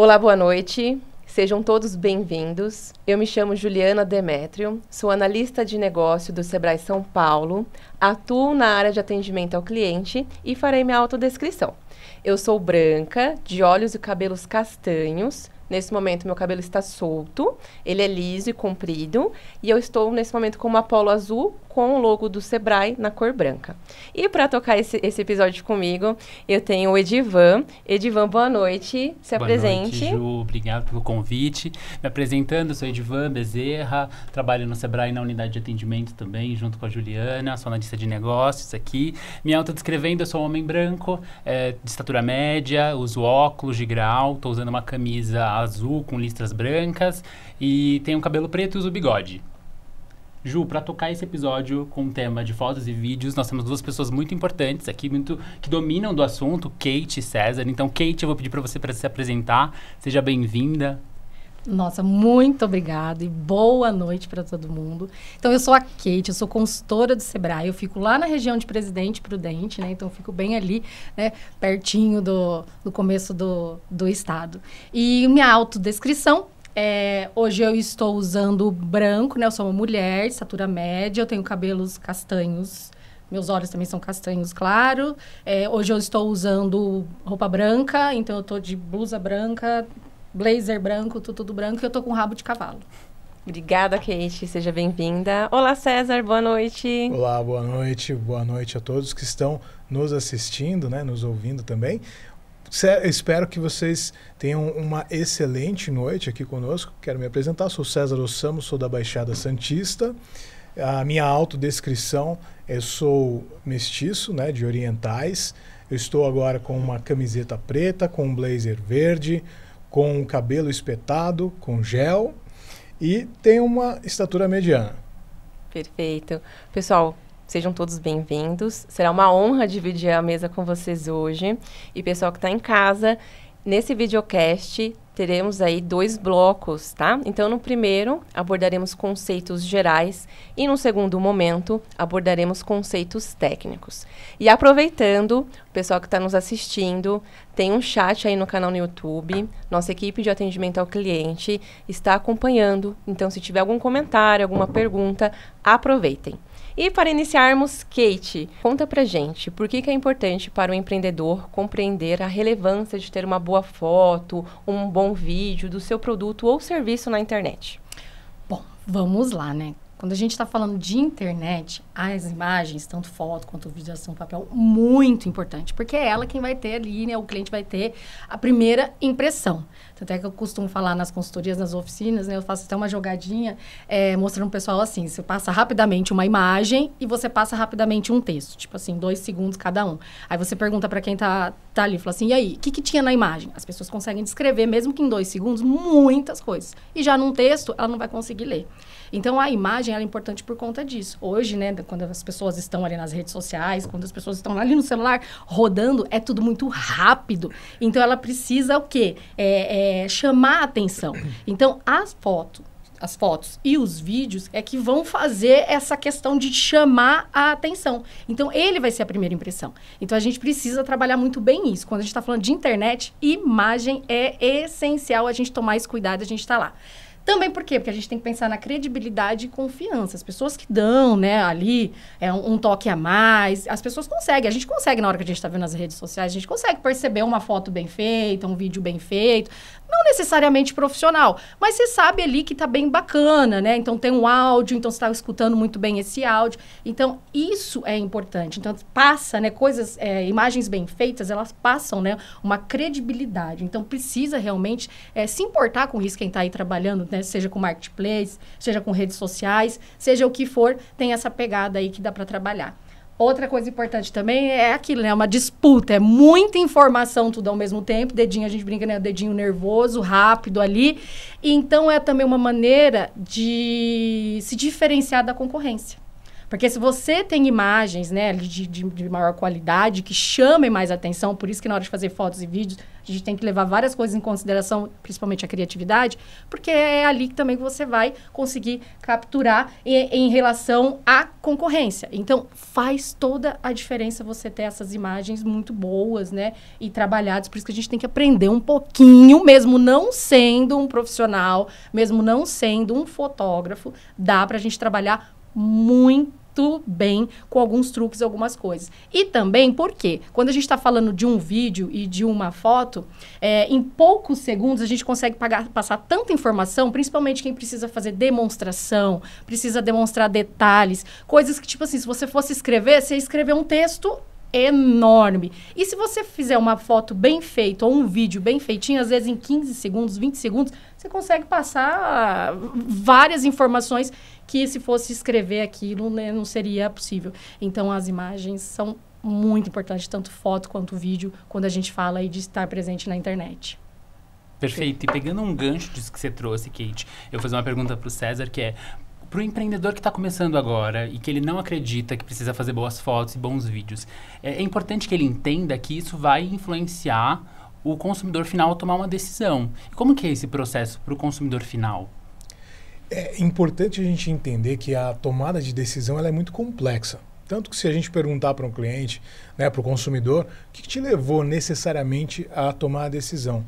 Olá, boa noite. Sejam todos bem-vindos. Eu me chamo Juliana Demétrio, sou analista de negócio do Sebrae São Paulo, atuo na área de atendimento ao cliente e farei minha autodescrição. Eu sou branca, de olhos e cabelos castanhos. Nesse momento, meu cabelo está solto, ele é liso e comprido, e eu estou nesse momento com uma polo azul com o logo do Sebrae na cor branca. E para tocar esse, esse, episódio comigo, eu tenho o Edivan. Edivan, boa noite. Se boa apresente. Noite, Ju. Obrigado pelo convite. Me apresentando, sou Edivan Bezerra, trabalho no Sebrae na unidade de atendimento também, junto com a Juliana, sou analista de negócios aqui. Me autodescrevendo, eu sou um homem branco, é, de estatura média, uso óculos de grau, estou usando uma camisa azul com listras brancas e tenho cabelo preto e uso bigode. Ju, para tocar esse episódio com o tema de fotos e vídeos, nós temos duas pessoas muito importantes aqui, muito que dominam do assunto, Kate e César. Então, Kate, eu vou pedir para você para se apresentar. Seja bem-vinda. Nossa, muito obrigada e boa noite para todo mundo. Então, eu sou a Kate, eu sou consultora do Sebrae, eu fico lá na região de Presidente Prudente, né? Então, eu fico bem ali, né? Pertinho do, do começo do, do estado. E minha autodescrição é, hoje eu estou usando branco, né? Eu sou uma mulher, estatura média, eu tenho cabelos castanhos. Meus olhos também são castanhos, claro. É, hoje eu estou usando roupa branca, então eu estou de blusa branca, blazer branco, tudo, tudo branco, e eu estou com rabo de cavalo. Obrigada, Kate. Seja bem-vinda. Olá, César. Boa noite. Olá, boa noite. Boa noite a todos que estão nos assistindo, né, nos ouvindo também. Espero que vocês tenham uma excelente noite aqui conosco. Quero me apresentar, sou César Osamo. sou da Baixada Santista. A minha autodescrição, eu sou mestiço, né, de orientais. Eu estou agora com uma camiseta preta, com um blazer verde, com o cabelo espetado, com gel e tenho uma estatura mediana. Perfeito. Pessoal, Sejam todos bem-vindos. Será uma honra dividir a mesa com vocês hoje. E pessoal que está em casa, nesse videocast teremos aí dois blocos, tá? Então, no primeiro, abordaremos conceitos gerais e, no segundo momento, abordaremos conceitos técnicos. E aproveitando, o pessoal que está nos assistindo, tem um chat aí no canal no YouTube. Nossa equipe de atendimento ao cliente está acompanhando. Então, se tiver algum comentário, alguma pergunta, aproveitem. E para iniciarmos, Kate, conta pra gente por que, que é importante para o empreendedor compreender a relevância de ter uma boa foto, um bom vídeo do seu produto ou serviço na internet. Bom, vamos lá, né? Quando a gente está falando de internet, as imagens, tanto foto quanto vídeo, são um papel muito importante, porque é ela quem vai ter ali, né? O cliente vai ter a primeira impressão. Tanto é que eu costumo falar nas consultorias, nas oficinas, né? Eu faço até uma jogadinha é, mostrando o pessoal assim: você passa rapidamente uma imagem e você passa rapidamente um texto, tipo assim, dois segundos cada um. Aí você pergunta para quem tá, tá ali, fala assim: e aí, o que, que tinha na imagem? As pessoas conseguem descrever, mesmo que em dois segundos, muitas coisas. E já num texto, ela não vai conseguir ler. Então a imagem é importante por conta disso. Hoje, né, quando as pessoas estão ali nas redes sociais, quando as pessoas estão ali no celular rodando, é tudo muito rápido. Então ela precisa o quê? é, é é, chamar a atenção. Então, as fotos as fotos e os vídeos é que vão fazer essa questão de chamar a atenção. Então, ele vai ser a primeira impressão. Então, a gente precisa trabalhar muito bem isso. Quando a gente está falando de internet, imagem é essencial a gente tomar esse cuidado, a gente está lá. Também por quê? Porque a gente tem que pensar na credibilidade e confiança. As pessoas que dão, né, ali, é, um, um toque a mais, as pessoas conseguem. A gente consegue, na hora que a gente está vendo nas redes sociais, a gente consegue perceber uma foto bem feita, um vídeo bem feito, não necessariamente profissional, mas você sabe ali que está bem bacana, né? Então tem um áudio, então você está escutando muito bem esse áudio. Então isso é importante. Então passa, né? Coisas, é, imagens bem feitas, elas passam, né? Uma credibilidade. Então precisa realmente é, se importar com isso quem está aí trabalhando, né? Seja com marketplace, seja com redes sociais, seja o que for, tem essa pegada aí que dá para trabalhar. Outra coisa importante também é aquilo, né? É uma disputa, é muita informação tudo ao mesmo tempo. Dedinho, a gente brinca, né? Dedinho nervoso, rápido ali. Então é também uma maneira de se diferenciar da concorrência. Porque se você tem imagens, né, de, de, de maior qualidade, que chamem mais atenção, por isso que na hora de fazer fotos e vídeos, a gente tem que levar várias coisas em consideração, principalmente a criatividade, porque é ali que também você vai conseguir capturar em, em relação à concorrência. Então, faz toda a diferença você ter essas imagens muito boas, né? E trabalhadas. Por isso que a gente tem que aprender um pouquinho, mesmo não sendo um profissional, mesmo não sendo um fotógrafo, dá para a gente trabalhar muito muito bem com alguns truques, algumas coisas. E também porque, quando a gente está falando de um vídeo e de uma foto, é, em poucos segundos a gente consegue pagar, passar tanta informação, principalmente quem precisa fazer demonstração, precisa demonstrar detalhes, coisas que, tipo assim, se você fosse escrever, você ia escrever um texto enorme. E se você fizer uma foto bem feita ou um vídeo bem feitinho, às vezes em 15 segundos, 20 segundos, você consegue passar várias informações que se fosse escrever aquilo né, não seria possível. Então as imagens são muito importantes, tanto foto quanto vídeo, quando a gente fala aí de estar presente na internet. Perfeito. E pegando um gancho disso que você trouxe, Kate, eu vou fazer uma pergunta para o César, que é para o empreendedor que está começando agora e que ele não acredita que precisa fazer boas fotos e bons vídeos, é, é, importante que ele entenda que isso vai influenciar o consumidor final a tomar uma decisão. como que é esse processo para o consumidor final? é importante a gente entender que a tomada de decisão ela é muito complexa. Tanto que se a gente perguntar para um cliente, né, para o consumidor, o que, que te levou necessariamente a tomar a decisão?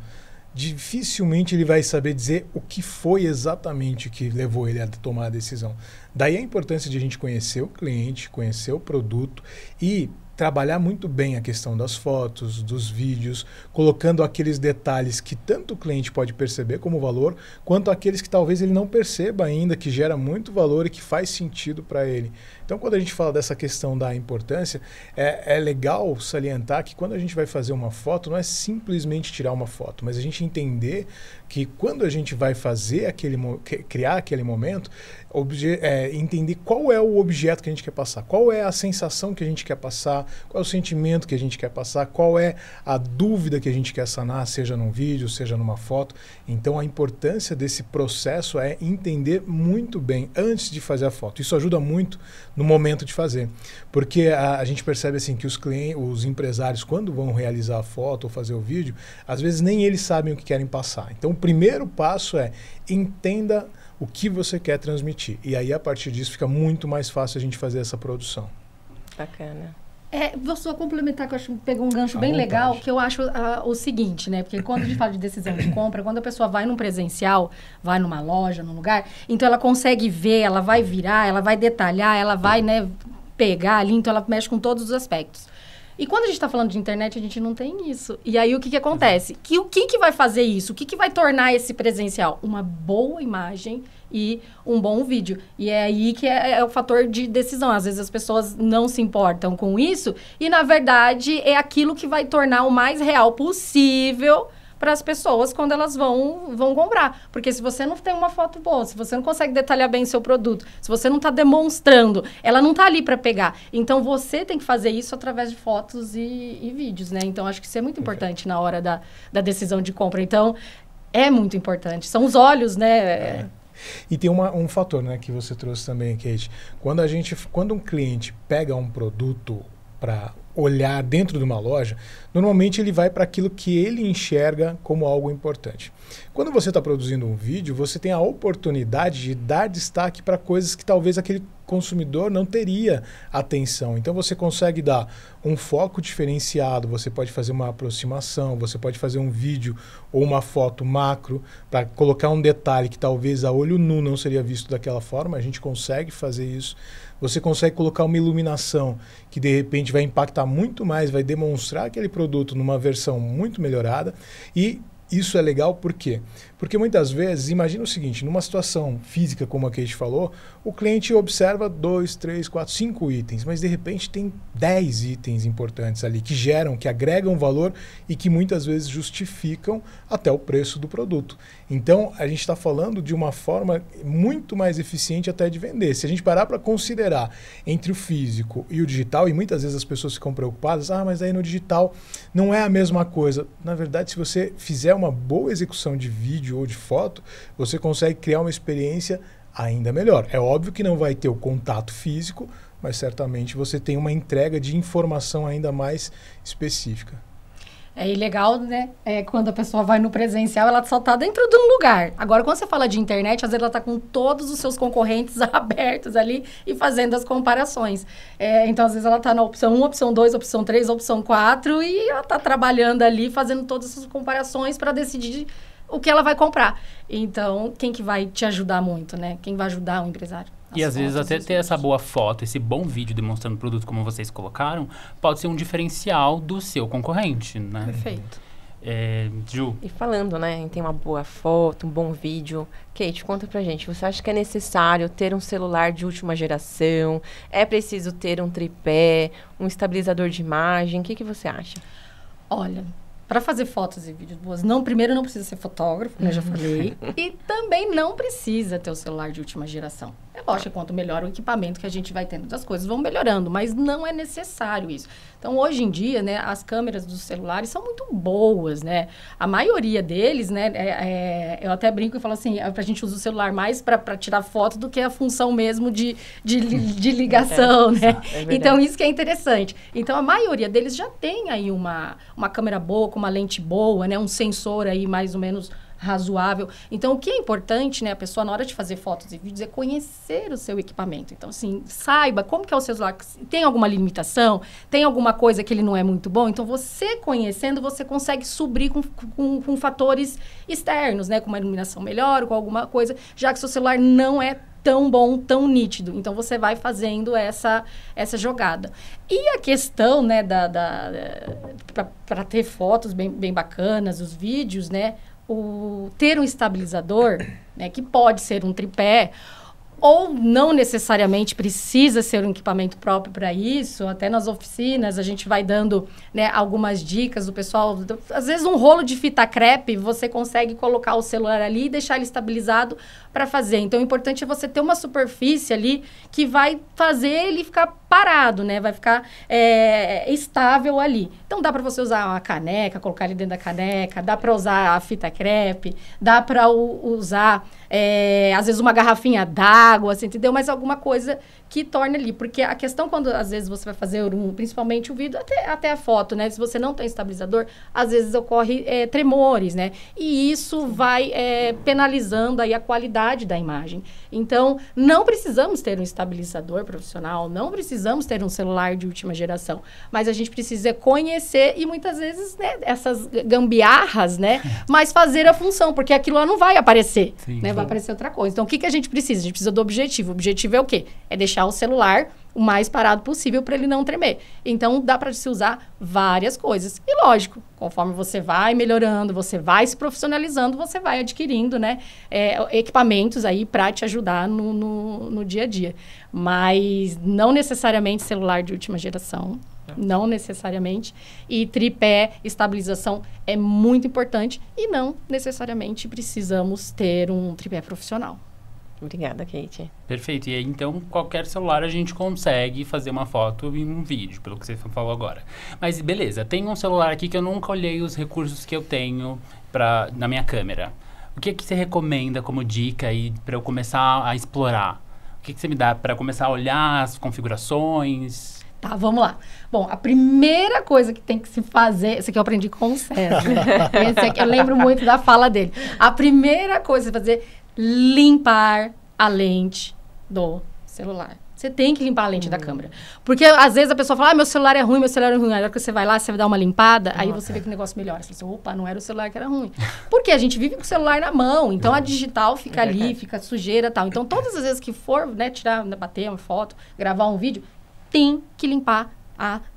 Dificilmente ele vai saber dizer o que foi exatamente que levou ele a tomar a decisão. Daí a importância de a gente conhecer o cliente, conhecer o produto e trabalhar muito bem a questão das fotos, dos vídeos, colocando aqueles detalhes que tanto o cliente pode perceber como valor, quanto aqueles que talvez ele não perceba ainda, que gera muito valor e que faz sentido para ele. Então, quando a gente fala dessa questão da importância, é, é legal salientar que quando a gente vai fazer uma foto, não é simplesmente tirar uma foto, mas a gente entender que quando a gente vai fazer aquele criar aquele momento, é, entender qual é o objeto que a gente quer passar, qual é a sensação que a gente quer passar, qual é o sentimento que a gente quer passar, qual é a dúvida que a gente quer sanar, seja num vídeo, seja numa foto. Então a importância desse processo é entender muito bem antes de fazer a foto. Isso ajuda muito no momento de fazer. Porque a, a gente percebe assim que os clientes, os empresários, quando vão realizar a foto ou fazer o vídeo, às vezes nem eles sabem o que querem passar. Então, o primeiro passo é entenda o que você quer transmitir. E aí, a partir disso, fica muito mais fácil a gente fazer essa produção. Bacana. É, vou só complementar, que eu acho pegou um gancho a bem vontade. legal, que eu acho ah, o seguinte, né? Porque quando a gente fala de decisão de compra, quando a pessoa vai num presencial, vai numa loja, num lugar, então ela consegue ver, ela vai virar, ela vai detalhar, ela vai, né, pegar ali, então ela mexe com todos os aspectos. E quando a gente está falando de internet, a gente não tem isso. E aí, o que, que acontece? Que o que, que vai fazer isso? O que, que vai tornar esse presencial? Uma boa imagem e um bom vídeo. E é aí que é, é, o fator de decisão. Às vezes as pessoas não se importam com isso e, na verdade, é aquilo que vai tornar o mais real possível para as pessoas quando elas vão, vão comprar. Porque se você não tem uma foto boa, se você não consegue detalhar bem seu produto, se você não está demonstrando, ela não está ali para pegar. Então, você tem que fazer isso através de fotos e, e vídeos, né? Então, acho que isso é muito importante na hora da, da decisão de compra. Então, é muito importante. São os olhos, né? É. E tem uma, um fator né, que você trouxe também, Kate. Quando, a gente, quando um cliente pega um produto para olhar dentro de uma loja, normalmente ele vai para aquilo que ele enxerga como algo importante. Quando você está produzindo um vídeo, você tem a oportunidade de dar destaque para coisas que talvez aquele consumidor não teria atenção. Então você consegue dar um foco diferenciado, você pode fazer uma aproximação, você pode fazer um vídeo ou uma foto macro para colocar um detalhe que talvez a olho nu não seria visto daquela forma. A gente consegue fazer isso você consegue colocar uma iluminação que de repente vai impactar muito mais, vai demonstrar aquele produto numa versão muito melhorada. E isso é legal porque porque muitas vezes, imagina o seguinte, numa situação física como a que a gente falou, o cliente observa dois, três, quatro, cinco itens, mas de repente tem dez itens importantes ali que geram, que agregam valor e que muitas vezes justificam até o preço do produto. Então, a gente está falando de uma forma muito mais eficiente até de vender. Se a gente parar para considerar entre o físico e o digital, e muitas vezes as pessoas ficam preocupadas, ah, mas aí no digital não é a mesma coisa. Na verdade, se você fizer uma boa execução de vídeo, vídeo ou de foto, você consegue criar uma experiência ainda melhor. É óbvio que não vai ter o contato físico, mas certamente você tem uma entrega de informação ainda mais específica. É legal, né? É, quando a pessoa vai no presencial, ela só está dentro de um lugar. Agora, quando você fala de internet, às vezes ela está com todos os seus concorrentes abertos ali e fazendo as comparações. É, então, às vezes ela está na opção 1, opção 2, opção 3, opção 4 e ela está trabalhando ali, fazendo todas essas comparações para decidir o que ela vai comprar. Então, quem que vai te ajudar muito, né? Quem vai ajudar o empresário? As e às vezes até ter essa boa foto, esse bom vídeo demonstrando o produto como vocês colocaram, pode ser um diferencial do seu concorrente, né? Perfeito. É, Ju. E falando, né, em ter uma boa foto, um bom vídeo. Kate, conta pra gente, você acha que é necessário ter um celular de última geração? É preciso ter um tripé, um estabilizador de imagem? O que, que você acha? Olha, para fazer fotos e vídeos boas, não, primeiro não precisa ser fotógrafo, como eu já falei, uhum. e também não precisa ter o celular de última geração. É lógico, quanto melhor o equipamento que a gente vai tendo, as coisas vão melhorando, mas não é necessário isso. Então, hoje em dia, né, as câmeras dos celulares são muito boas, né? A maioria deles, né, é, é, eu até brinco e falo assim, é a gente usa o celular mais para tirar foto do que a função mesmo de, de, de ligação, é, né? É então, isso que é interessante. Então, a maioria deles já tem aí uma, uma câmera boa, com uma lente boa, né? Um sensor aí mais ou menos razoável. Então, o que é importante, né, a pessoa na hora de fazer fotos e vídeos é conhecer o seu equipamento. Então, assim, saiba como que é o seu celular, tem alguma limitação, tem alguma coisa que ele não é muito bom. Então, você conhecendo, você consegue subir com, com, com fatores externos, né, com uma iluminação melhor, com alguma coisa, já que seu celular não é tão bom, tão nítido. Então você vai fazendo essa essa jogada. E a questão, né, da, da para ter fotos bem, bem bacanas, os vídeos, né? o ter um estabilizador, né, que pode ser um tripé, ou não necessariamente precisa ser um equipamento próprio para isso. Até nas oficinas a gente vai dando né, algumas dicas do pessoal. Às vezes um rolo de fita crepe você consegue colocar o celular ali e deixar ele estabilizado para fazer. Então, o importante é você ter uma superfície ali que vai fazer ele ficar parado, né? Vai ficar é, estável ali. Então, dá para você usar uma caneca, colocar ali dentro da caneca, dá para usar a fita crepe, dá para usar, é, às vezes, uma garrafinha d'água, assim, entendeu? Mas alguma coisa que torne ali. Porque a questão, quando às vezes você vai fazer um, principalmente o vidro, até, até a foto, né? Se você não tem estabilizador, às vezes ocorre é, tremores, né? E isso vai penalizando aí a qualidade qualidade da imagem. Então, não precisamos ter um estabilizador profissional, não precisamos ter um celular de última geração, mas a gente precisa conhecer e muitas vezes, né, essas gambiarras, né, mas fazer a função, porque aquilo lá não vai aparecer, Sim, né, vai aparecer outra coisa. Então, o que, que a gente precisa? A gente precisa do objetivo. O objetivo é o quê? É deixar o celular o mais parado possível para ele não tremer. Então dá para se usar várias coisas. E lógico, conforme você vai melhorando, você vai se profissionalizando, você vai adquirindo né, é, equipamentos aí para te ajudar no, no, no, dia a dia. Mas não necessariamente celular de última geração. É. Não necessariamente. E tripé, estabilização é muito importante e não necessariamente precisamos ter um tripé profissional. Obrigada, Kate. Perfeito. E aí, então, qualquer celular a gente consegue fazer uma foto e um vídeo, pelo que você falou agora. Mas beleza, tem um celular aqui que eu nunca olhei os recursos que eu tenho pra, na minha câmera. O que, que você recomenda como dica aí para eu começar a explorar? O que, que você me dá para começar a olhar as configurações? Tá, vamos lá. Bom, a primeira coisa que tem que se fazer. Isso aqui eu aprendi com o César. Esse aqui, eu lembro muito da fala dele. A primeira coisa a fazer limpar a lente do celular. Você tem que limpar a lente hum. da uhum. câmera. Porque às vezes a pessoa fala, ah, meu celular é ruim, meu celular é ruim. Aí que você vai lá, você vai dar uma limpada, Nossa. aí você vê que o negócio melhora. Você fala, assim, opa, não era o celular que era ruim. Porque a gente vive com o celular na mão, então a uhum. digital fica é ali, fica sujeira tal. Então todas as vezes que for, né, tirar, bater uma foto, gravar um vídeo, tem que limpar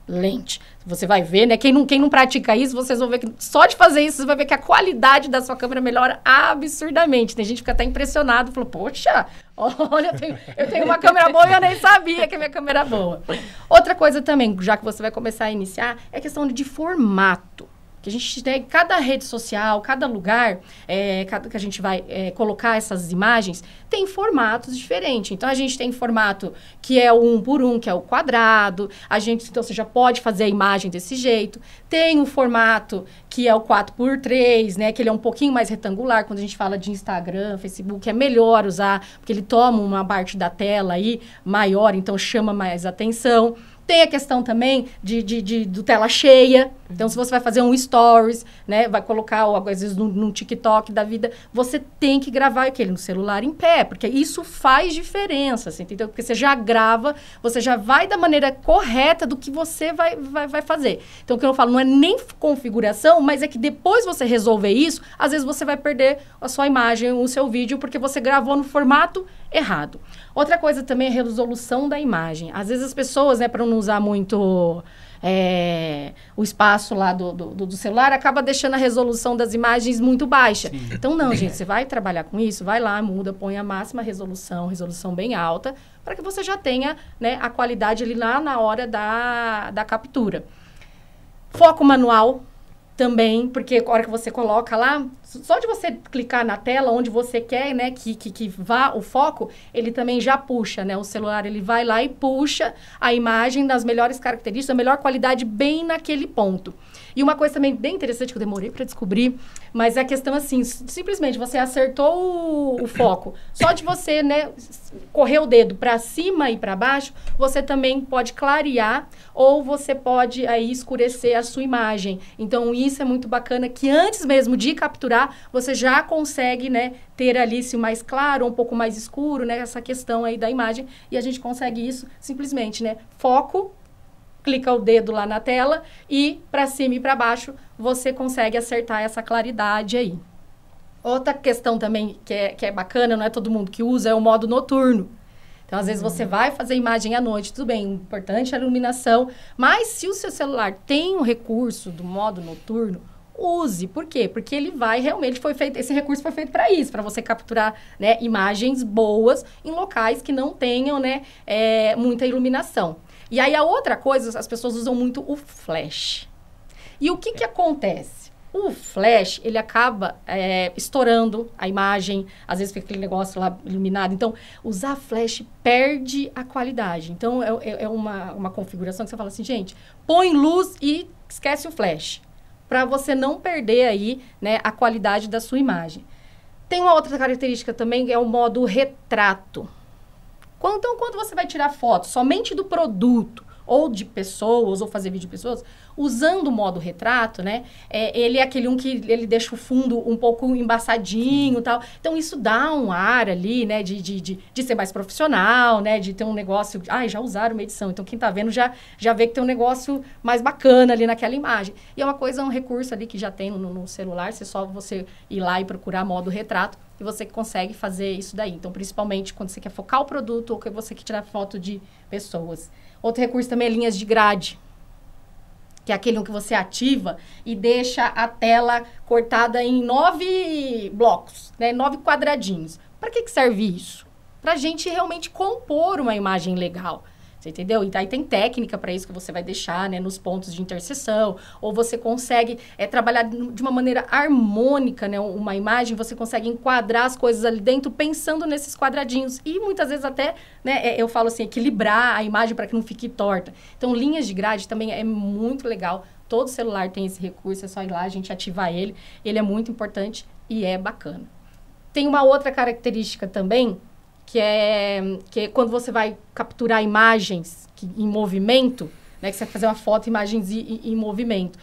lente. Você vai ver, né? Quem não, quem não pratica isso, vocês vão ver que só de fazer isso, você vai ver que a qualidade da sua câmera melhora absurdamente. Tem gente que fica até impressionado, falou, poxa, olha, eu tenho, eu tenho uma câmera boa e eu nem sabia que a minha câmera é boa. Outra coisa também, já que você vai começar a iniciar, é a questão de formato que a gente tem né, cada rede social, cada lugar é, cada, que a gente vai é, colocar essas imagens, tem formatos diferentes. Então, a gente tem formato que é o um por um, que é o quadrado. A gente, então, você já pode fazer a imagem desse jeito. Tem o um formato que é o 4 por 3 né? Que ele é um pouquinho mais retangular. Quando a gente fala de Instagram, Facebook, é melhor usar, porque ele toma uma parte da tela aí maior, então chama mais atenção. Tem a questão também de, de, de do tela cheia, então, se você vai fazer um stories, né? Vai colocar, ou às vezes, num, num TikTok da vida, você tem que gravar aquele no celular em pé, porque isso faz diferença, assim, entendeu? Porque você já grava, você já vai da maneira correta do que você vai, vai, vai fazer. Então, o que eu falo, não é nem configuração, mas é que depois você resolver isso, às vezes você vai perder a sua imagem, o seu vídeo, porque você gravou no formato errado. Outra coisa também é a resolução da imagem. Às vezes as pessoas, né, para não usar muito é, o espaço lá do, do, do, celular, acaba deixando a resolução das imagens muito baixa. Sim. Então, não, gente, você vai trabalhar com isso, vai lá, muda, põe a máxima resolução, resolução bem alta, para que você já tenha né, a qualidade ali lá na hora da, da captura. Foco manual, também, porque a hora que você coloca lá, só de você clicar na tela onde você quer, né, que, que, que vá o foco, ele também já puxa, né? O celular, ele vai lá e puxa a imagem das melhores características, da melhor qualidade bem naquele ponto. E uma coisa também bem interessante que eu demorei para descobrir, mas é a questão assim, simplesmente você acertou o, o foco. Só de você, né, correr o dedo para cima e para baixo, você também pode clarear ou você pode aí escurecer a sua imagem. Então isso é muito bacana que antes mesmo de capturar, você já consegue, né, ter ali se mais claro, um pouco mais escuro, né, essa questão aí da imagem e a gente consegue isso simplesmente, né, foco clica o dedo lá na tela e para cima e para baixo você consegue acertar essa claridade aí. Outra questão também que é, que é bacana, não é todo mundo que usa, é o modo noturno. Então, às vezes, uhum. você vai fazer imagem à noite, tudo bem, importante a iluminação, mas se o seu celular tem um recurso do modo noturno, use. Por quê? Porque ele vai realmente foi feito, esse recurso foi feito para isso, para você capturar né, imagens boas em locais que não tenham né, é, muita iluminação. E aí a outra coisa, as pessoas usam muito o flash. E o que, que acontece? O flash, ele acaba é, estourando a imagem, às vezes fica aquele negócio lá iluminado. Então, usar flash perde a qualidade. Então, é, é, é uma, uma configuração que você fala assim, gente, põe luz e esquece o flash, para você não perder aí né, a qualidade da sua imagem. Tem uma outra característica também, é o modo retrato. Então, quando você vai tirar foto somente do produto, ou de pessoas, ou fazer vídeo de pessoas, usando o modo retrato, né? É, ele é aquele um que ele deixa o fundo um pouco embaçadinho tal. Então, isso dá um ar ali, né? De, de, de, de ser mais profissional, né? De ter um negócio... Ai, ah, já usaram uma edição. Então, quem tá vendo já, já vê que tem um negócio mais bacana ali naquela imagem. E é uma coisa, um recurso ali que já tem no, no celular. Você é só você ir lá e procurar modo retrato e você consegue fazer isso daí. Então, principalmente quando você quer focar o produto ou que você quer tirar foto de pessoas. Outro recurso também é linhas de grade, que é aquele que você ativa e deixa a tela cortada em nove blocos, né? nove quadradinhos. Para que, que serve isso? Para a gente realmente compor uma imagem legal. Você entendeu? E daí tem técnica para isso que você vai deixar, né, nos pontos de interseção, ou você consegue é, trabalhar de uma maneira harmônica, né, uma imagem, você consegue enquadrar as coisas ali dentro pensando nesses quadradinhos e muitas vezes até, né, é, eu falo assim, equilibrar a imagem para que não fique torta. Então, linhas de grade também é muito legal. Todo celular tem esse recurso, é só ir lá, a gente ativar ele. Ele é muito importante e é bacana. Tem uma outra característica também que é, que é quando você vai capturar imagens que, em movimento, né, que você vai fazer uma foto, imagens em movimento.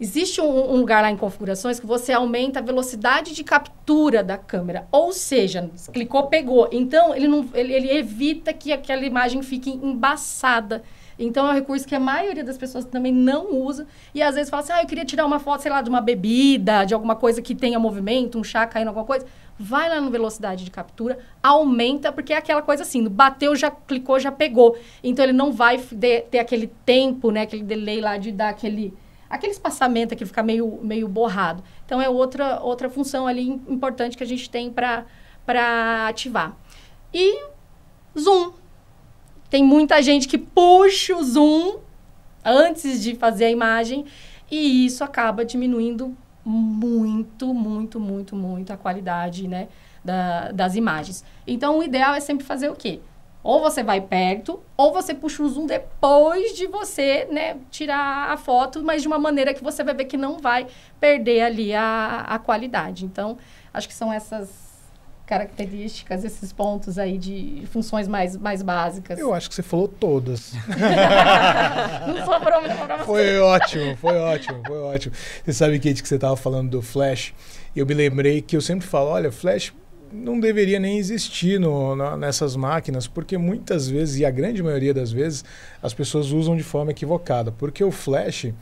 Existe um, um, lugar lá em configurações que você aumenta a velocidade de captura da câmera. Ou seja, clicou, pegou. Então, ele, não, ele, ele, evita que aquela imagem fique embaçada. Então, é um recurso que a maioria das pessoas também não usa. E às vezes fala assim, ah, eu queria tirar uma foto, sei lá, de uma bebida, de alguma coisa que tenha movimento, um chá caindo, alguma coisa vai lá no velocidade de captura, aumenta, porque é aquela coisa assim, bateu, já clicou, já pegou. Então ele não vai de, ter aquele tempo, né, aquele delay lá de dar aquele aquele espaçamento que fica meio meio borrado. Então é outra outra função ali importante que a gente tem para para ativar. E zoom. Tem muita gente que puxa o zoom antes de fazer a imagem e isso acaba diminuindo muito, muito, muito, muito a qualidade né, da, das imagens. Então, o ideal é sempre fazer o quê? Ou você vai perto, ou você puxa o zoom depois de você né, tirar a foto, mas de uma maneira que você vai ver que não vai perder ali a, a qualidade. Então, acho que são essas características, esses pontos aí de funções mais, mais básicas? Eu acho que você falou todas. não sobrou muito pra você. Foi ótimo, foi ótimo, foi ótimo. Você sabe, Kate, que você estava falando do Flash. Eu me lembrei que eu sempre falo, olha, Flash não deveria nem existir no, na, nessas máquinas, porque muitas vezes, e a grande maioria das vezes, as pessoas usam de forma equivocada. Porque o Flash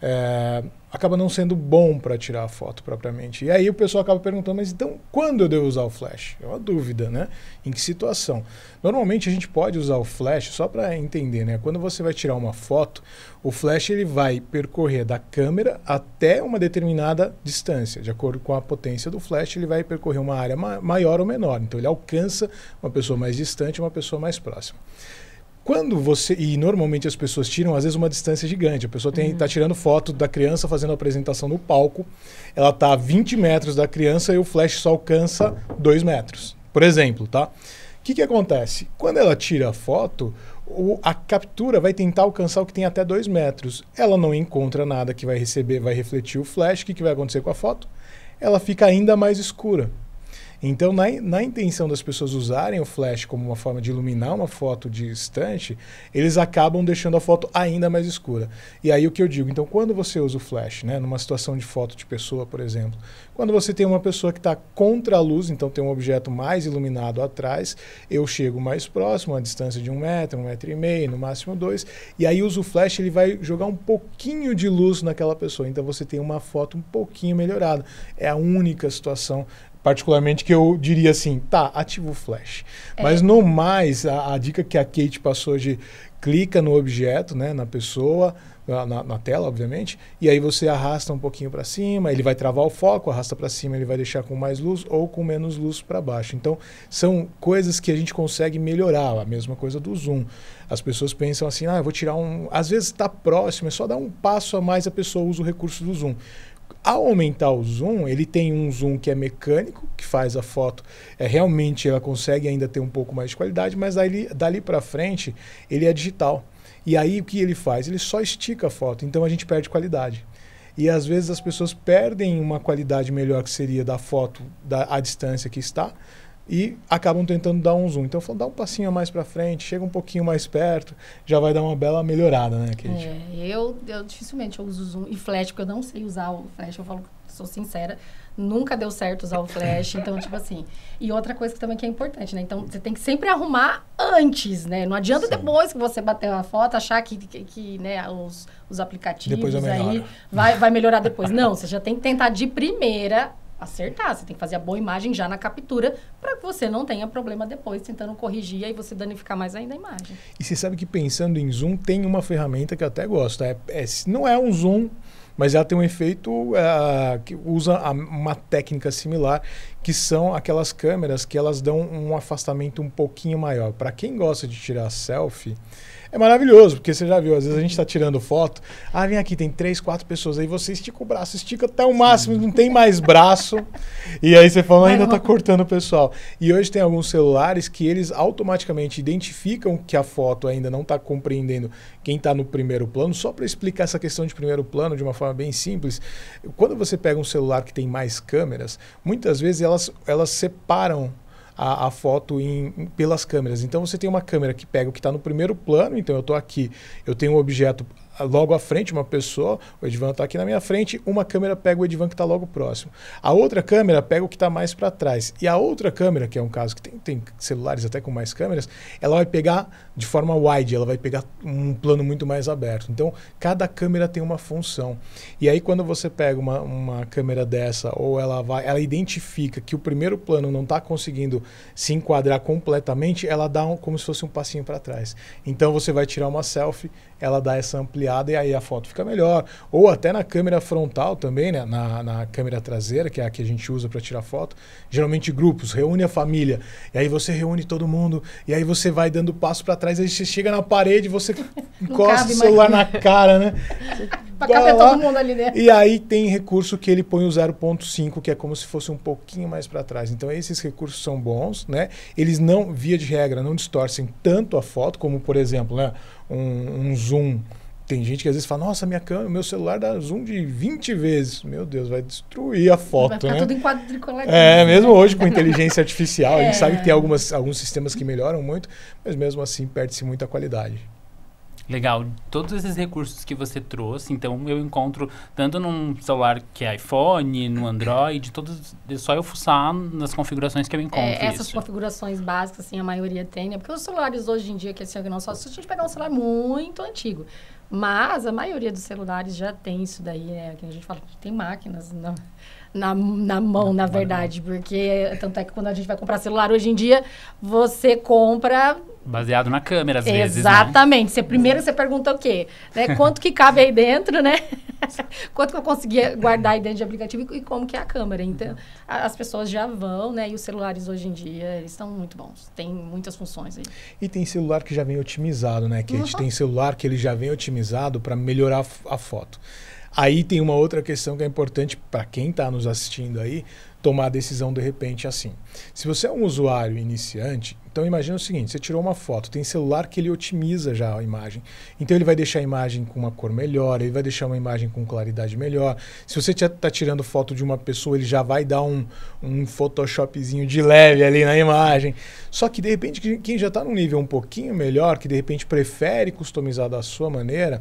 é, acaba não sendo bom para tirar a foto propriamente. E aí o pessoal acaba perguntando, mas então quando eu devo usar o flash? É uma dúvida, né? Em que situação? Normalmente a gente pode usar o flash só para entender, né? Quando você vai tirar uma foto, o flash ele vai percorrer da câmera até uma determinada distância. De acordo com a potência do flash, ele vai percorrer uma área ma maior ou menor. Então ele alcança uma pessoa mais distante, uma pessoa mais próxima. Quando você. E normalmente as pessoas tiram, às vezes, uma distância gigante. A pessoa está uhum. Tá tirando foto da criança fazendo a apresentação no palco. Ela está a 20 metros da criança e o flash só alcança 2 metros. Por exemplo, tá? O que, que acontece? Quando ela tira a foto, o, a captura vai tentar alcançar o que tem até 2 metros. Ela não encontra nada que vai receber, vai refletir o flash. O que, que vai acontecer com a foto? Ela fica ainda mais escura. Então, na, na intenção das pessoas usarem o flash como uma forma de iluminar uma foto de estante, eles acabam deixando a foto ainda mais escura. E aí o que eu digo, então quando você usa o flash, né, numa situação de foto de pessoa, por exemplo, quando você tem uma pessoa que está contra a luz, então tem um objeto mais iluminado atrás, eu chego mais próximo, a distância de um metro, um metro e meio, no máximo dois, e aí uso o flash, ele vai jogar um pouquinho de luz naquela pessoa, então você tem uma foto um pouquinho melhorada. É a única situação particularmente que eu diria assim, tá, ativa o flash. É. Mas no mais, a, a, dica que a Kate passou de clica no objeto, né, na pessoa, na, na tela, obviamente, e aí você arrasta um pouquinho para cima, ele vai travar o foco, arrasta para cima, ele vai deixar com mais luz ou com menos luz para baixo. Então, são coisas que a gente consegue melhorar, a mesma coisa do zoom. As pessoas pensam assim, ah, eu vou tirar um... Às vezes está próximo, é só dar um passo a mais, a pessoa usa o recurso do zoom. Ao aumentar o zoom, ele tem um zoom que é mecânico, que faz a foto, é, realmente ela consegue ainda ter um pouco mais de qualidade, mas dali, dali para frente ele é digital. E aí o que ele faz? Ele só estica a foto, então a gente perde qualidade. E às vezes as pessoas perdem uma qualidade melhor que seria da foto da, à distância que está, e acabam tentando dar um zoom. Então eu falo, dá um passinho mais para frente, chega um pouquinho mais perto, já vai dar uma bela melhorada, né, Kate? É, eu, eu dificilmente eu uso zoom e flash, porque eu não sei usar o flash, eu falo, sou sincera, nunca deu certo usar o flash, então tipo assim. E outra coisa que também que é importante, né? Então você tem que sempre arrumar antes, né? Não adianta Sim. depois que você bater uma foto achar que, que, que né, os, os aplicativos aí vai, vai melhorar depois. não, você já tem que tentar de primeira acertar. Você tem que fazer a boa imagem já na captura para que você não tenha problema depois tentando corrigir e aí você danificar mais ainda a imagem. E você sabe que pensando em zoom, tem uma ferramenta que eu até gosto. É, é não é um zoom, mas ela tem um efeito é, que usa a, uma técnica similar, que são aquelas câmeras que elas dão um afastamento um pouquinho maior. Para quem gosta de tirar selfie é maravilhoso, porque você já viu, às vezes a gente está tirando foto, ah, vem aqui, tem três, quatro pessoas, aí você estica o braço, estica até o máximo, não tem mais braço, e aí você fala, ainda está cortando o pessoal. E hoje tem alguns celulares que eles automaticamente identificam que a foto ainda não está compreendendo quem está no primeiro plano, só para explicar essa questão de primeiro plano de uma forma bem simples, quando você pega um celular que tem mais câmeras, muitas vezes elas, elas separam a, a foto em, em, pelas câmeras. Então você tem uma câmera que pega o que está no primeiro plano, então eu estou aqui, eu tenho um objeto logo à frente uma pessoa, o Edvan está aqui na minha frente, uma câmera pega o Edvan que está logo próximo. A outra câmera pega o que está mais para trás. E a outra câmera, que é um caso que tem, tem celulares até com mais câmeras, ela vai pegar de forma wide, ela vai pegar um plano muito mais aberto. Então, cada câmera tem uma função. E aí, quando você pega uma, uma câmera dessa, ou ela vai, ela identifica que o primeiro plano não está conseguindo se enquadrar completamente, ela dá um, como se fosse um passinho para trás. Então, você vai tirar uma selfie ela dá essa ampliada e aí a foto fica melhor. Ou até na câmera frontal também, né? na, na câmera traseira, que é a que a gente usa para tirar foto. Geralmente grupos, reúne a família. E aí você reúne todo mundo. E aí você vai dando passo para trás. Aí você chega na parede, você encosta o celular na cara, né? para caber todo mundo ali dentro. Né? E aí tem recurso que ele põe o 0.5, que é como se fosse um pouquinho mais para trás. Então esses recursos são bons, né? Eles não, via de regra, não distorcem tanto a foto, como por exemplo, né? um, um zoom. Tem gente que às vezes fala, nossa, minha câmera, meu celular dá zoom de 20 vezes. Meu Deus, vai destruir a foto. Vai ficar né? tudo em É, né? mesmo hoje com inteligência artificial, é. a gente é. sabe que tem algumas, alguns sistemas que melhoram muito, mas mesmo assim perde-se muita qualidade legal, todos esses recursos que você trouxe, então eu encontro tanto num celular que é iPhone, no Android, todos, é só eu fuçar nas configurações que eu encontro. É, essas isso. configurações básicas, assim, a maioria tem, né? Porque os celulares hoje em dia, que assim, não só se a gente pegar um celular muito antigo. Mas a maioria dos celulares já tem isso daí, né? Que a gente fala que tem máquinas na, na, na mão, na verdade. Porque tanto é que quando a gente vai comprar celular hoje em dia, você compra Baseado na câmera, às né? Exatamente. vezes. Exatamente. Né? Você, primeiro você pergunta o quê? Né? Quanto que cabe aí dentro, né? Quanto que eu conseguia guardar aí dentro de aplicativo e, como que é a câmera. Então, as pessoas já vão, né? E os celulares hoje em dia, eles estão muito bons. Tem muitas funções aí. E tem celular que já vem otimizado, né? Que uhum. a gente tem celular que ele já vem otimizado para melhorar a foto. Aí tem uma outra questão que é importante para quem está nos assistindo aí, tomar a decisão de repente assim. Se você é um usuário iniciante, então imagina o seguinte, você tirou uma foto, tem celular que ele otimiza já a imagem. Então ele vai deixar a imagem com uma cor melhor, ele vai deixar uma imagem com claridade melhor. Se você está tirando foto de uma pessoa, ele já vai dar um, um photoshopzinho de leve ali na imagem. Só que de repente quem já está num nível um pouquinho melhor, que de repente prefere customizar da sua maneira,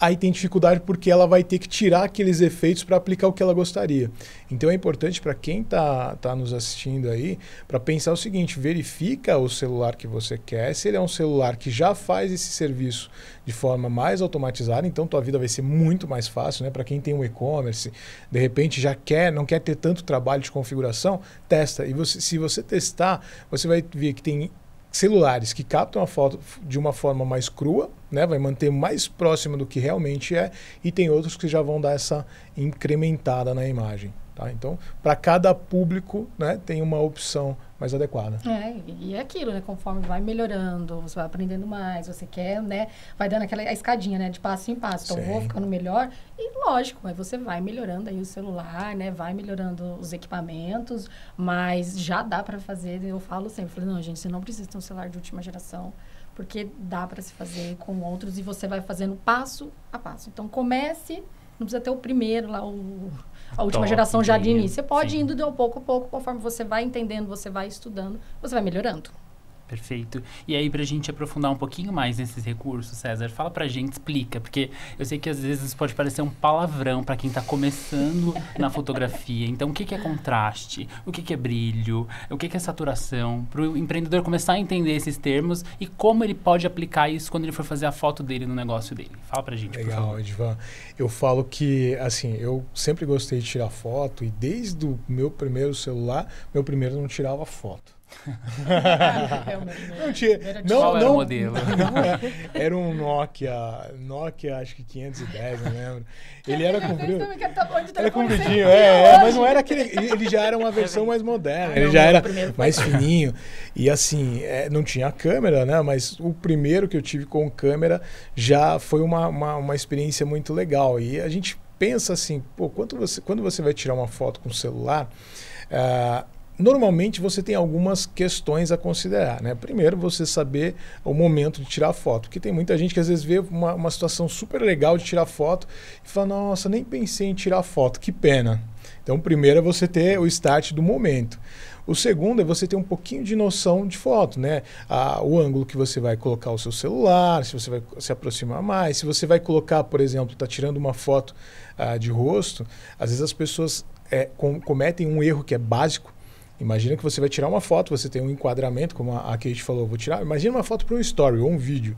aí tem dificuldade porque ela vai ter que tirar aqueles efeitos para aplicar o que ela gostaria. Então é importante para quem está tá nos assistindo aí, para pensar o seguinte, verifica o celular que você quer, se ele é um celular que já faz esse serviço de forma mais automatizada, então tua vida vai ser muito mais fácil, né? Para quem tem um e-commerce, de repente já quer, não quer ter tanto trabalho de configuração, testa. E você, se você testar, você vai ver que tem celulares que captam a foto de uma forma mais crua, né, vai manter mais próxima do que realmente é, e tem outros que já vão dar essa incrementada na imagem. Tá? Então, para cada público, né, tem uma opção mais adequada. É, e é aquilo, né? Conforme vai melhorando, você vai aprendendo mais, você quer, né? Vai dando aquela escadinha, né? De passo em passo. Então, Sim. vou ficando melhor. E, lógico, aí você vai melhorando aí o celular, né? Vai melhorando os equipamentos, mas já dá para fazer. Eu falo sempre, eu falo, não, gente, você não precisa ter um celular de última geração, porque dá para se fazer com outros e você vai fazendo passo a passo. Então, comece, não precisa ter o primeiro lá, o a última Top, geração já de início. Você pode sim. indo de um pouco a pouco, conforme você vai entendendo, você vai estudando, você vai melhorando. Perfeito. E aí, para a gente aprofundar um pouquinho mais nesses recursos, César, fala para a gente, explica, porque eu sei que às vezes pode parecer um palavrão para quem está começando na fotografia. Então, o que, que é contraste? O que, que é brilho? O que, que é saturação? Para o empreendedor começar a entender esses termos e como ele pode aplicar isso quando ele for fazer a foto dele no negócio dele. Fala para a gente, Legal, por favor. Edvan. Eu falo que, assim, eu sempre gostei de tirar foto e desde o meu primeiro celular, meu primeiro não tirava foto. É, né? não tinha. não, Qual não, era o modelo? Não, era, é. era um Nokia, Nokia acho que 510, não lembro. Ele era comprido. Tá tá era compridinho, é, é, mas não era aquele. Ele já era uma versão mais moderna, ele já era mais fininho. E assim, é, não tinha câmera, né? Mas o primeiro que eu tive com câmera já foi uma, uma, uma experiência muito legal. E a gente pensa assim, pô, quando você, quando você vai tirar uma foto com o celular. Uh, normalmente você tem algumas questões a considerar. Né? Primeiro, você saber o momento de tirar foto, porque tem muita gente que às vezes vê uma, uma situação super legal de tirar foto e fala: Nossa, nem pensei em tirar foto, que pena. Então, primeiro é você ter o start do momento. O segundo é você ter um pouquinho de noção de foto, né? Ah, o ângulo que você vai colocar o seu celular, se você vai se aproximar mais, se você vai colocar, por exemplo, está tirando uma foto ah, de rosto, às vezes as pessoas é, com, cometem um erro que é básico, Imagina que você vai tirar uma foto, você tem um enquadramento, como a Kate falou, vou tirar. Imagina uma foto para um story ou um vídeo.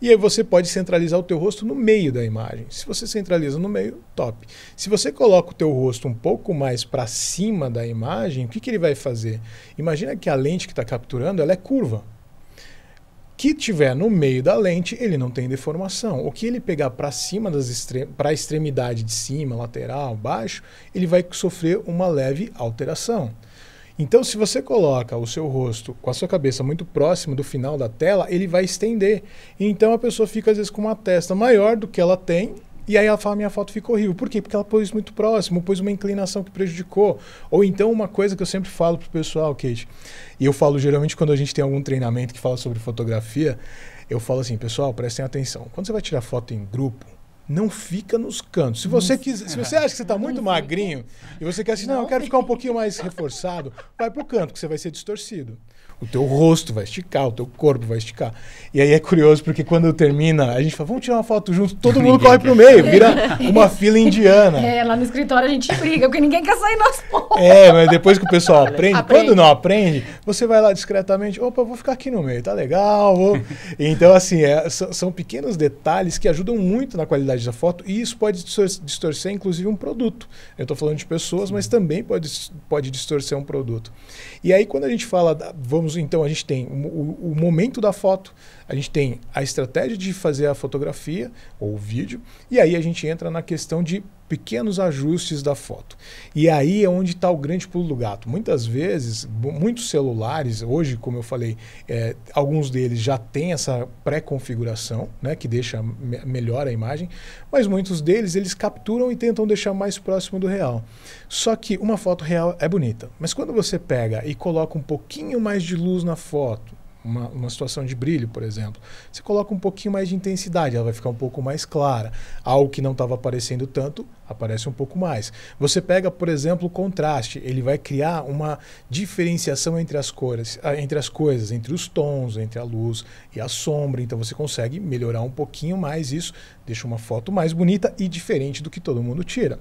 E aí você pode centralizar o teu rosto no meio da imagem. Se você centraliza no meio, top. Se você coloca o teu rosto um pouco mais para cima da imagem, o que, que ele vai fazer? Imagina que a lente que está capturando ela é curva. Que tiver no meio da lente, ele não tem deformação. O que ele pegar para cima das para a extremidade de cima, lateral, baixo, ele vai sofrer uma leve alteração. Então, se você coloca o seu rosto com a sua cabeça muito próximo do final da tela, ele vai estender. Então, a pessoa fica, às vezes, com uma testa maior do que ela tem e aí ela fala, minha foto ficou horrível. Por quê? Porque ela pôs muito próximo, pôs uma inclinação que prejudicou. Ou então uma coisa que eu sempre falo pro pessoal, Kate, e eu falo geralmente quando a gente tem algum treinamento que fala sobre fotografia, eu falo assim, pessoal, prestem atenção. Quando você vai tirar foto em grupo, não fica nos cantos. Se você quiser, se você acha que você está muito magrinho e você quer assim, não, eu quero ficar um pouquinho mais reforçado, vai para o canto, que você vai ser distorcido. O teu rosto vai esticar, o teu corpo vai esticar. E aí é curioso, porque quando termina, a gente fala, vamos tirar uma foto junto, todo mundo corre pro meio, vira uma fila indiana. É, lá no escritório a gente briga, porque ninguém quer sair nas fotos. É, mas depois que o pessoal aprende, aprende, quando não aprende, você vai lá discretamente, opa, vou ficar aqui no meio, tá legal. Vou... Então, assim, é, são, são pequenos detalhes que ajudam muito na qualidade da foto e isso pode distorcer, inclusive, um produto. Eu estou falando de pessoas, mas também pode, pode distorcer um produto. E aí, quando a gente fala, vamos temos, então, a gente tem o, o, o, momento da foto, a gente tem a estratégia de fazer a fotografia ou o vídeo, e aí a gente entra na questão de pequenos ajustes da foto. E aí é onde está o grande pulo do gato. Muitas vezes, muitos celulares, hoje, como eu falei, é, alguns deles já têm essa pré-configuração, né, que deixa me melhor a imagem, mas muitos deles eles capturam e tentam deixar mais próximo do real. Só que uma foto real é bonita, mas quando você pega e coloca um pouquinho mais de luz na foto, uma, uma situação de brilho, por exemplo. Você coloca um pouquinho mais de intensidade, ela vai ficar um pouco mais clara. Algo que não estava aparecendo tanto, aparece um pouco mais. Você pega, por exemplo, o contraste, ele vai criar uma diferenciação entre as cores, ah, entre as coisas, entre os tons, entre a luz e a sombra. Então você consegue melhorar um pouquinho mais isso, deixa uma foto mais bonita e diferente do que todo mundo tira.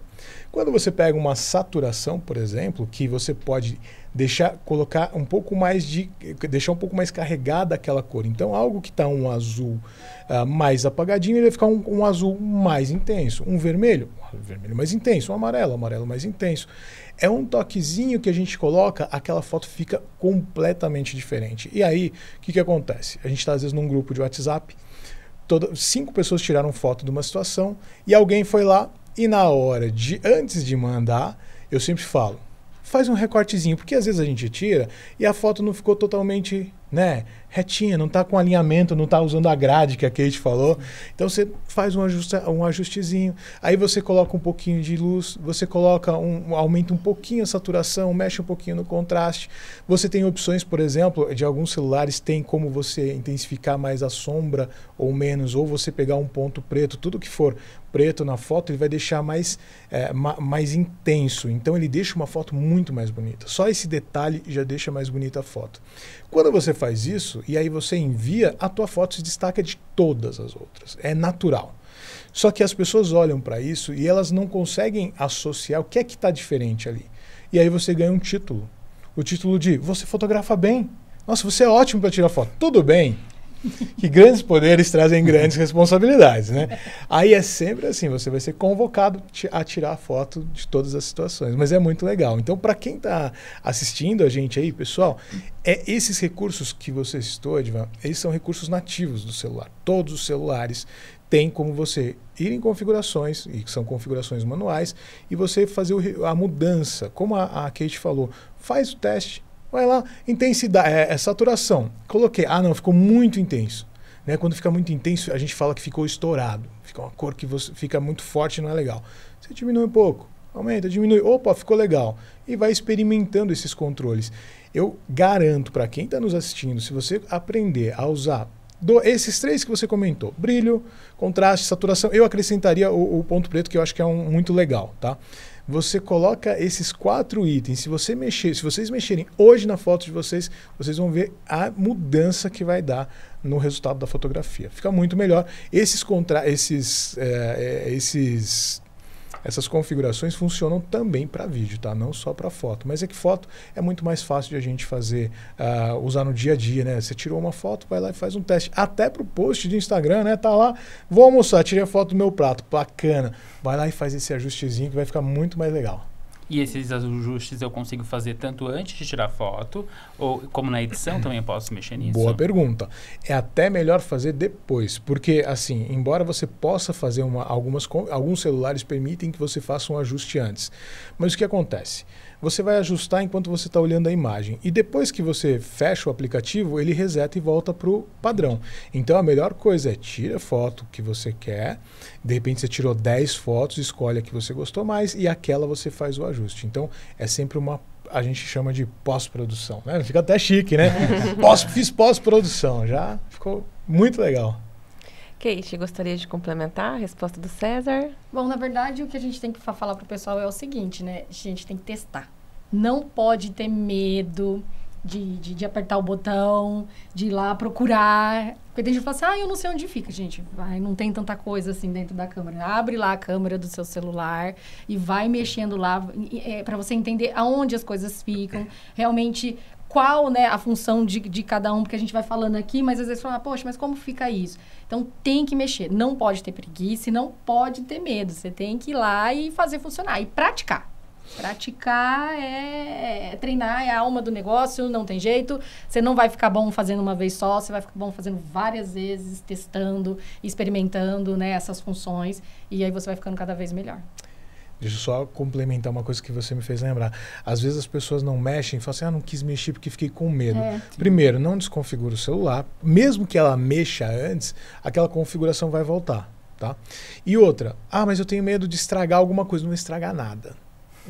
Quando você pega uma saturação, por exemplo, que você pode deixar colocar um pouco mais de deixar um pouco mais carregada aquela cor. Então algo que está um azul uh, mais apagadinho ele vai ficar um, um, azul mais intenso, um vermelho, um vermelho mais intenso, um amarelo, um amarelo mais intenso. É um toquezinho que a gente coloca, aquela foto fica completamente diferente. E aí o que, que acontece? A gente está às vezes num grupo de WhatsApp, toda, cinco pessoas tiraram foto de uma situação e alguém foi lá e na hora de antes de mandar eu sempre falo faz um recortezinho, porque às vezes a gente tira e a foto não ficou totalmente né, retinha, não está com alinhamento, não está usando a grade que a Kate falou. Então você faz um, ajusta, um ajustezinho, aí você coloca um pouquinho de luz, você coloca um, aumenta um pouquinho a saturação, mexe um pouquinho no contraste. Você tem opções, por exemplo, de alguns celulares tem como você intensificar mais a sombra ou menos, ou você pegar um ponto preto, tudo que for preto na foto, ele vai deixar mais, é, ma, mais intenso. Então ele deixa uma foto muito mais bonita. Só esse detalhe já deixa mais bonita a foto. Quando você faz isso, e aí você envia, a tua foto se destaca de todas as outras. É natural. Só que as pessoas olham para isso e elas não conseguem associar o que é que está diferente ali. E aí você ganha um título. O título de você fotografa bem. Nossa, você é ótimo para tirar foto. Tudo bem. que grandes poderes trazem grandes responsabilidades, né? Aí é sempre assim, você vai ser convocado a tirar foto de todas as situações, mas é muito legal. Então, para quem está assistindo a gente aí, pessoal, é esses recursos que você citou, Edvan, eles são recursos nativos do celular. Todos os celulares têm como você ir em configurações, e que são configurações manuais, e você fazer a mudança. Como a, a Kate falou, faz o teste, Vai lá, intensidade, é, é saturação. Coloquei, ah não, ficou muito intenso. Né? Quando fica muito intenso, a gente fala que ficou estourado. Fica uma cor que você, fica muito forte não é legal. Você diminui um pouco, aumenta, diminui. Opa, ficou legal. E vai experimentando esses controles. Eu garanto para quem está nos assistindo, se você aprender a usar do, esses três que você comentou, brilho, contraste, saturação, eu acrescentaria o, o ponto preto, que eu acho que é um muito legal, tá? Você coloca esses quatro itens. Se você mexer, se vocês mexerem hoje na foto de vocês, vocês vão ver a mudança que vai dar no resultado da fotografia. Fica muito melhor. Esses contra, esses, é, esses essas configurações funcionam também para vídeo, tá? Não só para foto. Mas é que foto é muito mais fácil de a gente fazer, uh, usar no dia a dia, né? Você tirou uma foto, vai lá e faz um teste. Até para o post de Instagram, né? Tá lá, vou almoçar, tirei a foto do meu prato, bacana. Vai lá e faz esse ajustezinho que vai ficar muito mais legal. E esses ajustes eu consigo fazer tanto antes de tirar foto, ou como na edição também posso mexer nisso? Boa pergunta. É até melhor fazer depois, porque assim, embora você possa fazer uma, algumas, alguns celulares permitem que você faça um ajuste antes. Mas o que acontece? você vai ajustar enquanto você está olhando a imagem. E depois que você fecha o aplicativo, ele reseta e volta para o padrão. Então a melhor coisa é tira a foto que você quer, de repente você tirou 10 fotos, escolhe a que você gostou mais e aquela você faz o ajuste. Então é sempre uma a gente chama de pós-produção, né? Fica até chique, né? Pós, fiz pós-produção, já ficou muito legal. Kate, gostaria de complementar a resposta do César? Bom, na verdade, o que a gente tem que falar para o pessoal é o seguinte, né? A gente tem que testar não pode ter medo de, de, de, apertar o botão, de ir lá procurar. Porque tem gente que fala assim, ah, eu não sei onde fica, gente. Vai, não tem tanta coisa assim dentro da câmera. Abre lá a câmera do seu celular e vai mexendo lá é, para você entender aonde as coisas ficam. Realmente, qual né, a função de, de cada um, porque a gente vai falando aqui, mas às vezes fala, poxa, mas como fica isso? Então tem que mexer. Não pode ter preguiça, não pode ter medo. Você tem que ir lá e fazer funcionar e praticar. Praticar é, é, treinar, é a alma do negócio, não tem jeito. Você não vai ficar bom fazendo uma vez só, você vai ficar bom fazendo várias vezes, testando, experimentando né, essas funções, e aí você vai ficando cada vez melhor. Deixa eu só complementar uma coisa que você me fez lembrar. Às vezes as pessoas não mexem e falam assim, ah, não quis mexer porque fiquei com medo. É, Primeiro, não desconfigura o celular. Mesmo que ela mexa antes, aquela configuração vai voltar, tá? E outra, ah, mas eu tenho medo de estragar alguma coisa. Não estragar nada.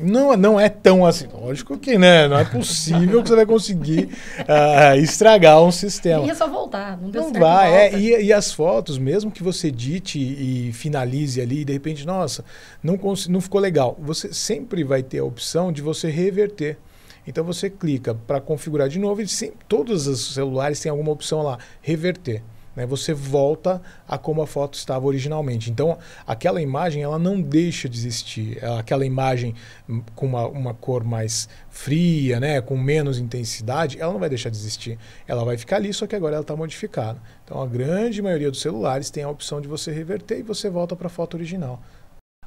Não, não é tão assim. Lógico que né? não é possível que você vai conseguir uh, estragar um sistema. E é só voltar, não deu não certo. Vai, é, e, e, as fotos, mesmo que você edite e finalize ali, e de repente, nossa, não, não ficou legal. Você sempre vai ter a opção de você reverter. Então você clica para configurar de novo e sempre, todos os celulares têm alguma opção lá, reverter né, você volta a como a foto estava originalmente. Então, aquela imagem ela não deixa de existir. É, aquela imagem hum, com uma, uma cor mais fria, né, com menos intensidade, ela não vai deixar de existir. Ela vai ficar ali, só que agora ela está modificada. Então, a grande maioria dos celulares tem a opção de você reverter e você volta para a foto original.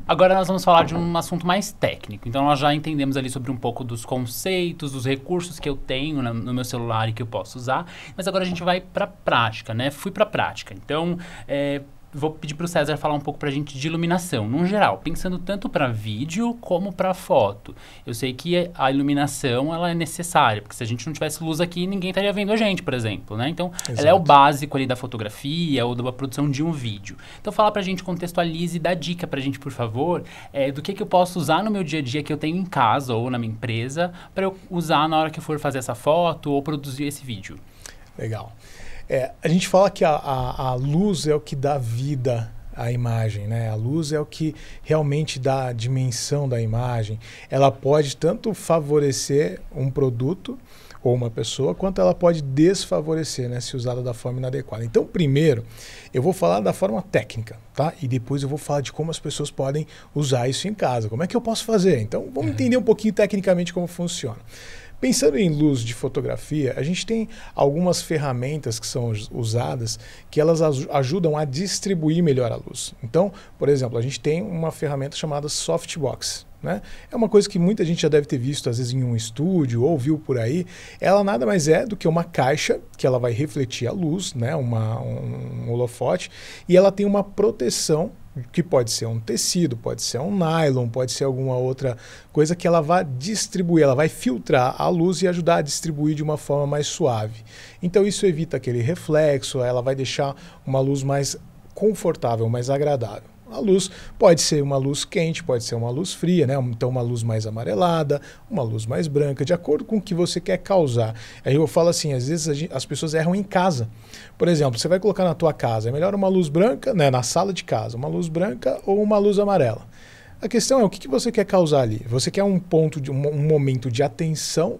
Agora nós vamos falar de um assunto mais técnico. Então nós já entendemos ali sobre um pouco dos conceitos, dos recursos que eu tenho no meu celular e que eu posso usar. Mas agora a gente vai para prática, né? Fui para prática. Então é, vou pedir para o César falar um pouco para a gente de iluminação, num geral, pensando tanto para vídeo como para foto. Eu sei que a iluminação ela é necessária, porque se a gente não tivesse luz aqui, ninguém estaria vendo a gente, por exemplo, né? Então, Exato. ela é o básico ali da fotografia ou da produção de um vídeo. Então, fala para a gente, contextualize, dá dica para a gente, por favor, é, do que, que eu posso usar no meu dia a dia que eu tenho em casa ou na minha empresa para eu usar na hora que eu for fazer essa foto ou produzir esse vídeo. Legal. É, a gente fala que a, a, a, luz é o que dá vida à imagem, né? A luz é o que realmente dá a dimensão da imagem. Ela pode tanto favorecer um produto ou uma pessoa, quanto ela pode desfavorecer, né, se usada da forma inadequada. Então, primeiro, eu vou falar da forma técnica, tá? E depois eu vou falar de como as pessoas podem usar isso em casa. Como é que eu posso fazer? Então, vamos uhum. entender um pouquinho tecnicamente como funciona. Pensando em luz de fotografia, a gente tem algumas ferramentas que são usadas que elas ajudam a distribuir melhor a luz. Então, por exemplo, a gente tem uma ferramenta chamada softbox. Né? É uma coisa que muita gente já deve ter visto, às vezes, em um estúdio ou viu por aí. Ela nada mais é do que uma caixa que ela vai refletir a luz, né? uma, um holofote, e ela tem uma proteção que pode ser um tecido, pode ser um nylon, pode ser alguma outra coisa que ela vai distribuir, ela vai filtrar a luz e ajudar a distribuir de uma forma mais suave. Então isso evita aquele reflexo, ela vai deixar uma luz mais confortável, mais agradável. A luz pode ser uma luz quente, pode ser uma luz fria, né? Então uma luz mais amarelada, uma luz mais branca, de acordo com o que você quer causar. Aí eu falo assim, às vezes gente, as pessoas erram em casa. Por exemplo, você vai colocar na tua casa, é melhor uma luz branca, né, na sala de casa, uma luz branca ou uma luz amarela. A questão é o que, que você quer causar ali. Você quer um ponto de um, um momento de atenção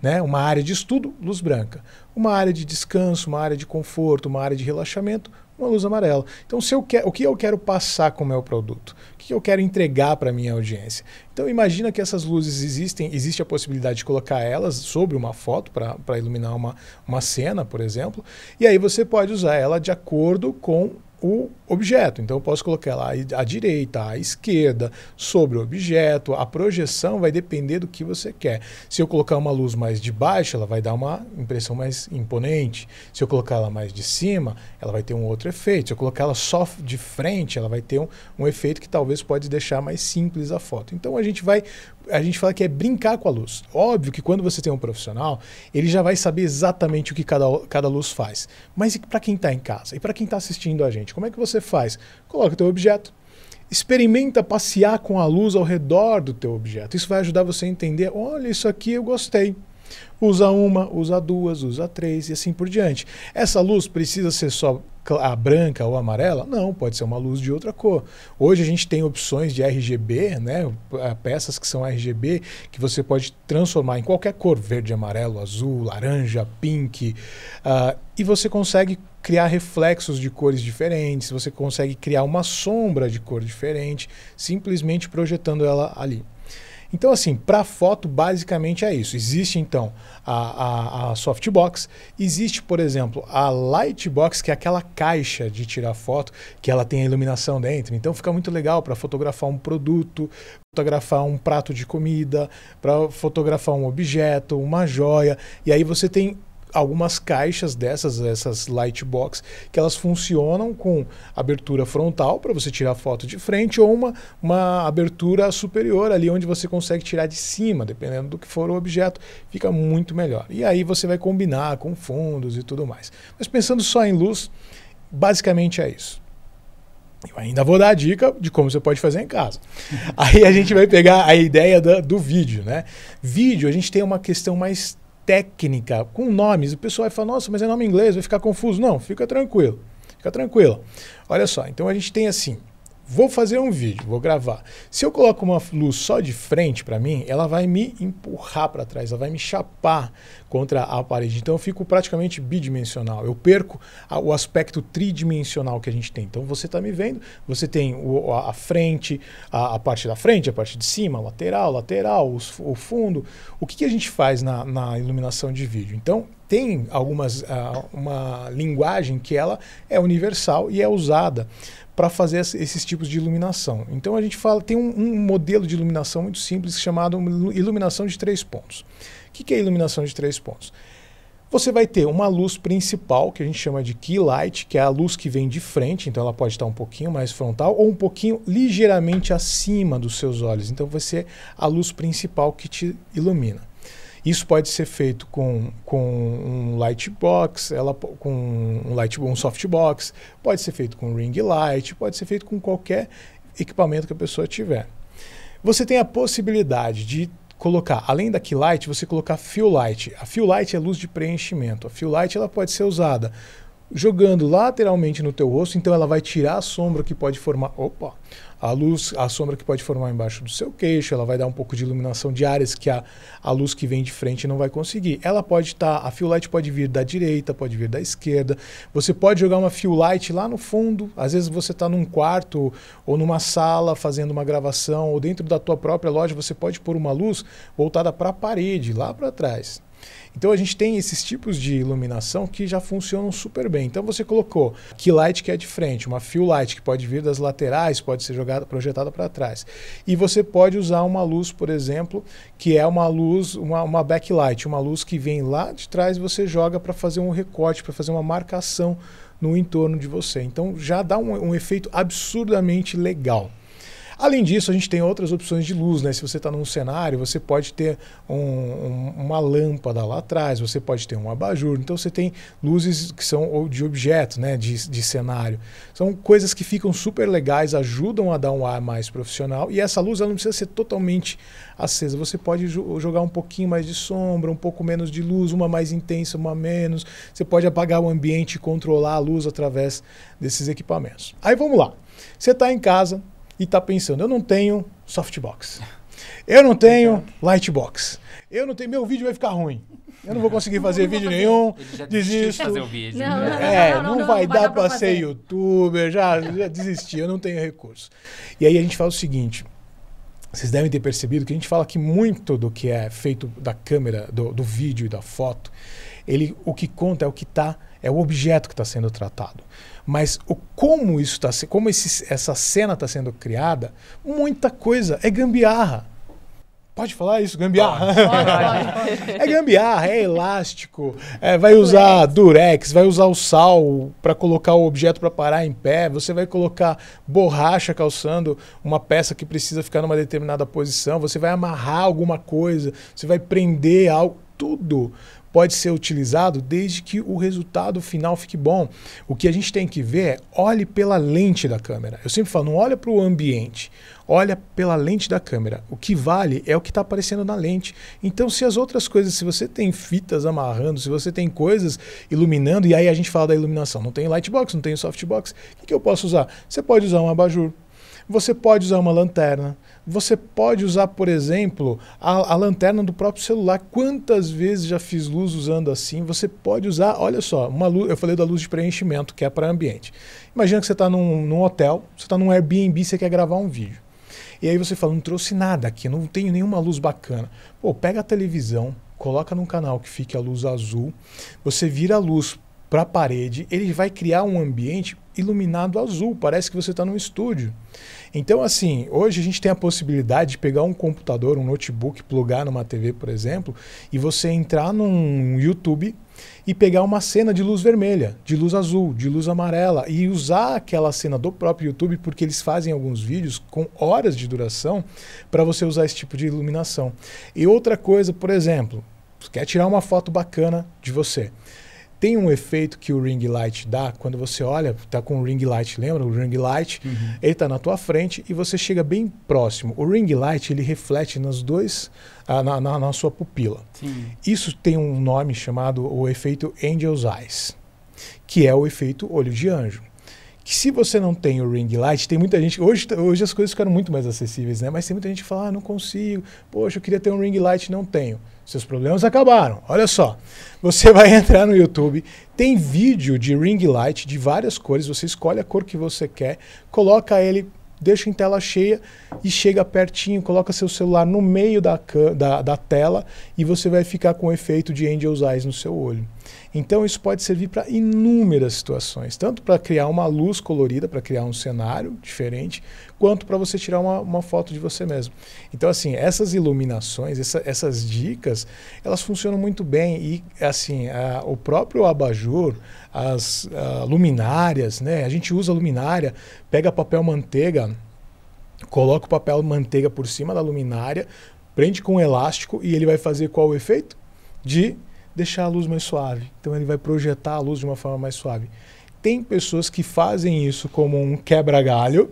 né? Uma área de estudo, luz branca. Uma área de descanso, uma área de conforto, uma área de relaxamento, uma luz amarela. Então, se eu quer, o que eu quero passar com o meu produto? O que eu quero entregar para a minha audiência? Então, imagina que essas luzes existem, existe a possibilidade de colocar elas sobre uma foto para iluminar uma, uma cena, por exemplo, e aí você pode usar ela de acordo com o objeto. Então eu posso colocar lá à direita, à esquerda, sobre o objeto. A projeção vai depender do que você quer. Se eu colocar uma luz mais de baixo, ela vai dar uma impressão mais imponente. Se eu colocar ela mais de cima, ela vai ter um outro efeito. Se eu colocar ela só de frente, ela vai ter um, um efeito que talvez pode deixar mais simples a foto. Então a gente vai a gente fala que é brincar com a luz. Óbvio que quando você tem um profissional, ele já vai saber exatamente o que cada, cada luz faz. Mas e para quem está em casa? E para quem está assistindo a gente? Como é que você faz? Coloca o teu objeto, experimenta passear com a luz ao redor do teu objeto. Isso vai ajudar você a entender, olha, isso aqui eu gostei. Usa uma, usa duas, usa três e assim por diante. Essa luz precisa ser só a branca ou amarela? Não, pode ser uma luz de outra cor. Hoje a gente tem opções de RGB, né? Eh, peças que são RGB, que você pode transformar em qualquer cor, verde, amarelo, azul, laranja, pink, uh, e você consegue criar reflexos de cores diferentes, você consegue criar uma sombra de cor diferente, simplesmente projetando ela ali. Então, assim, para foto, basicamente é isso. Existe, então, a, a, a, softbox. Existe, por exemplo, a lightbox, que é aquela caixa de tirar foto, que ela tem a iluminação dentro. Então, fica muito legal para fotografar um produto, fotografar um prato de comida, para fotografar um objeto, uma joia. E aí você tem algumas caixas dessas, essas lightbox, que elas funcionam com abertura frontal para você tirar foto de frente ou uma, uma abertura superior ali onde você consegue tirar de cima, dependendo do que for o objeto, fica muito melhor. E aí você vai combinar com fundos e tudo mais. Mas pensando só em luz, basicamente é isso. Eu ainda vou dar a dica de como você pode fazer em casa. Aí a gente vai pegar a ideia do, do vídeo, né? Vídeo, a gente tem uma questão mais técnica, com nomes. O pessoal vai falar, nossa, mas é nome inglês, vai ficar confuso. Não, fica tranquilo. Fica tranquilo. Olha só, então a gente tem assim, Vou fazer um vídeo, vou gravar. Se eu coloco uma luz só de frente para mim, ela vai me empurrar para trás, ela vai me chapar contra a parede. Então eu fico praticamente bidimensional. Eu perco a, o aspecto tridimensional que a gente tem. Então você está me vendo, você tem o, a, a, frente, a, a, parte da frente, a parte de cima, lateral, lateral, os, o fundo. O que, que a gente faz na, na iluminação de vídeo? Então tem algumas uh, uma linguagem que ela é universal e é usada para fazer esses tipos de iluminação. Então a gente fala, tem um, um modelo de iluminação muito simples chamado iluminação de três pontos. O que, que é iluminação de três pontos? Você vai ter uma luz principal, que a gente chama de key light, que é a luz que vem de frente, então ela pode estar um pouquinho mais frontal ou um pouquinho ligeiramente acima dos seus olhos. Então vai ser a luz principal que te ilumina. Isso pode ser feito com, com um lightbox, ela, com um, light, um softbox, pode ser feito com ring light, pode ser feito com qualquer equipamento que a pessoa tiver. Você tem a possibilidade de colocar, além da key light, você colocar fill light. A fill light é luz de preenchimento. A fill light ela pode ser usada jogando lateralmente no teu rosto, então ela vai tirar a sombra que pode formar, opa, a luz, a sombra que pode formar embaixo do seu queixo, ela vai dar um pouco de iluminação de áreas que a, a luz que vem de frente não vai conseguir. Ela pode estar, tá, a fill light pode vir da direita, pode vir da esquerda. Você pode jogar uma fill light lá no fundo. Às vezes você está num quarto ou numa sala fazendo uma gravação ou dentro da tua própria loja, você pode pôr uma luz voltada para a parede, lá para trás. Então a gente tem esses tipos de iluminação que já funcionam super bem. Então você colocou key light que é de frente, uma fill light que pode vir das laterais, pode ser jogada, projetada para trás. E você pode usar uma luz, por exemplo, que é uma luz, uma, uma backlight, uma luz que vem lá de trás e você joga para fazer um recorte, para fazer uma marcação no entorno de você. Então já dá um, um efeito absurdamente legal. Além disso, a gente tem outras opções de luz, né? Se você está num cenário, você pode ter um, um, uma lâmpada lá atrás, você pode ter um abajur. Então você tem luzes que são de objeto, né? De, de cenário. São coisas que ficam super legais, ajudam a dar um ar mais profissional. E essa luz ela não precisa ser totalmente acesa. Você pode jo jogar um pouquinho mais de sombra, um pouco menos de luz, uma mais intensa, uma menos. Você pode apagar o ambiente e controlar a luz através desses equipamentos. Aí vamos lá. Você está em casa, e tá pensando, eu não tenho softbox, eu não tenho lightbox, eu não tenho, meu vídeo vai ficar ruim. Eu não vou conseguir fazer vídeo nenhum. Desisto. Não, é, não vai dar para ser youtuber, já, já desisti, eu não tenho recurso. E aí a gente fala o seguinte: vocês devem ter percebido que a gente fala que muito do que é feito da câmera, do, do vídeo e da foto ele, o que conta é o que está, é o objeto que está sendo tratado. Mas o como isso está, como esse, essa cena está sendo criada, muita coisa é gambiarra. Pode falar isso, gambiarra. é gambiarra, é elástico, é, vai durex. usar durex, vai usar o sal para colocar o objeto para parar em pé, você vai colocar borracha calçando uma peça que precisa ficar numa determinada posição, você vai amarrar alguma coisa, você vai prender algo, tudo pode ser utilizado desde que o resultado final fique bom. O que a gente tem que ver é olhe pela lente da câmera. Eu sempre falo, não olha para o ambiente, olha pela lente da câmera. O que vale é o que está aparecendo na lente. Então, se as outras coisas, se você tem fitas amarrando, se você tem coisas iluminando, e aí a gente fala da iluminação, não tem lightbox, não tem softbox, o que, que eu posso usar? Você pode usar um abajur, você pode usar uma lanterna, você pode usar, por exemplo, a, a, lanterna do próprio celular. Quantas vezes já fiz luz usando assim? Você pode usar, olha só, uma luz, eu falei da luz de preenchimento, que é para ambiente. Imagina que você está num, num, hotel, você está num Airbnb e você quer gravar um vídeo. E aí você fala, não trouxe nada aqui, não tenho nenhuma luz bacana. Pô, pega a televisão, coloca num canal que fique a luz azul, você vira a luz para a parede, ele vai criar um ambiente iluminado azul, parece que você está num estúdio. Então, assim, hoje a gente tem a possibilidade de pegar um computador, um notebook, plugar numa TV, por exemplo, e você entrar num YouTube e pegar uma cena de luz vermelha, de luz azul, de luz amarela e usar aquela cena do próprio YouTube, porque eles fazem alguns vídeos com horas de duração para você usar esse tipo de iluminação. E outra coisa, por exemplo, quer tirar uma foto bacana de você tem um efeito que o ring light dá quando você olha, tá com o ring light, lembra? O ring light, uhum. ele tá na tua frente e você chega bem próximo. O ring light, ele reflete nas dois, ah, na, na, na, sua pupila. Sim. Isso tem um nome chamado o efeito angel's eyes, que é o efeito olho de anjo. Que se você não tem o ring light, tem muita gente. Hoje, hoje as coisas ficaram muito mais acessíveis, né? Mas tem muita gente que fala, ah, não consigo, poxa, eu queria ter um ring light, não tenho. Seus problemas acabaram. Olha só. Você vai entrar no YouTube, tem vídeo de ring light de várias cores, você escolhe a cor que você quer, coloca ele, deixa em tela cheia e chega pertinho, coloca seu celular no meio da, da, da tela e você vai ficar com o efeito de angel's eyes no seu olho. Então, isso pode servir para inúmeras situações, tanto para criar uma luz colorida, para criar um cenário diferente, quanto para você tirar uma, uma, foto de você mesmo. Então, assim, essas iluminações, essa, essas dicas, elas funcionam muito bem. E, assim, a, o próprio abajur, as a, luminárias, né? A gente usa luminária, pega papel manteiga, coloca o papel manteiga por cima da luminária, prende com um elástico e ele vai fazer qual o efeito? De deixar a luz mais suave. Então ele vai projetar a luz de uma forma mais suave. Tem pessoas que fazem isso como um quebra-galho.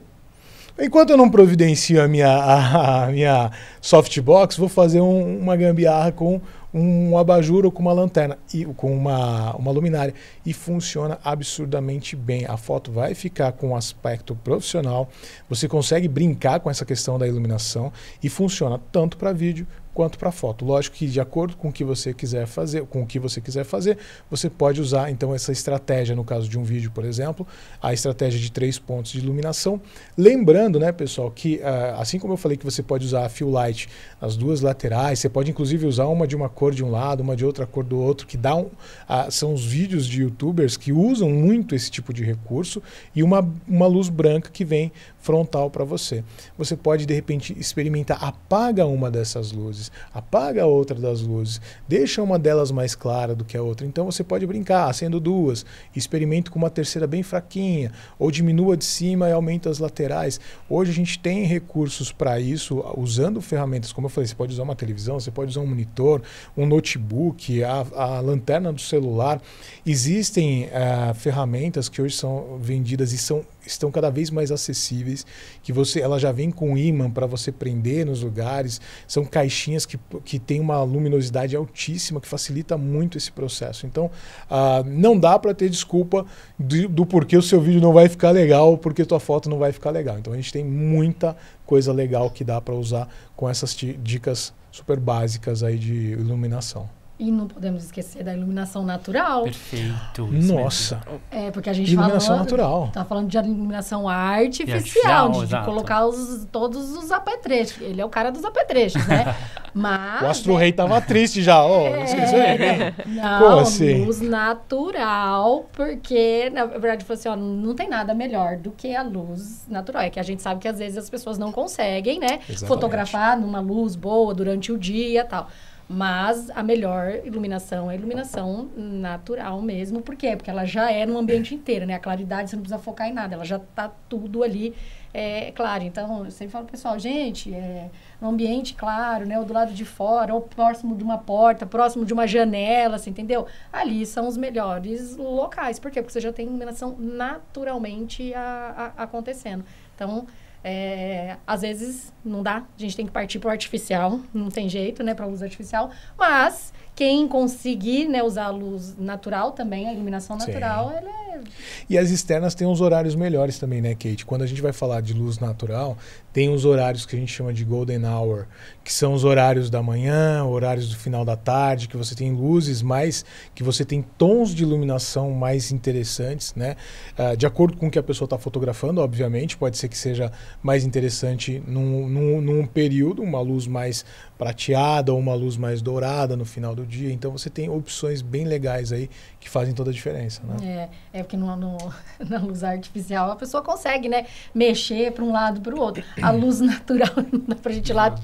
Enquanto eu não providencio a minha, a, a minha softbox, vou fazer um, uma gambiarra com um abajur ou com uma lanterna, e com uma, uma luminária. E funciona absurdamente bem. A foto vai ficar com um aspecto profissional, você consegue brincar com essa questão da iluminação e funciona tanto para vídeo quanto para foto. Lógico que de acordo com o que você quiser fazer, com o que você quiser fazer, você pode usar então essa estratégia no caso de um vídeo, por exemplo, a estratégia de três pontos de iluminação. Lembrando, né, pessoal, que ah, assim como eu falei que você pode usar a fill light nas duas laterais, você pode inclusive usar uma de uma cor de um lado, uma de outra cor do outro, que dá um, a, ah, são os vídeos de youtubers que usam muito esse tipo de recurso e uma, uma luz branca que vem frontal para você. Você pode de repente experimentar apaga uma dessas luzes, apaga outra das luzes, deixa uma delas mais clara do que a outra. Então você pode brincar, acendo duas, experimente com uma terceira bem fraquinha, ou diminua de cima e aumenta as laterais. Hoje a gente tem recursos para isso usando ferramentas, como eu falei, você pode usar uma televisão, você pode usar um monitor, um notebook, a, a lanterna do celular. Existem uh, ferramentas que hoje são vendidas e são estão cada vez mais acessíveis, que você, ela já vem com ímã para você prender nos lugares, são caixinhas que, que tem uma luminosidade altíssima que facilita muito esse processo. Então, ah, não dá para ter desculpa do, do porquê o seu vídeo não vai ficar legal, porque tua foto não vai ficar legal. Então, a gente tem muita coisa legal que dá para usar com essas dicas super básicas aí de iluminação. E não podemos esquecer da iluminação natural. Perfeito. Nossa. É, porque a gente iluminação falando, natural. tá falando de iluminação artificial, artificial de, colocar os, todos os apetrechos. Ele é o cara dos apetrechos, né? Mas, o Astro Rei tava é. triste já, ó. Oh, é, né? Não, Como assim? luz natural, porque, na verdade, falou assim, ó, não tem nada melhor do que a luz natural. É que a gente sabe que às vezes as pessoas não conseguem, né? Exatamente. Fotografar numa luz boa durante o dia e tal. Mas a melhor iluminação é a iluminação natural mesmo. Por quê? Porque ela já é no ambiente inteiro, né? A claridade você não precisa focar em nada, ela já está tudo ali é, claro. Então, eu sempre falo pessoal, gente, é, um ambiente claro, né? Ou do lado de fora, ou próximo de uma porta, próximo de uma janela, assim, entendeu? Ali são os melhores locais. Por quê? Porque você já tem iluminação naturalmente a, a, acontecendo. Então, é, às vezes não dá, a gente tem que partir para o artificial, não tem jeito, né, para luz artificial. Mas quem conseguir né, usar a luz natural também, a iluminação natural, Sim. ela é... E as externas têm uns horários melhores também, né, Kate? Quando a gente vai falar de luz natural, tem uns horários que a gente chama de golden hour, que são os horários da manhã, horários do final da tarde, que você tem luzes mais, que você tem tons de iluminação mais interessantes, né? Uh, de acordo com o que a pessoa está fotografando, obviamente, pode ser que seja mais interessante num, num, num período, uma luz mais prateada ou uma luz mais dourada no final do dia. Então você tem opções bem legais aí que fazem toda a diferença, né? É, é porque no, no, na luz artificial a pessoa consegue, né? Mexer para um lado para o outro. A luz natural não dá para a gente ir lá,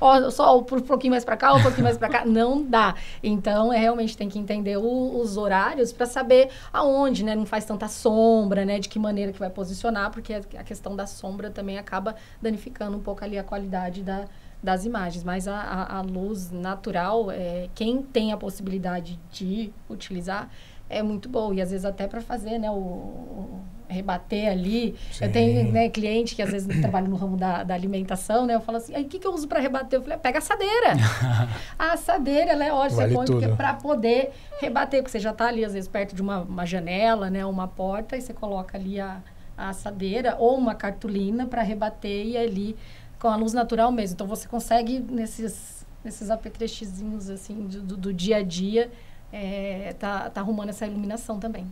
ó, só um pouquinho mais para cá, um pouquinho mais para cá, não dá. Então, é, realmente tem que entender o, os horários para saber aonde, né? Não faz tanta sombra, né? De que maneira que vai posicionar, porque a questão da sombra também acaba danificando um pouco ali a qualidade da, das imagens, mas a, a, a luz natural, é, quem tem a possibilidade de utilizar, é muito boa. E às vezes até para fazer, né, o, o rebater ali. Sim. Eu tenho né, cliente que às vezes trabalha no ramo da, da alimentação, né? Eu falo assim, aí o que, que eu uso para rebater? Eu falei, ah, pega a assadeira. a assadeira, ela é ótima, vale você põe para poder rebater, porque você já está ali, às vezes, perto de uma, uma janela, né? Uma porta, e você coloca ali a, a assadeira ou uma cartolina para rebater e ali com a luz natural mesmo. Então você consegue nesses, nesses apetrechezinhos assim do, do, dia a dia é, tá, tá arrumando essa iluminação também.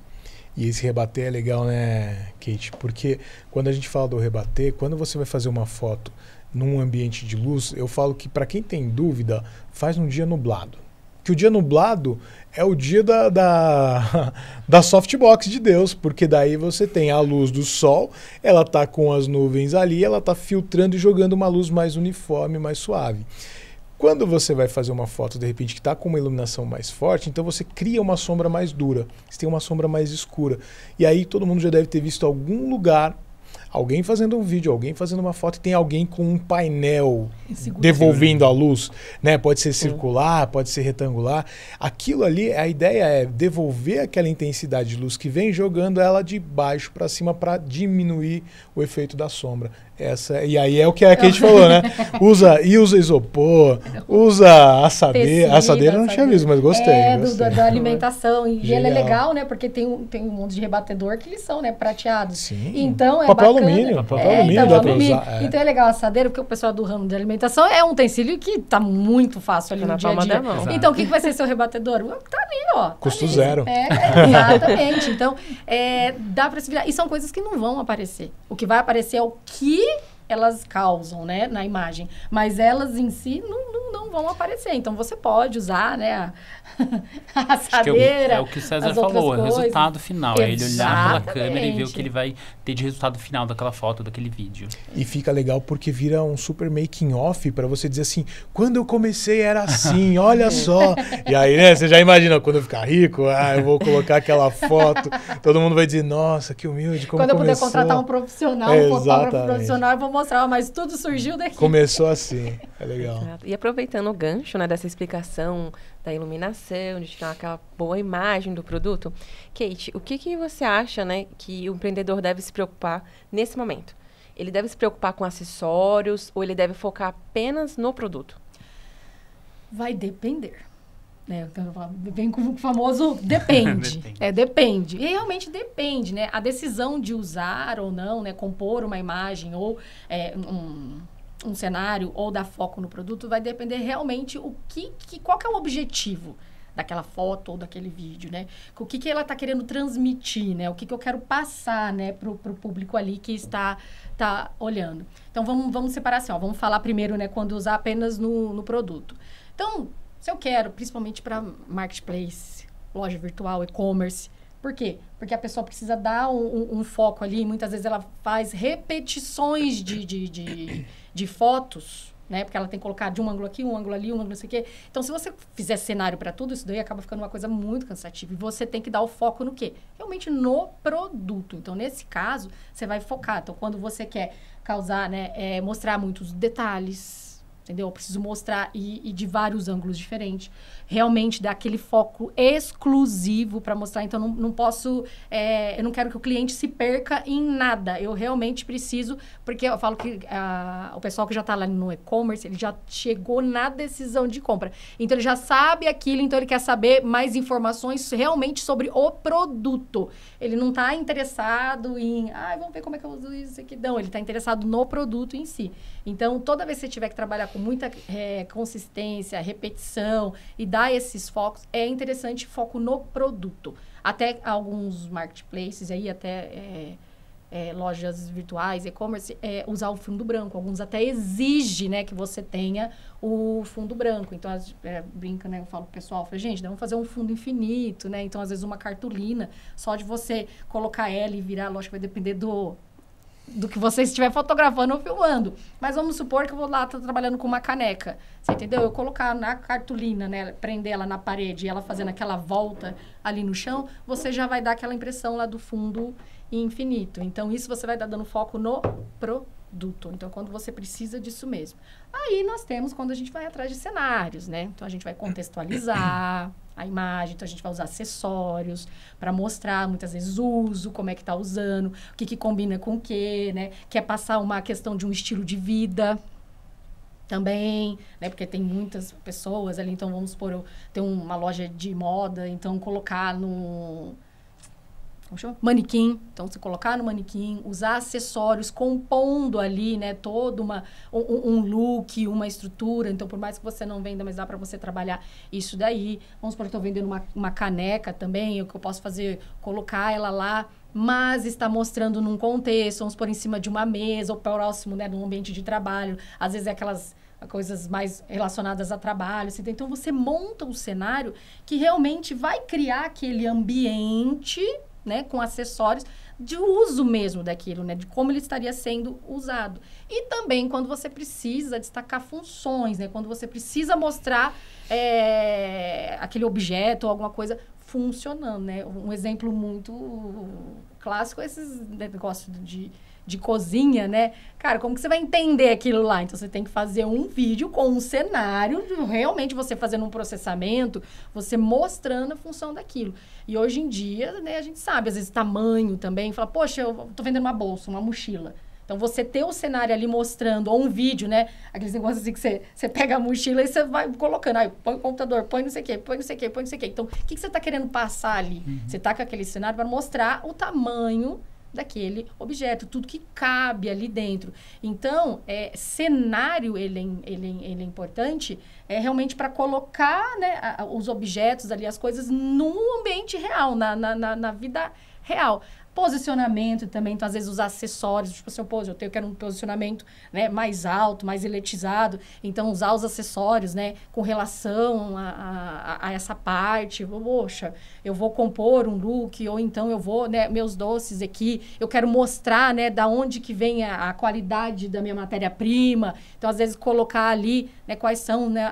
E esse rebater é legal, né, Kate? Porque quando a gente fala do rebater, quando você vai fazer uma foto num ambiente de luz, eu falo que para quem tem dúvida, faz um dia nublado que o dia nublado é o dia da, da, da, softbox de Deus, porque daí você tem a luz do sol, ela está com as nuvens ali, ela está filtrando e jogando uma luz mais uniforme, mais suave. Quando você vai fazer uma foto, de repente, que está com uma iluminação mais forte, então você cria uma sombra mais dura, você tem uma sombra mais escura. E aí todo mundo já deve ter visto algum lugar alguém fazendo um vídeo, alguém fazendo uma foto, e tem alguém com um painel devolvendo a luz, né? Pode ser circular, pode ser retangular. Aquilo ali, a ideia é devolver aquela intensidade de luz que vem jogando ela de baixo para cima para diminuir o efeito da sombra. Essa, e aí é o que, é que a gente falou, né? Usa e usa isopor, usa assadeira. Tecido, assadeira eu não tinha visto, mas gostei. É, gostei. Do, da alimentação. E Legal. ele é legal, né? Porque tem, tem um monte de rebatedor que eles são, né? Prateados. Sim. Então é papel bacana. Alumínio, é, papel é, alumínio, então, alumínio. Usar, é. então é legal a assadeira, porque o pessoal do ramo de alimentação é um utensílio que tá muito fácil ali na no dia a dia. Da mão. Então o que, que vai ser seu rebatedor? Tá ali, ó. Tá Custo zero. É, exatamente. então, é, dá para se virar. E são coisas que não vão aparecer. O que vai aparecer é o que elas causam, né, na imagem. Mas elas em si não, não, não vão aparecer. Então você pode usar, né, a, assadeira. É o, é o, que o César falou, é o resultado final. Exatamente. É ele olhar pela câmera e ver o que ele vai ter de resultado final daquela foto, daquele vídeo. E fica legal porque vira um super making off para você dizer assim, quando eu comecei era assim, olha só. E aí, né, você já imagina, quando eu ficar rico, ah, eu vou colocar aquela foto, todo mundo vai dizer, nossa, que humilde, como Quando eu começou. puder contratar um profissional, é, um profissional, eu vou mas tudo surgiu daqui. Começou assim, é legal. Exato. E aproveitando o gancho né, dessa explicação da iluminação, de tirar aquela boa imagem do produto, Kate, o que, que você acha né, que o empreendedor deve se preocupar nesse momento? Ele deve se preocupar com acessórios ou ele deve focar apenas no produto? Vai depender. Né? vem com o famoso depende. depende. É, depende. E realmente depende, né? A decisão de usar ou não, né? Compor uma imagem ou é, um, um cenário ou dar foco no produto vai depender realmente o que, que qual que é o objetivo daquela foto ou daquele vídeo, né? O que, que ela está querendo transmitir, né? O que, que eu quero passar, né, para o público ali que está tá olhando. Então, vamos, vamos separar assim, ó, Vamos falar primeiro, né, quando usar apenas no, no produto. Então, se eu quero, principalmente para marketplace, loja virtual, e-commerce. Por quê? Porque a pessoa precisa dar um, um, um foco ali. Muitas vezes ela faz repetições de, de, de, de fotos né? Porque ela tem que colocar de um ângulo aqui, um ângulo ali, um ângulo não sei o quê. Então, se você fizer cenário para tudo, isso daí acaba ficando uma coisa muito cansativa. E você tem que dar o foco no quê? Realmente no produto. Então, nesse caso, você vai focar. Então, quando você quer causar, né? É, mostrar muitos detalhes, entendeu? Eu preciso mostrar e, e, de vários ângulos diferentes. Realmente dar aquele foco exclusivo para mostrar. Então, não, não posso... É, eu não quero que o cliente se perca em nada. Eu realmente preciso... Porque eu falo que a, o pessoal que já está lá no e-commerce, ele já chegou na decisão de compra. Então, ele já sabe aquilo. Então, ele quer saber mais informações realmente sobre o produto. Ele não está interessado em... Ah, vamos ver como é que eu uso isso aqui. Não, ele está interessado no produto em si. Então, toda vez que você tiver que trabalhar com muita é, consistência, repetição e dar esses focos, é interessante foco no produto. Até alguns marketplaces aí, até é, é, lojas virtuais, e-commerce, é, usar o fundo branco. Alguns até exigem né, que você tenha o fundo branco. Então, as, é, brinca, né? Eu falo pro pessoal, falo, gente, vamos fazer um fundo infinito, né? Então, às vezes, uma cartolina, só de você colocar ela e virar, lógico, vai depender do do que você estiver fotografando ou filmando. Mas vamos supor que eu vou lá, tô trabalhando com uma caneca. Você entendeu? Eu colocar na cartolina, né? Prender ela na parede e ela fazendo aquela volta ali no chão, você já vai dar aquela impressão lá do fundo infinito. Então, isso você vai dar dando foco no processo adulto. Então, quando você precisa disso mesmo. Aí nós temos quando a gente vai atrás de cenários, né? Então, a gente vai contextualizar a imagem, então a gente vai usar acessórios para mostrar muitas vezes o uso, como é que está usando, o que, que combina com o que, né? Quer passar uma questão de um estilo de vida, também, né? Porque tem muitas pessoas ali, então vamos supor, ter uma loja de moda, então colocar no como chama? Manequim. Então, se colocar no manequim, usar acessórios, compondo ali, né, todo uma, um, um look, uma estrutura. Então, por mais que você não venda, mas dá para você trabalhar isso daí. Vamos supor que eu estou vendendo uma, uma caneca também, o que eu posso fazer? Colocar ela lá mas está mostrando num contexto, vamos por em cima de uma mesa, ou próximo, né, Num ambiente de trabalho. Às vezes é aquelas coisas mais relacionadas a trabalho. Assim. Então, você monta um cenário que realmente vai criar aquele ambiente né, com acessórios de uso mesmo daquilo, né, de como ele estaria sendo usado. E também quando você precisa destacar funções, né, quando você precisa mostrar é, aquele objeto ou alguma coisa funcionando, né. Um exemplo muito clássico é esses negócios de de cozinha, né? Cara, como que você vai entender aquilo lá? Então você tem que fazer um vídeo com um cenário, realmente você fazendo um processamento, você mostrando a função daquilo. E hoje em dia, né, a gente sabe, às vezes tamanho também, fala, poxa, eu tô vendendo uma bolsa, uma mochila. Então, você ter o cenário ali mostrando, ou um vídeo, né? Aqueles negócios assim que você, você pega a mochila e você vai colocando. Aí, põe o computador, põe não sei o quê, põe não sei o quê, põe não sei o quê. Então, o que, que você está querendo passar ali? Uhum. Você está com aquele cenário para mostrar o tamanho daquele objeto, tudo que cabe ali dentro. Então, é, cenário ele é, ele, é, ele é importante é realmente para colocar né, a, os objetos ali, as coisas, no ambiente real, na, na, na, na vida real. Posicionamento também, então às vezes os acessórios, tipo assim, pô, eu, tenho, eu quero um posicionamento né, mais alto, mais eletizado, então usar os acessórios, né, com relação a, a, a essa parte, poxa, eu vou compor um look, ou então eu vou, né, meus doces aqui, eu quero mostrar, né, da onde que vem a, a qualidade da minha matéria-prima, então às vezes colocar ali, né, quais são, né,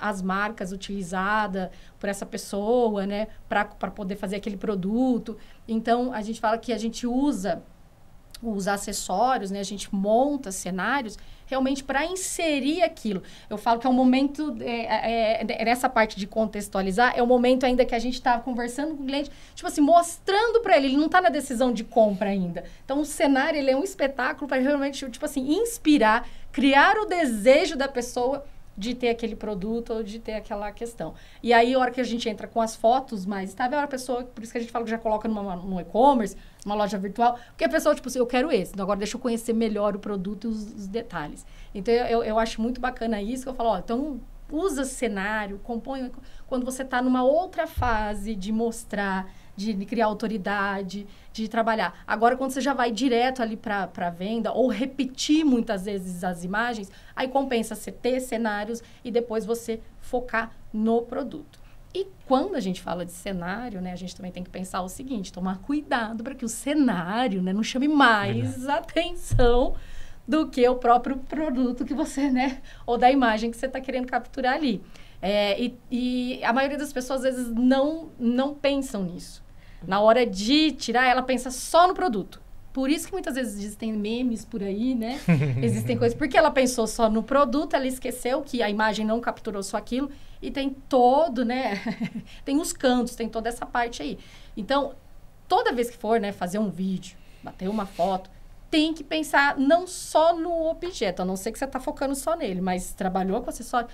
as marcas utilizadas por essa pessoa, né, para poder fazer aquele produto, então, a gente fala que a gente usa os acessórios, né? A gente monta cenários realmente para inserir aquilo. Eu falo que é um momento, é, é, é nessa parte de contextualizar, é o um momento ainda que a gente está conversando com o cliente, tipo assim, mostrando para ele, ele não está na decisão de compra ainda. Então, o cenário, ele é um espetáculo para realmente, tipo assim, inspirar, criar o desejo da pessoa de ter aquele produto ou de ter aquela questão. E aí, a hora que a gente entra com as fotos mais estável, é a pessoa, por isso que a gente fala que já coloca numa, num e-commerce, numa loja virtual, porque a pessoa, tipo assim, eu quero esse, então agora deixa eu conhecer melhor o produto e os, os detalhes. Então, eu, eu acho muito bacana isso, que eu falo, ó, então usa cenário, compõe. Quando você está numa outra fase de mostrar de criar autoridade, de trabalhar. Agora, quando você já vai direto ali para a venda ou repetir muitas vezes as imagens, aí compensa você ter cenários e depois você focar no produto. E quando a gente fala de cenário, né, a gente também tem que pensar o seguinte, tomar cuidado para que o cenário né, não chame mais é. atenção do que o próprio produto que você, né? Ou da imagem que você está querendo capturar ali. É, e, e, a maioria das pessoas, às vezes, não, não pensam nisso. Na hora de tirar, ela pensa só no produto. Por isso que muitas vezes existem memes por aí, né? Existem coisas. Porque ela pensou só no produto, ela esqueceu que a imagem não capturou só aquilo. E tem todo, né? tem os cantos, tem toda essa parte aí. Então, toda vez que for, né, fazer um vídeo, bater uma foto, tem que pensar não só no objeto, a não ser que você está focando só nele, mas trabalhou com acessório,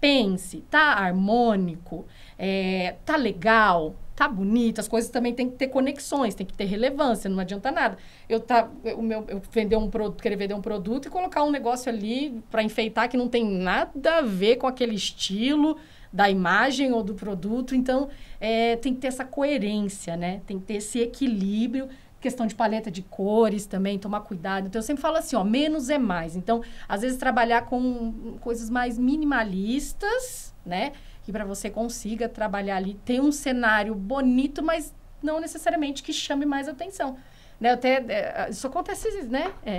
pense, tá harmônico, é, tá legal, tá bonito, as coisas também tem que ter conexões, tem que ter relevância, não adianta nada. Eu tá, o meu, eu vender um produto, querer vender um produto e colocar um negócio ali para enfeitar que não tem nada a ver com aquele estilo da imagem ou do produto. Então, é, tem que ter essa coerência, né? Tem que ter esse equilíbrio questão de paleta de cores também, tomar cuidado. Então, eu sempre falo assim, ó, menos é mais. Então, às vezes, trabalhar com coisas mais minimalistas, né? e para você consiga trabalhar ali, ter um cenário bonito, mas não necessariamente que chame mais atenção. Né, até, é, é, isso acontece, né? É, é,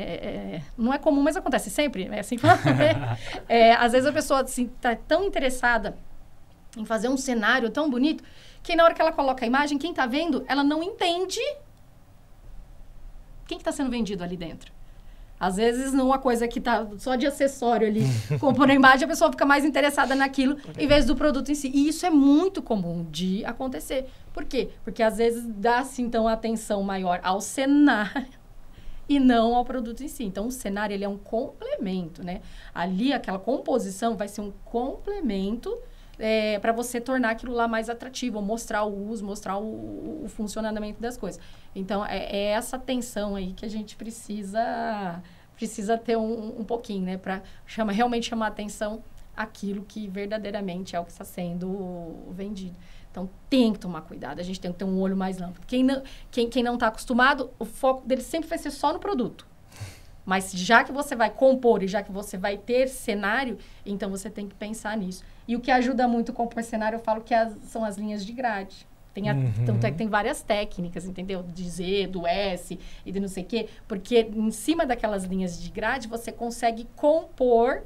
é, não é comum, mas acontece sempre. É assim que né? é, Às vezes a pessoa assim, tá tão interessada em fazer um cenário tão bonito que na hora que ela coloca a imagem, quem está vendo, ela não entende quem está que tá sendo vendido ali dentro. Às vezes, numa coisa que tá só de acessório ali, compor a imagem, a pessoa fica mais interessada naquilo em vez do produto em si. E isso é muito comum de acontecer. Por quê? Porque às vezes dá-se, assim, então, atenção maior ao cenário e não ao produto em si. Então, o cenário ele é um complemento, né? Ali, aquela composição vai ser um complemento é, para você tornar aquilo lá mais atrativo, mostrar o uso, mostrar o, o funcionamento das coisas. Então, é, é, essa tensão aí que a gente precisa precisa ter um, um pouquinho, né? Para chama, realmente chamar atenção aquilo que verdadeiramente é o que está sendo vendido. Então, tem que tomar cuidado. A gente tem que ter um olho mais amplo. Quem não está quem, quem não tá acostumado, o foco dele sempre vai ser só no produto. Mas já que você vai compor e já que você vai ter cenário, então você tem que pensar nisso. E o que ajuda muito a compor cenário, eu falo que as, são as linhas de grade. Tem a, uhum. Tanto é que tem várias técnicas, entendeu? De Z, do S e de não sei o quê. Porque em cima daquelas linhas de grade, você consegue compor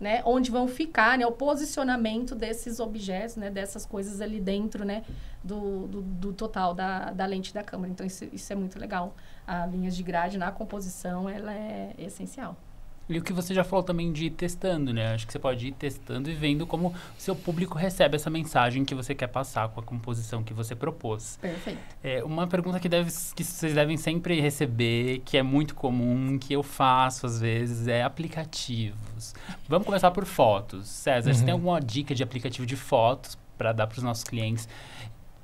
né, onde vão ficar, né, o posicionamento desses objetos, né, dessas coisas ali dentro, né, do, do, do total da, da lente da câmera. Então, isso, isso é muito legal a linhas de grade na composição ela é essencial. E o que você já falou também de ir testando, né? Acho que você pode ir testando e vendo como seu público recebe essa mensagem que você quer passar com a composição que você propôs. Perfeito. É, uma pergunta que, deve, que vocês devem sempre receber, que é muito comum, que eu faço às vezes, é aplicativos. Vamos começar por fotos. César, uhum. você tem uhum. alguma dica de aplicativo de fotos para dar para os nossos clientes?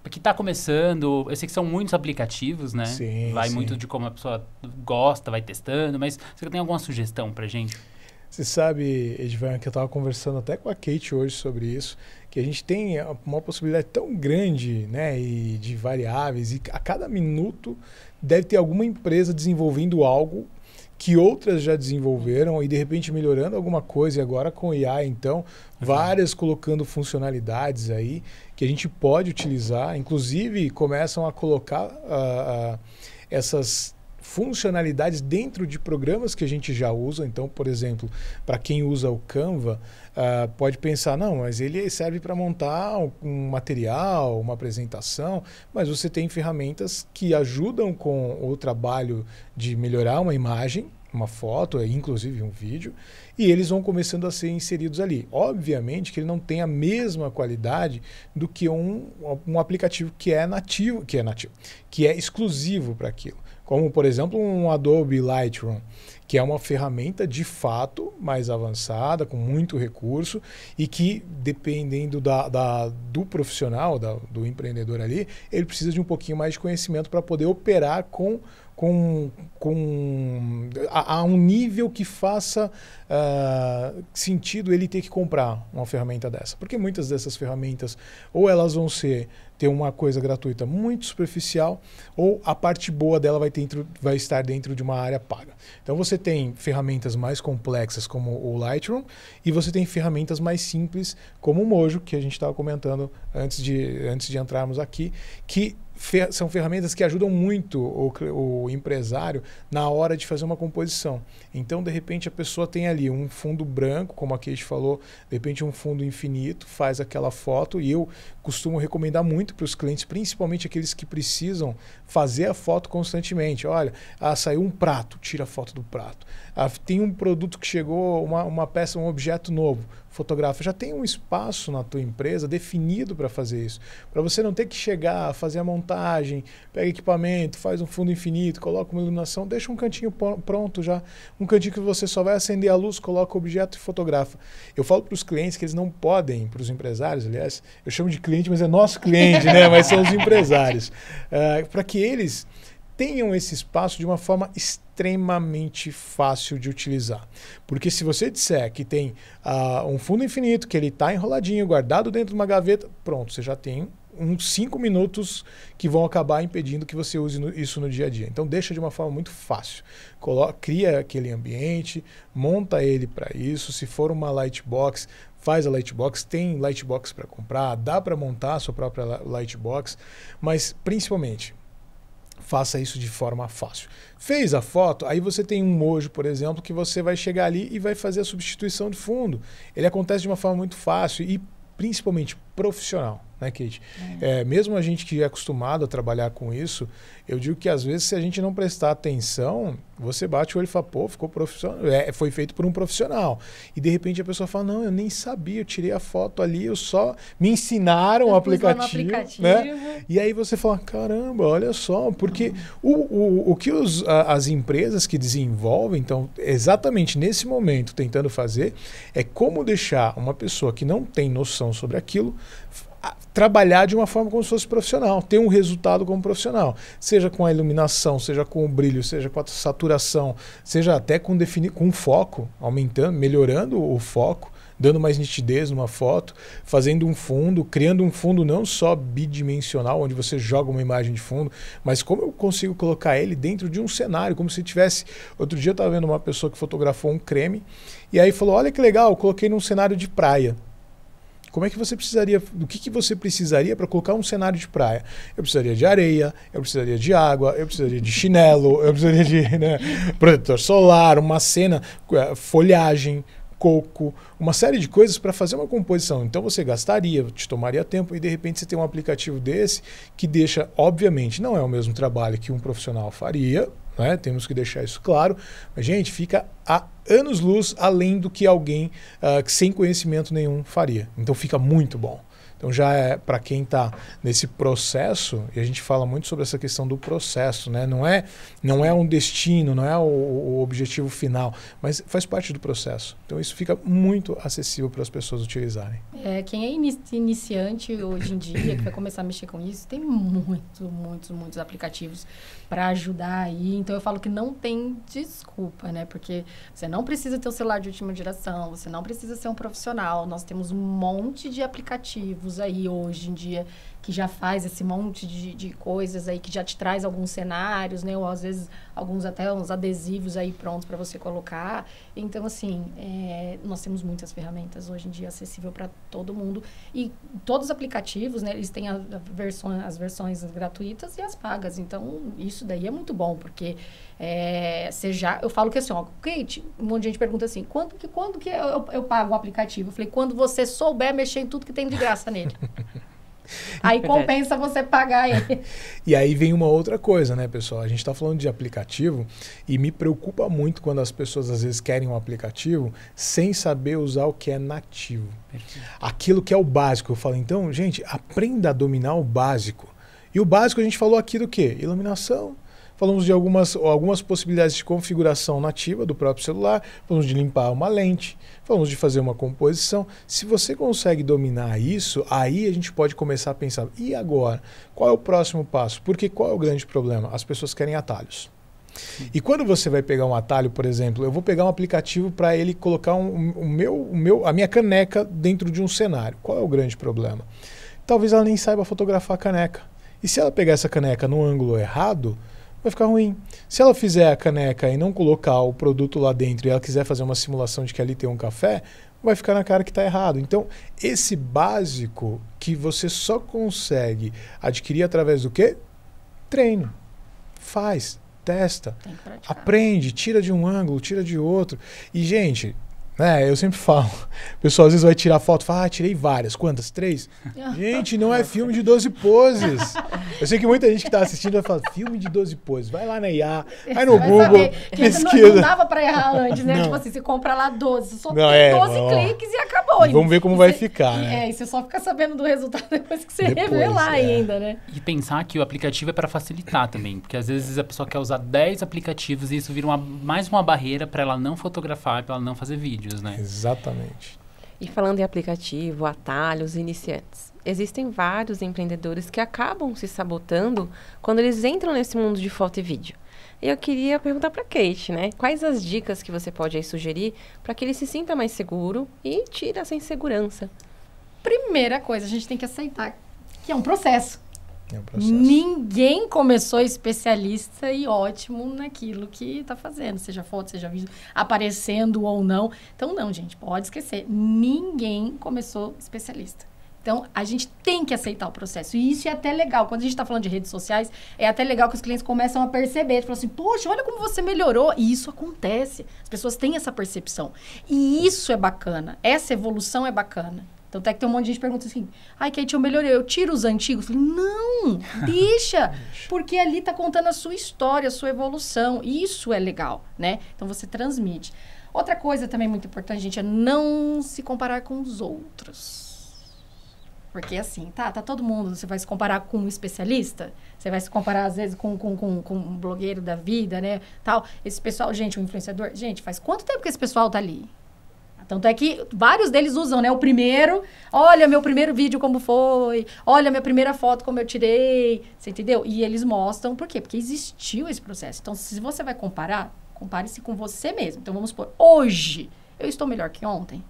que está começando, eu sei que são muitos aplicativos, né? Sim, vai sim. muito de como a pessoa gosta, vai testando, mas você tem alguma sugestão para gente? Você sabe, Edvan, que eu estava conversando até com a Kate hoje sobre isso, que a gente tem uma possibilidade tão grande né, e de variáveis, e a cada minuto deve ter alguma empresa desenvolvendo algo que outras já desenvolveram e de repente melhorando alguma coisa e agora com IA então uhum. várias colocando funcionalidades aí que a gente pode utilizar inclusive começam a colocar uh, uh, essas funcionalidades dentro de programas que a gente já usa então por exemplo para quem usa o Canva ah, pode pensar, não, mas ele serve para montar um material, uma apresentação, mas você tem ferramentas que ajudam com o trabalho de melhorar uma imagem, uma foto, é, inclusive um vídeo, e eles vão começando a ser inseridos ali. Obviamente que ele não tem a mesma qualidade do que um, um aplicativo que é nativo, que é nativo, que é exclusivo para aquilo. Como, por exemplo, um Adobe Lightroom que é uma ferramenta de fato mais avançada, com muito recurso e que, dependendo da, da do profissional, da, do empreendedor ali, ele precisa de um pouquinho mais de conhecimento para poder operar com com, com a, a um nível que faça uh, sentido ele ter que comprar uma ferramenta dessa. Porque muitas dessas ferramentas, ou elas vão ser ter uma coisa gratuita muito superficial, ou a parte boa dela vai, ter, vai estar dentro de uma área paga. Então você tem ferramentas mais complexas como o Lightroom e você tem ferramentas mais simples como o Mojo, que a gente estava comentando antes de, antes de entrarmos aqui, que fer são ferramentas que ajudam muito o, o, empresário na hora de fazer uma composição. Então, de repente, a pessoa tem ali um fundo branco, como a Kate falou, de repente um fundo infinito, faz aquela foto e eu costumo recomendar muito para os clientes, principalmente aqueles que precisam fazer a foto constantemente. Olha, ah, saiu um prato, tira a foto do prato. Ah, tem um produto que chegou, uma, uma peça, um objeto novo fotógrafo, já tem um espaço na tua empresa definido para fazer isso. Para você não ter que chegar, fazer a montagem, pega equipamento, faz um fundo infinito, coloca uma iluminação, deixa um cantinho pronto já, um cantinho que você só vai acender a luz, coloca o objeto e fotografa. Eu falo para os clientes que eles não podem, para os empresários, aliás, eu chamo de cliente, mas é nosso cliente, né? Mas são os empresários. Uh, ah, para que eles tenham esse espaço de uma forma extremamente extremamente fácil de utilizar. Porque se você disser que tem uh, um fundo infinito, que ele está enroladinho, guardado dentro de uma gaveta, pronto, você já tem uns 5 minutos que vão acabar impedindo que você use no, isso no dia a dia. Então deixa de uma forma muito fácil. Coloca, cria aquele ambiente, monta ele para isso. Se for uma lightbox, faz a lightbox, tem lightbox para comprar, dá para montar a sua própria lightbox, mas principalmente faça isso de forma fácil. Fez a foto, aí você tem um mojo, por exemplo, que você vai chegar ali e vai fazer a substituição de fundo. Ele acontece de uma forma muito fácil e principalmente profissional né, Kate? É. É, mesmo a gente que é acostumado a trabalhar com isso, eu digo que às vezes se a gente não prestar atenção, você bate o olho e fala, pô, ficou profissional, é, foi feito por um profissional. E de repente a pessoa fala, não, eu nem sabia, eu tirei a foto ali, eu só me ensinaram eu o aplicativo, aplicativo, né? E aí você fala, caramba, olha só, porque uhum. o, o, o que os, a, as empresas que desenvolvem, então, exatamente nesse momento tentando fazer, é como deixar uma pessoa que não tem noção sobre aquilo trabalhar de uma forma como se fosse profissional, ter um resultado como profissional, seja com a iluminação, seja com o brilho, seja com a saturação, seja até com definir com foco, aumentando, melhorando o foco, dando mais nitidez numa foto, fazendo um fundo, criando um fundo não só bidimensional onde você joga uma imagem de fundo, mas como eu consigo colocar ele dentro de um cenário, como se tivesse, outro dia eu estava vendo uma pessoa que fotografou um creme e aí falou: "Olha que legal, coloquei num cenário de praia". Como é que você precisaria, do que, que você precisaria para colocar um cenário de praia? Eu precisaria de areia, eu precisaria de água, eu precisaria de chinelo, eu precisaria de né, protetor solar, uma cena, eh, folhagem, coco, uma série de coisas para fazer uma composição. Então você gastaria, te tomaria tempo e de repente você tem um aplicativo desse que deixa, obviamente, não é o mesmo trabalho que um profissional faria, né? Temos que deixar isso claro. Mas, gente, fica a anos-luz além do que alguém uh, sem conhecimento nenhum faria. Então fica muito bom. Então já é para quem está nesse processo, e a gente fala muito sobre essa questão do processo, né? Não é, não é um destino, não é o, o objetivo final, mas faz parte do processo. Então isso fica muito acessível para as pessoas utilizarem. É, quem é iniciante hoje em dia, que vai começar a mexer com isso, tem muitos, muitos, muitos aplicativos para ajudar aí. Então eu falo que não tem desculpa, né? Porque você não precisa ter um celular de última geração, você não precisa ser um profissional. Nós temos um monte de aplicativos aí hoje em dia que já faz esse monte de, de coisas aí, que já te traz alguns cenários, né? Ou às vezes alguns até uns adesivos aí prontos para você colocar. Então, assim, é, nós temos muitas ferramentas hoje em dia acessível para todo mundo. E todos os aplicativos, né? Eles têm a, a versão, as versões gratuitas e as pagas. Então, isso daí é muito bom, porque é, você já... Eu falo que assim, ó, Kate, um monte de gente pergunta assim, quando que, quando que eu, eu, eu pago o aplicativo? Eu falei, quando você souber mexer em tudo que tem de graça nele. Aí é compensa você pagar ele. e aí vem uma outra coisa, né, pessoal? A gente está falando de aplicativo e me preocupa muito quando as pessoas às vezes querem um aplicativo sem saber usar o que é nativo. Perfeito. Aquilo que é o básico. Eu falo, então, gente, aprenda a dominar o básico. E o básico a gente falou aqui do quê? Iluminação, falamos de algumas, algumas possibilidades de configuração nativa do próprio celular, falamos de limpar uma lente, falamos de fazer uma composição. Se você consegue dominar isso, aí a gente pode começar a pensar: e agora? Qual é o próximo passo? Porque qual é o grande problema? As pessoas querem atalhos. E quando você vai pegar um atalho, por exemplo, eu vou pegar um aplicativo para ele colocar um, um, meu, o meu, a minha caneca dentro de um cenário. Qual é o grande problema? Talvez ela nem saiba fotografar a caneca. E se ela pegar essa caneca no ângulo errado, vai ficar ruim. Se ela fizer a caneca e não colocar o produto lá dentro e ela quiser fazer uma simulação de que ali tem um café, vai ficar na cara que está errado. Então, esse básico que você só consegue adquirir através do quê? Treino. Faz, testa, aprende, tira de um ângulo, tira de outro. E, gente, né? Eu sempre falo. O pessoal às vezes vai tirar foto e fala, ah, tirei várias. Quantas? Três? gente, não é filme de 12 poses. Eu sei que muita gente que está assistindo vai falar, filme de 12 poses. Vai lá na IA, vai no vai Google, pesquisa. Não, não, dava para errar antes, né? Não. Tipo assim, você compra lá 12. Só não, tem 12 é, cliques e acabou. E vamos ver como e vai você, ficar, né? É, e você só fica sabendo do resultado depois que você depois, revelar é. ainda, né? E pensar que o aplicativo é para facilitar também. Porque às vezes a pessoa quer usar 10 aplicativos e isso vira uma, mais uma barreira para ela não fotografar, para ela não fazer vídeo né? Exatamente. E falando em aplicativo, atalhos, iniciantes, existem vários empreendedores que acabam se sabotando quando eles entram nesse mundo de foto e vídeo. E eu queria perguntar para Kate, né? Quais as dicas que você pode aí sugerir para que ele se sinta mais seguro e tire essa insegurança? Primeira coisa, a gente tem que aceitar que é um processo. É Ninguém começou especialista e ótimo naquilo que está fazendo, seja foto, seja vídeo, aparecendo ou não. Então, não, gente, pode esquecer. Ninguém começou especialista. Então, a gente tem que aceitar o processo. E isso é até legal. Quando a gente está falando de redes sociais, é até legal que os clientes começam a perceber. Falam assim, poxa, olha como você melhorou. E isso acontece. As pessoas têm essa percepção. E isso é bacana. Essa evolução é bacana. Então até que tem um monte de gente perguntando assim, ai, Kate, eu melhorei, eu tiro os antigos. não, deixa, porque ali está contando a sua história, a sua evolução. Isso é legal, né? Então, você transmite. Outra coisa também muito importante, gente, é não se comparar com os outros. Porque assim, tá, tá todo mundo, você vai se comparar com um especialista, você vai se comparar às vezes com, com, com, com um blogueiro da vida, né, tal. Esse pessoal, gente, um influenciador, gente, faz quanto tempo que esse pessoal tá ali? Tanto é que vários deles usam, né? O primeiro, olha meu primeiro vídeo como foi, olha minha primeira foto como eu tirei, você entendeu? E eles mostram por quê? Porque existiu esse processo. Então, se você vai comparar, compare-se com você mesmo. Então, vamos supor, hoje eu estou melhor que ontem.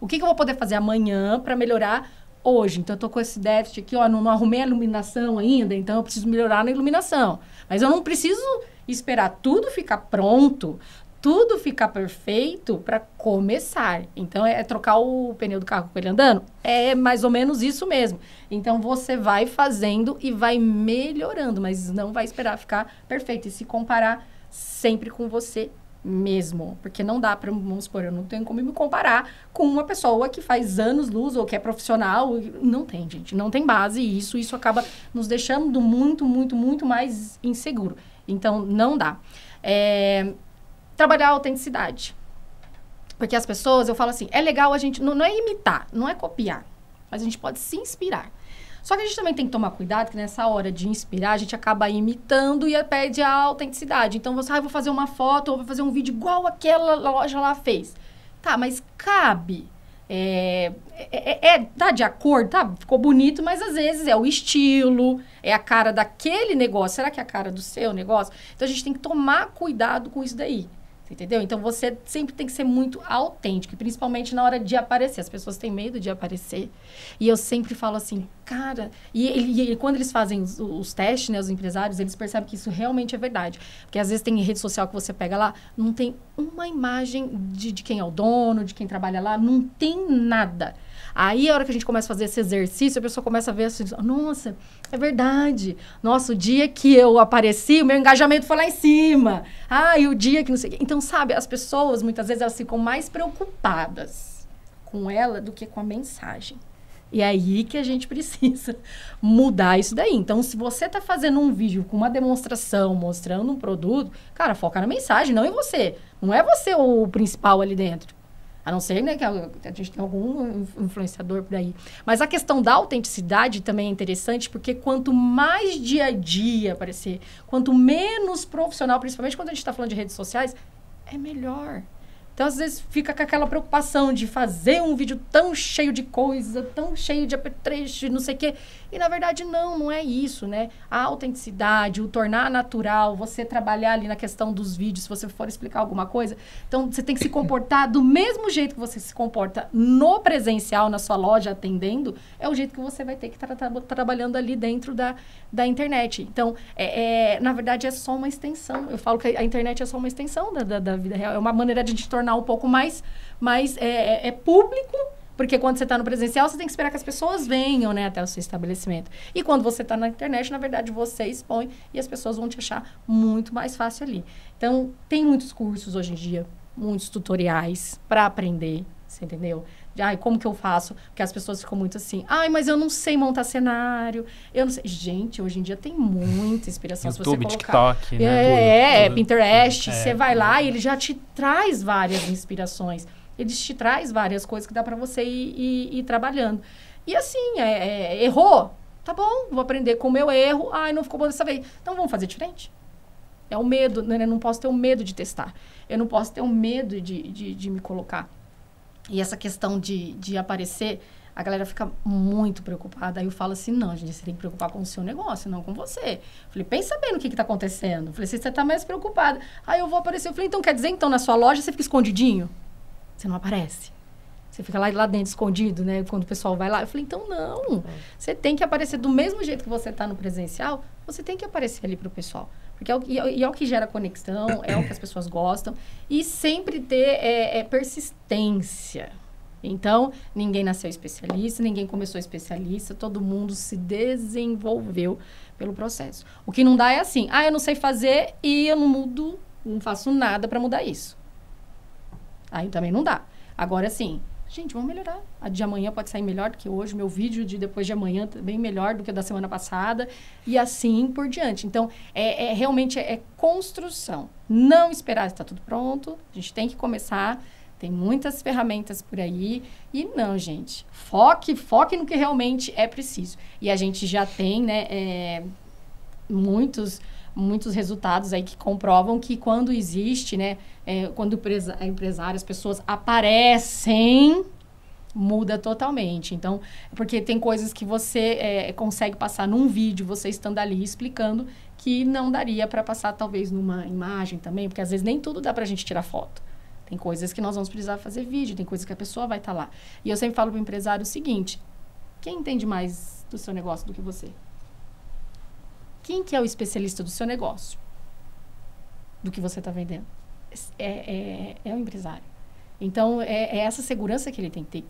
O que, que eu vou poder fazer amanhã para melhorar hoje. Então, eu estou com esse déficit aqui, ó, não, não, arrumei a iluminação ainda, então eu preciso melhorar na iluminação. Mas eu não preciso esperar tudo ficar pronto, tudo ficar perfeito para começar. Então, é, é trocar o pneu do carro com ele andando? É mais ou menos isso mesmo. Então, você vai fazendo e vai melhorando, mas não vai esperar ficar perfeito e se comparar sempre com você mesmo. Porque não dá para, vamos supor, eu não tenho como me comparar com uma pessoa que faz anos luz ou que é profissional. Não tem, gente. Não tem base. E isso, isso acaba nos deixando muito, muito, muito mais inseguro. Então, não dá. É, trabalhar a autenticidade. Porque as pessoas, eu falo assim, é legal a gente. Não, não é imitar, não é copiar, mas a gente pode se inspirar. Só que a gente também tem que tomar cuidado que nessa hora de inspirar, a gente acaba imitando e pede a autenticidade. Então você, ah, vou fazer uma foto ou vou fazer um vídeo igual aquela loja lá fez. Tá, mas cabe. É, é, é, é, tá de acordo, tá? Ficou bonito, mas às vezes é o estilo, é a cara daquele negócio. Será que é a cara do seu negócio? Então a gente tem que tomar cuidado com isso daí entendeu? Então você sempre tem que ser muito autêntico, principalmente na hora de aparecer. As pessoas têm medo de aparecer. E eu sempre falo assim, cara. E, e, e quando eles fazem os, os, testes, né, os empresários, eles percebem que isso realmente é verdade. Porque às vezes tem rede social que você pega lá, não tem uma imagem de, de quem é o dono, de quem trabalha lá, não tem nada. Aí, a hora que a gente começa a fazer esse exercício, a pessoa começa a ver assim, nossa, é verdade. Nossa, o dia que eu apareci, o meu engajamento foi lá em cima. Ah, e o dia que não sei o quê. Então, sabe, as pessoas, muitas vezes, elas ficam mais preocupadas com ela do que com a mensagem. E é aí que a gente precisa mudar isso daí. Então, se você está fazendo um vídeo com uma demonstração, mostrando um produto, cara, foca na mensagem, não em você. Não é você o principal ali dentro. A não ser né, que a, a gente tenha algum influenciador por aí. Mas a questão da autenticidade também é interessante, porque quanto mais dia a dia aparecer, quanto menos profissional, principalmente quando a gente está falando de redes sociais, é melhor. Então, às vezes, fica com aquela preocupação de fazer um vídeo tão cheio de coisa, tão cheio de apetrecho, não sei o quê. E, na verdade, não, não é isso, né? A autenticidade, o tornar natural, você trabalhar ali na questão dos vídeos, se você for explicar alguma coisa. Então, você tem que se comportar do mesmo jeito que você se comporta no presencial, na sua loja, atendendo, é o jeito que você vai ter que estar tra tra trabalhando ali dentro da, da internet. Então, é, é, na verdade, é só uma extensão. Eu falo que a internet é só uma extensão da, da, da vida real. É uma maneira de a gente tornar um pouco mais, mais é, é, é público, porque quando você está no presencial, você tem que esperar que as pessoas venham né, até o seu estabelecimento. E quando você está na internet, na verdade, você expõe e as pessoas vão te achar muito mais fácil ali. Então, tem muitos cursos hoje em dia, muitos tutoriais para aprender, você entendeu? ai, como que eu faço? Porque as pessoas ficam muito assim, ai, mas eu não sei montar cenário, eu não sei. Gente, hoje em dia tem muita inspiração YouTube, se você colocar. TikTok, né? É, é Pinterest, é, você vai é. lá e ele já te traz várias inspirações. Ele te traz várias coisas que dá para você ir, ir, ir, trabalhando. E assim, é, é, errou? Tá bom, vou aprender com o meu erro. Ai, não ficou bom dessa vez. Então vamos fazer diferente? É o medo, né? Eu não posso ter o medo de testar. Eu não posso ter o medo de, de, de me colocar. E essa questão de, de aparecer, a galera fica muito preocupada. Aí eu falo assim, não, gente, você tem que preocupar com o seu negócio, não com você. Falei, pensa bem no que está acontecendo. Falei, você está mais preocupada. Aí eu vou aparecer. Eu falei, então quer dizer, então, na sua loja você fica escondidinho? Você não aparece. Você fica lá, lá dentro escondido, né? Quando o pessoal vai lá. Eu falei, então não. Uhum. Você tem que aparecer do mesmo jeito que você está no presencial, você tem que aparecer ali para o pessoal. Porque é, é o, e, é o que gera conexão, é o que as pessoas gostam. E sempre ter é, é, persistência. Então, ninguém nasceu especialista, ninguém começou especialista, todo mundo se desenvolveu pelo processo. O que não dá é assim, ah, eu não sei fazer e eu não mudo, não faço nada para mudar isso. Aí também não dá. Agora, assim, gente, vamos melhorar. A de amanhã pode sair melhor do que hoje, meu vídeo de depois de amanhã também tá melhor do que o da semana passada, e assim por diante. Então, é, é realmente é, é, construção. Não esperar estar tá tudo pronto, a gente tem que começar. Tem muitas ferramentas por aí. E não, gente, foque, foque no que realmente é preciso. E a gente já tem, né, é, muitos muitos resultados aí que comprovam que quando existe, né, é, quando empresa, empresários, pessoas aparecem, muda totalmente. Então, é porque tem coisas que você é, consegue passar num vídeo, você estando ali explicando, que não daria para passar talvez numa imagem também, porque às vezes nem tudo dá para a gente tirar foto. Tem coisas que nós vamos precisar fazer vídeo, tem coisas que a pessoa vai estar tá lá. E eu sempre falo para o empresário o seguinte: quem entende mais do seu negócio do que você? Quem que é o especialista do seu negócio? Do que você está vendendo? É, é, é, o empresário. Então, é, é, essa segurança que ele tem que ter.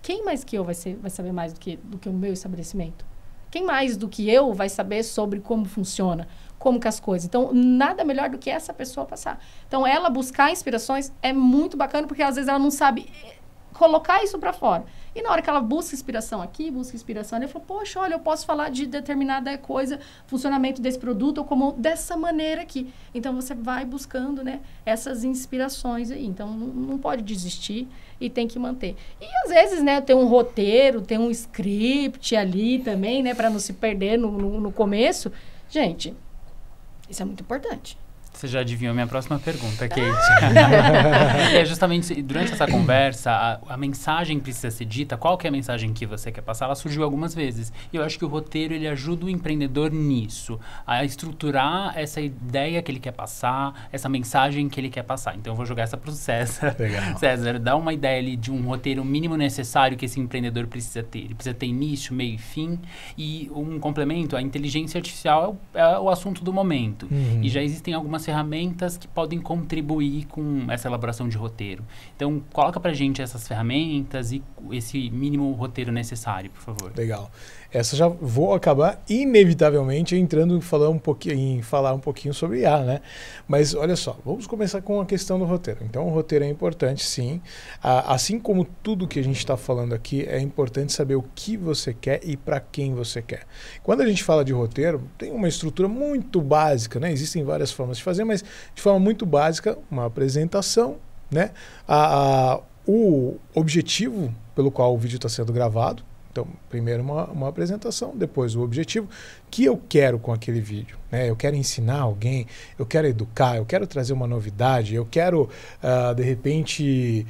Quem mais que eu vai, ser, vai saber mais do que, do que o meu estabelecimento? Quem mais do que eu vai saber sobre como funciona, como que as coisas? Então, nada melhor do que essa pessoa passar. Então, ela buscar inspirações é muito bacana, porque às vezes ela não sabe eh, colocar isso para fora. E na hora que ela busca inspiração aqui, busca inspiração ali, ela fala, poxa, olha, eu posso falar de determinada coisa, funcionamento desse produto, ou como dessa maneira aqui. Então, você vai buscando, né, essas inspirações aí. Então, não, não pode desistir e tem que manter. E às vezes, né, tem um roteiro, tem um script ali também, né, para não se perder no, no, no começo. Gente, isso é muito importante. Você já adivinhou minha próxima pergunta, Kate. Ah! é justamente durante essa conversa, a, a, mensagem precisa ser dita, qual que é a mensagem que você quer passar? Ela surgiu algumas vezes. E eu acho que o roteiro ele ajuda o empreendedor nisso, a estruturar essa ideia que ele quer passar, essa mensagem que ele quer passar. Então eu vou jogar essa para o César. Legal. César, dá uma ideia ali de um roteiro mínimo necessário que esse empreendedor precisa ter. Ele precisa ter início, meio e fim. E um complemento, a inteligência artificial é o, é o assunto do momento. Uhum. E já existem algumas ferramentas que podem contribuir com essa elaboração de roteiro. Então, coloca para gente essas ferramentas e esse mínimo roteiro necessário, por favor. Legal essa já vou acabar inevitavelmente entrando em falar um pouquinho, em falar um pouquinho sobre IA, né? Mas olha só, vamos começar com a questão do roteiro. Então, o roteiro é importante, sim. assim como tudo que a gente está falando aqui, é importante saber o que você quer e para quem você quer. Quando a gente fala de roteiro, tem uma estrutura muito básica, né? Existem várias formas de fazer, mas de forma muito básica, uma apresentação, né? a, a o objetivo pelo qual o vídeo está sendo gravado, então, primeiro uma, uma apresentação, depois o objetivo que eu quero com aquele vídeo. Né? Eu quero ensinar alguém, eu quero educar, eu quero trazer uma novidade, eu quero, uh, de repente,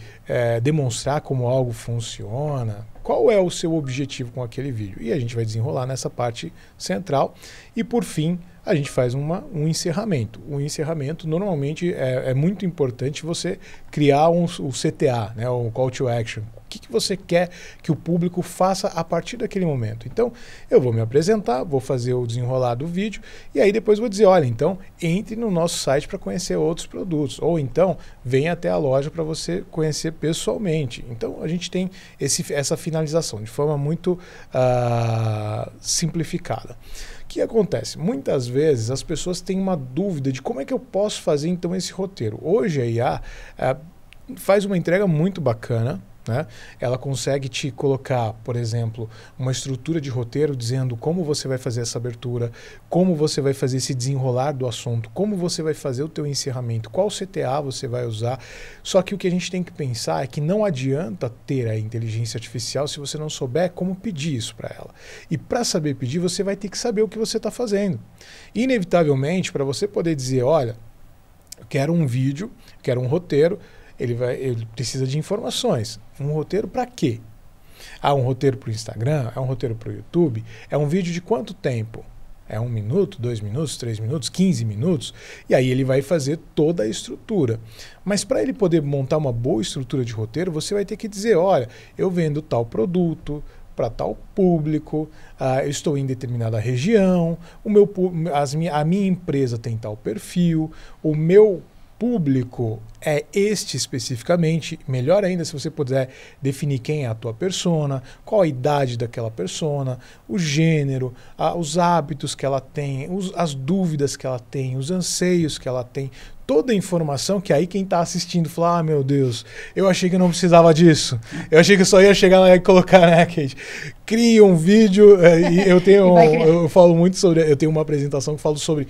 uh, demonstrar como algo funciona. Qual é o seu objetivo com aquele vídeo? E a gente vai desenrolar nessa parte central. E, por fim, a gente faz uma, um encerramento. O encerramento, normalmente, é, é muito importante você criar um, o um CTA, né? o Call to Action que, que você quer que o público faça a partir daquele momento? Então, eu vou me apresentar, vou fazer o desenrolar do vídeo e aí depois vou dizer: olha, então entre no nosso site para conhecer outros produtos, ou então venha até a loja para você conhecer pessoalmente. Então, a gente tem esse, essa finalização de forma muito uh, simplificada. O que acontece? Muitas vezes as pessoas têm uma dúvida de como é que eu posso fazer então esse roteiro. Hoje a IA eh, faz uma entrega muito bacana né? Ela consegue te colocar, por exemplo, uma estrutura de roteiro dizendo como você vai fazer essa abertura, como você vai fazer esse desenrolar do assunto, como você vai fazer o teu encerramento, qual CTA você vai usar. Só que o que a gente tem que pensar é que não adianta ter a inteligência artificial se você não souber como pedir isso para ela. E para saber pedir, você vai ter que saber o que você está fazendo. Inevitavelmente, para você poder dizer, olha, eu quero um vídeo, quero um roteiro ele, vai, ele precisa de informações. Um roteiro para quê? Há ah, um roteiro para o Instagram? É um roteiro para o YouTube? É um vídeo de quanto tempo? É um minuto, dois minutos, três minutos, quinze minutos? E aí ele vai fazer toda a estrutura. Mas para ele poder montar uma boa estrutura de roteiro, você vai ter que dizer: olha, eu vendo tal produto para tal público, uh, eu estou em determinada região, o meu, as, a minha empresa tem tal perfil, o meu público é este especificamente, melhor ainda se você puder definir quem é a tua persona, qual a idade daquela persona, o gênero, a, os hábitos que ela tem, os, as dúvidas que ela tem, os anseios que ela tem, toda a informação que aí quem está assistindo fala: Ah, meu Deus, eu achei que não precisava disso. Eu achei que só ia chegar lá e colocar, né, Kate? Cria um vídeo. É, eu tenho. eu falo muito sobre. Eu tenho uma apresentação que falo sobre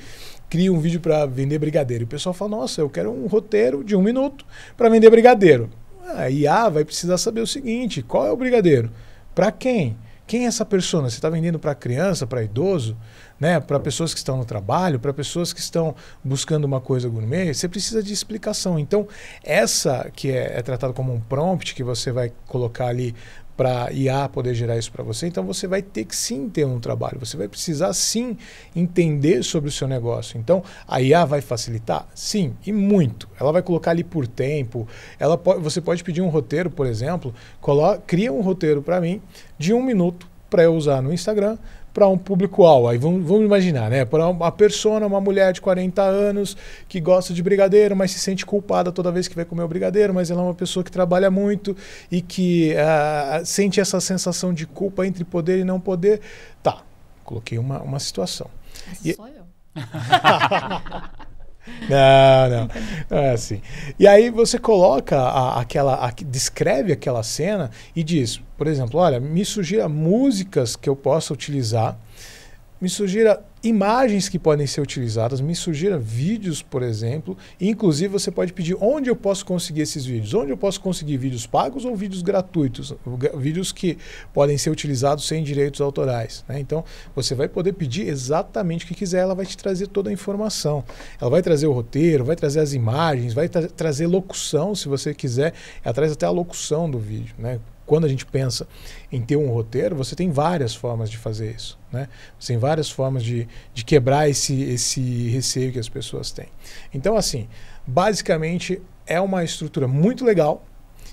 cria um vídeo para vender brigadeiro. E o pessoal fala: nossa, eu quero um roteiro de um minuto para vender brigadeiro. A IA vai precisar saber o seguinte: qual é o brigadeiro? Para quem? Quem é essa pessoa? Você está vendendo para criança, para idoso, né? para pessoas que estão no trabalho, para pessoas que estão buscando uma coisa gourmet? Você precisa de explicação. Então, essa que é, é tratada como um prompt que você vai colocar ali para IA poder gerar isso para você. Então você vai ter que sim ter um trabalho, você vai precisar sim entender sobre o seu negócio. Então a IA vai facilitar? Sim, e muito. Ela vai colocar ali por tempo. Ela po você pode pedir um roteiro, por exemplo, cria um roteiro para mim de um minuto para eu usar no Instagram, para um público-alvo. Aí vamos, vamos, imaginar, né? Para uma pessoa, uma mulher de 40 anos que gosta de brigadeiro, mas se sente culpada toda vez que vai comer o brigadeiro, mas ela é uma pessoa que trabalha muito e que uh, sente essa sensação de culpa entre poder e não poder. Tá, coloquei uma, uma situação. Essa e... Sou eu. Não, não. Não é assim. E aí você coloca a, aquela. A, descreve aquela cena e diz, por exemplo, olha, me sugira músicas que eu possa utilizar me sugira imagens que podem ser utilizadas, me sugira vídeos, por exemplo. Inclusive, você pode pedir onde eu posso conseguir esses vídeos, onde eu posso conseguir vídeos pagos ou vídeos gratuitos, vídeos que podem ser utilizados sem direitos autorais. Né? Então, você vai poder pedir exatamente o que quiser, ela vai te trazer toda a informação. Ela vai trazer o roteiro, vai trazer as imagens, vai tra trazer locução, se você quiser, ela traz até a locução do vídeo, né? quando a gente pensa em ter um roteiro, você tem várias formas de fazer isso. Né? Você tem várias formas de, de quebrar esse, esse receio que as pessoas têm. Então, assim, basicamente é uma estrutura muito legal,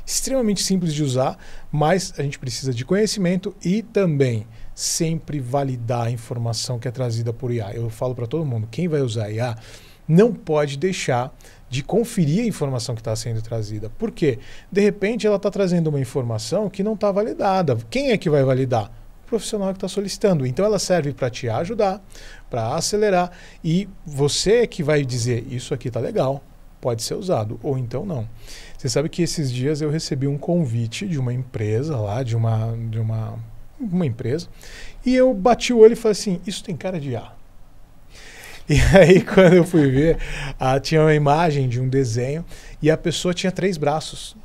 extremamente simples de usar, mas a gente precisa de conhecimento e também sempre validar a informação que é trazida por IA. Eu falo para todo mundo, quem vai usar IA não pode deixar de conferir a informação que está sendo trazida. Por quê? De repente, ela está trazendo uma informação que não está validada. Quem é que vai validar? O profissional que está solicitando. Então, ela serve para te ajudar, para acelerar. E você é que vai dizer: Isso aqui está legal, pode ser usado, ou então não. Você sabe que esses dias eu recebi um convite de uma empresa lá, de uma, de uma, uma empresa, e eu bati o olho e falei assim: Isso tem cara de A e aí, quando eu fui ver, a, tinha uma imagem de um desenho e a pessoa tinha três braços.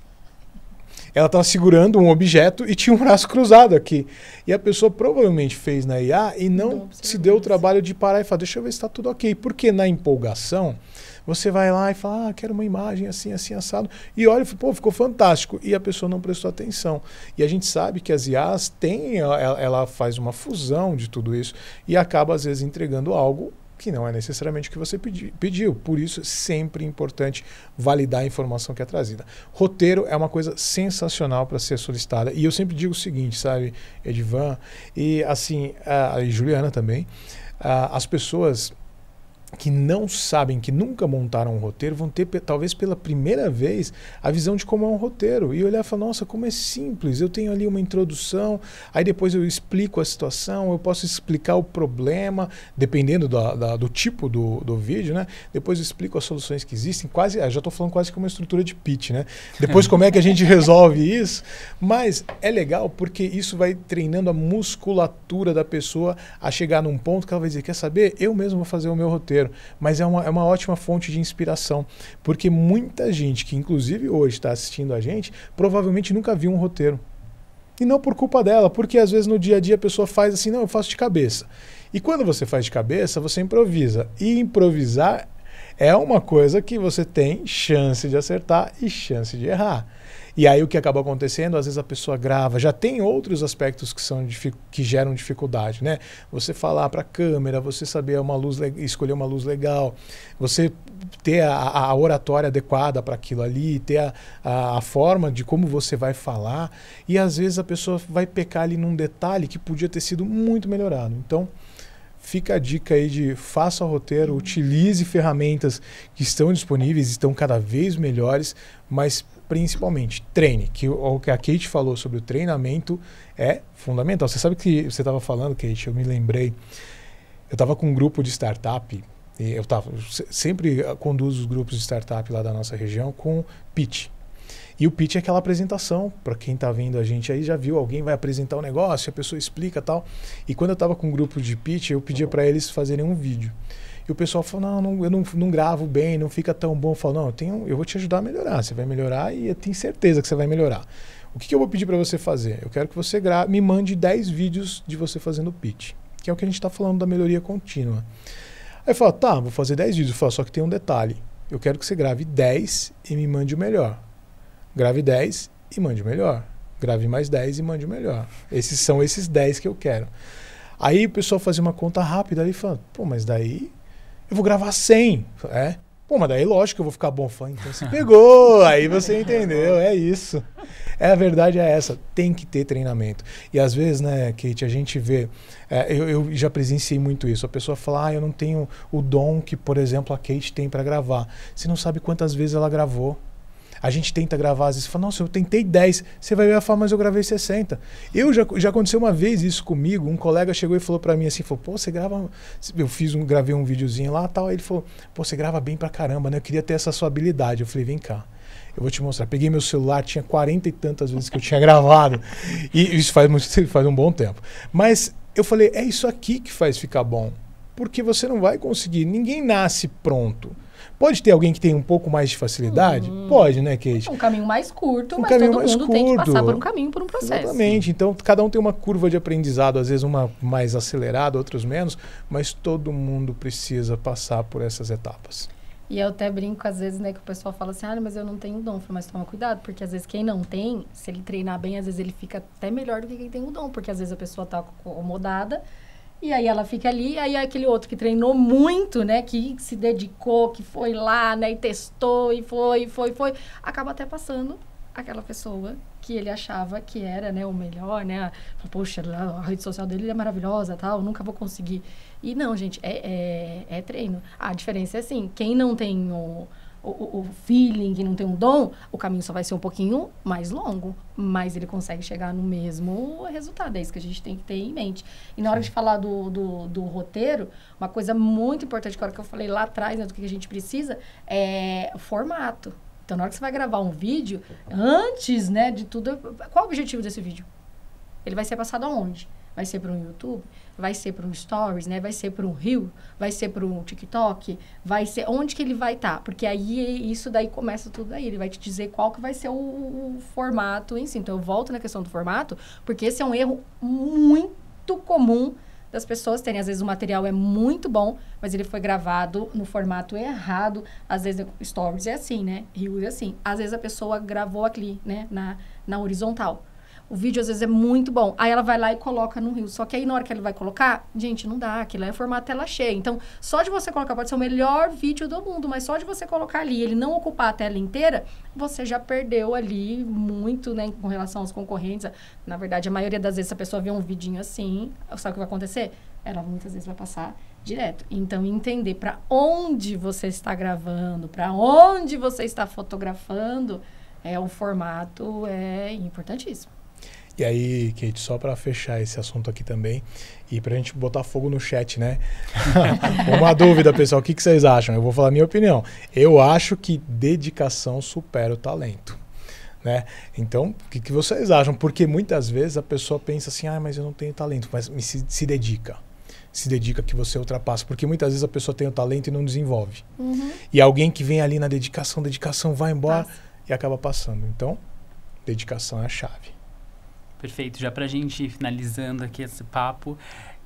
Ela estava segurando um objeto e tinha um braço cruzado aqui. E a pessoa provavelmente fez na IA e não, não se deu o trabalho de parar e falar: deixa eu ver se está tudo ok. Porque na empolgação, você vai lá e fala, ah, quero uma imagem assim, assim, assado. E olha, pô, ficou fantástico. E a pessoa não prestou atenção. E a gente sabe que as IAs têm, ela, ela faz uma fusão de tudo isso e acaba, às vezes, entregando algo que não é necessariamente o que você pediu. Por isso, sempre é importante validar a informação que é trazida. Roteiro é uma coisa sensacional para ser solicitada. E eu sempre digo o seguinte, sabe, Edvan, e assim, a, a Juliana também, a, as pessoas que não sabem, que nunca montaram um roteiro, vão ter, talvez pela primeira vez, a visão de como é um roteiro. E olhar e falar, nossa, como é simples. Eu tenho ali uma introdução, aí depois eu explico a situação, eu posso explicar o problema, dependendo da, da, do tipo do, do vídeo, né? Depois eu explico as soluções que existem, quase, ah, já estou falando quase que uma estrutura de pitch, né? Depois como é que a gente resolve isso. Mas é legal porque isso vai treinando a musculatura da pessoa a chegar num ponto que ela vai dizer, quer saber? Eu mesmo vou fazer o meu roteiro mas é uma, é uma ótima fonte de inspiração, porque muita gente que, inclusive hoje, está assistindo a gente, provavelmente nunca viu um roteiro. E não por culpa dela, porque às vezes no dia a dia a pessoa faz assim, não, eu faço de cabeça. E quando você faz de cabeça, você improvisa. E improvisar é uma coisa que você tem chance de acertar e chance de errar. E aí o que acaba acontecendo, às vezes a pessoa grava. Já tem outros aspectos que, são, que geram dificuldade, né? Você falar para a câmera, você saber uma luz, escolher uma luz legal, você ter a, a oratória adequada para aquilo ali, ter a, a, a, forma de como você vai falar. E às vezes a pessoa vai pecar ali num detalhe que podia ter sido muito melhorado. Então, fica a dica aí de faça o roteiro, utilize ferramentas que estão disponíveis, estão cada vez melhores, mas principalmente, treine. Que o que a Kate falou sobre o treinamento é fundamental. Você sabe que você estava falando, Kate, eu me lembrei. Eu estava com um grupo de startup, eu tava, sempre ah, conduzo os grupos de startup lá da nossa região com pitch. E o pitch é aquela apresentação, para quem está vendo a gente aí já viu, alguém vai apresentar o um negócio, a pessoa explica tal. E quando eu estava com um grupo de pitch, eu pedia para eles fazerem um vídeo. E o pessoal falou: não, não eu não, não, gravo bem, não fica tão bom. Eu falo: não, eu, tenho, eu vou te ajudar a melhorar. Você vai melhorar e eu tenho certeza que você vai melhorar. O que, que eu vou pedir para você fazer? Eu quero que você grave, me mande 10 vídeos de você fazendo pitch, que é o que a gente está falando da melhoria contínua. Aí eu falo: tá, vou fazer 10 vídeos. Eu falo: só que tem um detalhe. Eu quero que você grave 10 e me mande o melhor. Grave 10 e mande o melhor. Grave mais 10 e mande o melhor. Esses são esses 10 que eu quero. Aí o pessoal fazia uma conta rápida e fala, pô, mas daí eu vou gravar 100. É? Pô, mas daí lógico que eu vou ficar bom fã. Então você pegou, aí você entendeu, é isso. É, a verdade é essa, tem que ter treinamento. E às vezes, né, Kate, a gente vê, é, eu, eu, já presenciei muito isso. A pessoa fala, ah, eu não tenho o dom que, por exemplo, a Kate tem para gravar. Você não sabe quantas vezes ela gravou. A gente tenta gravar, às vezes fala, nossa, eu tentei 10. Você vai ver a forma, mas eu gravei 60. Eu já, já aconteceu uma vez isso comigo. Um colega chegou e falou para mim assim: falou, pô, você grava. Eu fiz um, gravei um videozinho lá tal. Aí ele falou, pô, você grava bem pra caramba, né? Eu queria ter essa sua habilidade. Eu falei, vem cá eu vou te mostrar. Peguei meu celular, tinha quarenta e tantas vezes que eu tinha gravado. E isso faz, muito, faz um bom tempo. Mas eu falei, é isso aqui que faz ficar bom. Porque você não vai conseguir, ninguém nasce pronto. Pode ter alguém que tem um pouco mais de facilidade? Uhum. Pode, né, Keish? É um caminho mais curto, um mas caminho todo mais mundo curto. tem que passar por um caminho, por um processo. Exatamente. Então, cada um tem uma curva de aprendizado, às vezes uma mais acelerada, outros menos, mas todo mundo precisa passar por essas etapas. E eu até brinco, às vezes, né, que o pessoal fala assim, ah, mas eu não tenho dom. Eu falo, mas toma cuidado, porque às vezes quem não tem, se ele treinar bem, às vezes ele fica até melhor do que quem tem o dom, porque às vezes a pessoa tá acomodada, e aí ela fica ali, aí é aquele outro que treinou muito, né, que se dedicou, que foi lá, né, e testou, e foi, e foi, foi, acaba até passando aquela pessoa que ele achava que era, né, o melhor, né, poxa, a rede social dele é maravilhosa, tal, nunca vou conseguir. E não, gente, é, é, é treino. A diferença é assim, quem não tem o o, o feeling e não tem um dom, o caminho só vai ser um pouquinho mais longo, mas ele consegue chegar no mesmo resultado. É isso que a gente tem que ter em mente. E na hora de falar do, do, do roteiro, uma coisa muito importante, que é que eu falei lá atrás, né, do que a gente precisa, é formato. Então, na hora que você vai gravar um vídeo, antes né, de tudo, qual o objetivo desse vídeo? Ele vai ser passado aonde? Vai ser para um YouTube? vai ser para um stories, né? Vai ser para um reel, vai ser para um TikTok, vai ser onde que ele vai estar, tá? porque aí isso daí começa tudo aí, ele vai te dizer qual que vai ser o, o formato em si. Então eu volto na questão do formato, porque esse é um erro muito comum das pessoas terem. Às vezes o material é muito bom, mas ele foi gravado no formato errado. Às vezes stories é assim, né? Reels é assim. Às vezes a pessoa gravou aqui, né? Na, na horizontal. O vídeo às vezes é muito bom. Aí ela vai lá e coloca no rio. Só que aí na hora que ele vai colocar, gente, não dá. Aquilo é formato tela cheia. Então, só de você colocar, pode ser o melhor vídeo do mundo, mas só de você colocar ali ele não ocupar a tela inteira, você já perdeu ali muito, né, com relação aos concorrentes. Na verdade, a maioria das vezes a pessoa vê um vidinho assim, sabe o que vai acontecer? Ela muitas vezes vai passar direto. Então, entender para onde você está gravando, para onde você está fotografando, é o formato é importantíssimo. E aí, Kate, só para fechar esse assunto aqui também e para a gente botar fogo no chat, né? Uma dúvida, pessoal, o que, que, vocês acham? Eu vou falar a minha opinião. Eu acho que dedicação supera o talento. Né? Então, o que, que, vocês acham? Porque muitas vezes a pessoa pensa assim, ah, mas eu não tenho talento, mas se, se dedica se dedica que você ultrapassa. Porque muitas vezes a pessoa tem o talento e não desenvolve. Uhum. E alguém que vem ali na dedicação, dedicação, vai embora Passa. e acaba passando. Então, dedicação é a chave. Perfeito. Já para a gente ir finalizando aqui esse papo,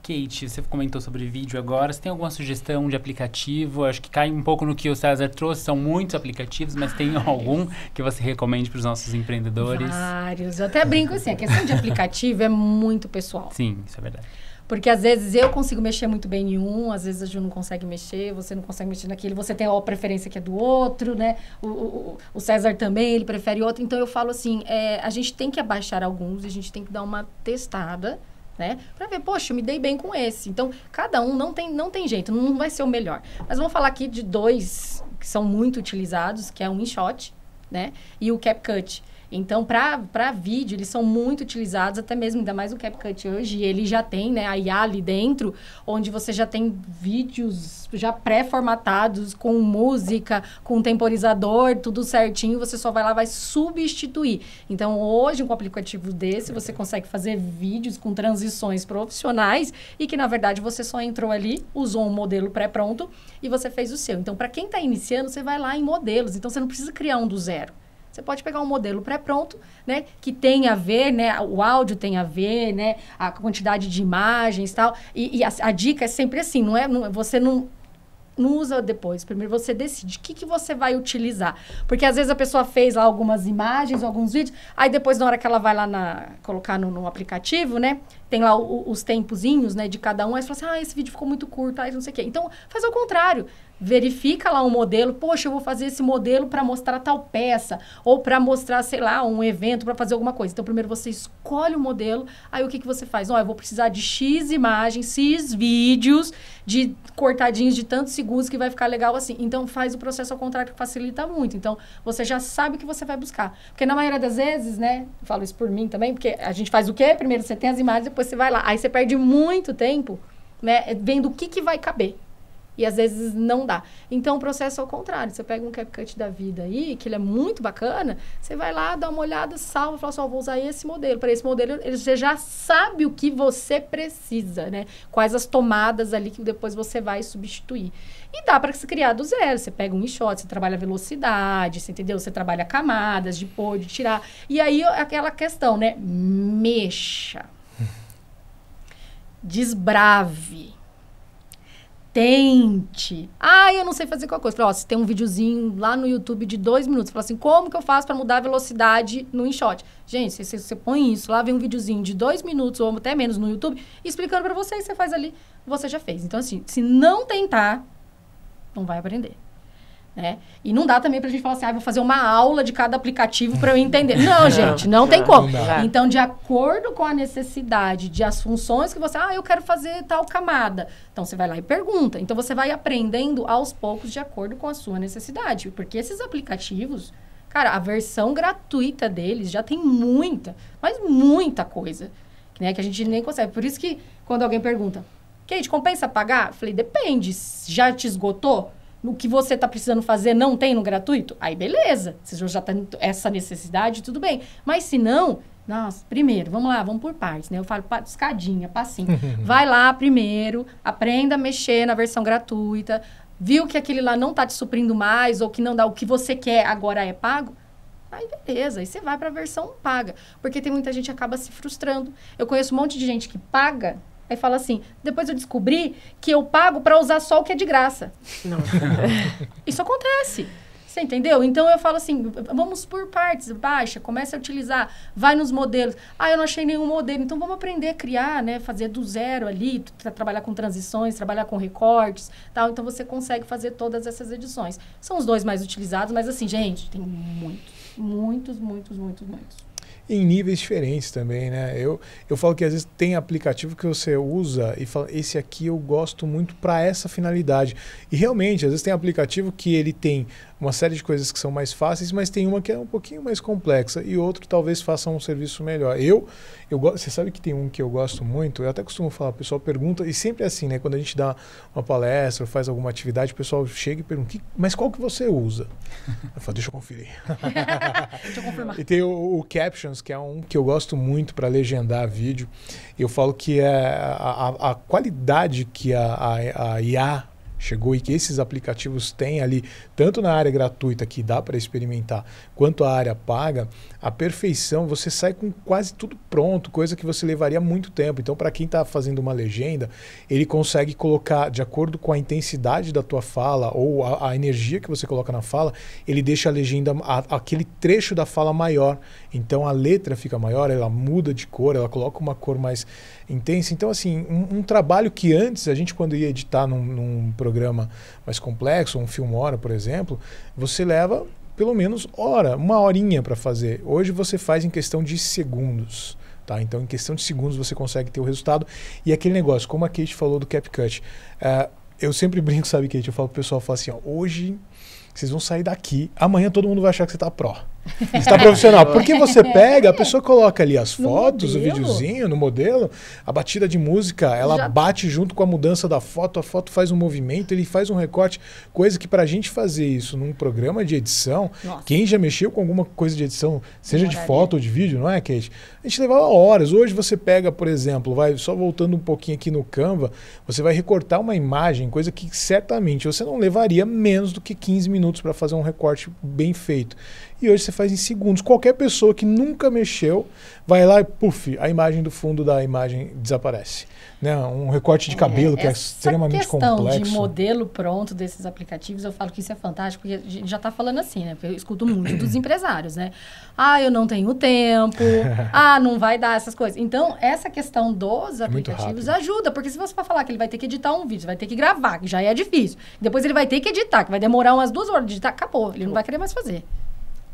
Kate, você comentou sobre vídeo agora. Você tem alguma sugestão de aplicativo? Acho que cai um pouco no que o César trouxe. São muitos aplicativos, mas tem algum que você recomende para os nossos empreendedores? Vários. Eu até brinco assim, a questão de aplicativo é muito pessoal. Sim, isso é verdade. Porque às vezes eu consigo mexer muito bem em um, às vezes a Ju não consegue mexer, você não consegue mexer naquele, você tem a preferência que é do outro, né? O, o, o César também, ele prefere outro. Então eu falo assim, é, a gente tem que abaixar alguns, a gente tem que dar uma testada, né? Pra ver, poxa, eu me dei bem com esse. Então, cada um não tem, não tem jeito, não vai ser o melhor. Mas vamos falar aqui de dois que são muito utilizados, que é o InShot, né? E o CapCut. Então, para vídeo, eles são muito utilizados, até mesmo, ainda mais o CapCut hoje, ele já tem né, a IA ali dentro, onde você já tem vídeos já pré-formatados, com música, com temporizador, tudo certinho, você só vai lá vai substituir. Então, hoje, com um aplicativo desse, você consegue fazer vídeos com transições profissionais e que, na verdade, você só entrou ali, usou um modelo pré-pronto e você fez o seu. Então, para quem está iniciando, você vai lá em modelos, então você não precisa criar um do zero. Você pode pegar um modelo pré-pronto, né? Que tem a ver, né? O áudio tem a ver, né? A quantidade de imagens tal. E, e a, a, dica é sempre assim, não é? Não, você não não usa depois. Primeiro você decide o que, que você vai utilizar. Porque às vezes a pessoa fez lá algumas imagens, alguns vídeos, aí depois na hora que ela vai lá na, colocar no, no aplicativo, né? Tem lá o, os tempozinhos, né, de cada um, aí você fala assim, ah, esse vídeo ficou muito curto, aí não sei o quê. Então, faz ao contrário verifica lá um modelo, poxa, eu vou fazer esse modelo para mostrar tal peça ou para mostrar, sei lá, um evento, para fazer alguma coisa. Então, primeiro você escolhe o um modelo, aí o que, que você faz? Olha, eu vou precisar de X imagens, X vídeos, de cortadinhos de tantos segundos que vai ficar legal assim. Então, faz o processo ao contrário que facilita muito. Então, você já sabe o que você vai buscar. Porque na maioria das vezes, né, eu falo isso por mim também, porque a gente faz o quê? Primeiro você tem as imagens, depois você vai lá. Aí você perde muito tempo, né, vendo o que, que vai caber. E às vezes não dá. Então o processo é o contrário. Você pega um CapCut da vida aí, que ele é muito bacana, você vai lá, dá uma olhada, salva, fala assim, oh, vou usar esse modelo. Para esse modelo, você já sabe o que você precisa, né? Quais as tomadas ali que depois você vai substituir. E dá para se criar do zero. Você pega um enxote, você trabalha velocidade, você entendeu? Você trabalha camadas de pôr, de tirar. E aí aquela questão, né? Mexa. Desbrave tente. Ah, eu não sei fazer qualquer coisa. Falei, ó, você tem um videozinho lá no YouTube de dois minutos. Falei assim, como que eu faço para mudar a velocidade no enxote? Gente, você, você põe isso lá, vem um videozinho de dois minutos ou até menos no YouTube, explicando para você, e você faz ali, você já fez. Então, assim, se não tentar, não vai aprender. Né? E não dá também para a gente falar assim, ah, vou fazer uma aula de cada aplicativo para eu entender. Não, gente, não tem como. Não então, de acordo com a necessidade de as funções que você, ah, eu quero fazer tal camada. Então, você vai lá e pergunta. Então, você vai aprendendo aos poucos de acordo com a sua necessidade. Porque esses aplicativos, cara, a versão gratuita deles já tem muita, mas muita coisa. Né, que a gente nem consegue. Por isso que quando alguém pergunta, Kate, compensa pagar? Eu falei, depende. Já te esgotou? o que você está precisando fazer não tem no gratuito, aí beleza. Se já está essa necessidade, tudo bem. Mas se não, nossa, primeiro, vamos lá, vamos por partes, né? Eu falo escadinha, passinho. Vai lá primeiro, aprenda a mexer na versão gratuita. Viu que aquele lá não está te suprindo mais ou que não dá o que você quer agora é pago? Aí beleza, aí você vai para a versão paga. Porque tem muita gente que acaba se frustrando. Eu conheço um monte de gente que paga Aí fala assim: depois eu descobri que eu pago para usar só o que é de graça. Não. Isso acontece. Você entendeu? Então eu falo assim: vamos por partes, baixa, começa a utilizar, vai nos modelos. Ah, eu não achei nenhum modelo, então vamos aprender a criar, né? Fazer do zero ali, trabalhar com transições, trabalhar com recortes, tal. Então você consegue fazer todas essas edições. São os dois mais utilizados, mas assim, gente, tem muitos, muitos, muitos, muitos, muitos em níveis diferentes também, né? Eu, eu falo que às vezes tem aplicativo que você usa e fala, esse aqui eu gosto muito para essa finalidade. E realmente, às vezes tem aplicativo que ele tem uma série de coisas que são mais fáceis, mas tem uma que é um pouquinho mais complexa e outro talvez faça um serviço melhor. Eu, eu você sabe que tem um que eu gosto muito, eu até costumo falar, o pessoal pergunta, e sempre é assim, né? Quando a gente dá uma palestra, faz alguma atividade, o pessoal chega e pergunta, mas qual que você usa? Eu falo, deixa eu conferir. deixa eu confirmar. E tem o, o, Captions, que é um que eu gosto muito para legendar vídeo. Eu falo que é a, a, a qualidade que a, a, a IA chegou e que esses aplicativos têm ali, tanto na área gratuita que dá para experimentar, quanto a área paga, a perfeição, você sai com quase tudo pronto, coisa que você levaria muito tempo. Então, para quem está fazendo uma legenda, ele consegue colocar, de acordo com a intensidade da tua fala ou a, a energia que você coloca na fala, ele deixa a legenda, a, aquele trecho da fala maior. Então, a letra fica maior, ela muda de cor, ela coloca uma cor mais intensa. Então, assim, um, um, trabalho que antes, a gente quando ia editar num, num programa mais complexo, um filme hora, por exemplo, você leva pelo menos hora, uma horinha para fazer. Hoje você faz em questão de segundos. Tá? Então, em questão de segundos, você consegue ter o resultado. E aquele negócio, como a Kate falou do CapCut, uh, eu sempre brinco, sabe, Kate? Eu falo pro pessoal, eu falo assim, ó, hoje vocês vão sair daqui, amanhã todo mundo vai achar que você tá pró. Está profissional. Porque você é. pega, a pessoa coloca ali as fotos, o videozinho no modelo, a batida de música, ela Já... bate junto com a mudança da foto, a foto faz um movimento, ele faz um recorte, coisa que para a gente fazer isso num programa de edição, Nossa. quem já mexeu com alguma coisa de edição, seja de foto ou de vídeo, não é, Kate? A gente levava horas. Hoje você pega, por exemplo, vai só voltando um pouquinho aqui no Canva, você vai recortar uma imagem, coisa que certamente você não levaria menos do que 15 minutos para fazer um recorte bem feito e hoje você faz em segundos. Qualquer pessoa que nunca mexeu vai lá e puff, a imagem do fundo da imagem desaparece. Né? Um recorte de é, cabelo é, que é extremamente complexo. questão de modelo pronto desses aplicativos, eu falo que isso é fantástico, porque a gente já está falando assim, né? Porque eu escuto muito dos empresários, né? Ah, eu não tenho tempo, ah, não vai dar essas coisas. Então, essa questão dos é aplicativos ajuda, porque se você for falar que ele vai ter que editar um vídeo, vai ter que gravar, que já é difícil. Depois ele vai ter que editar, que vai demorar umas duas horas de editar, acabou, ele não vai querer mais fazer.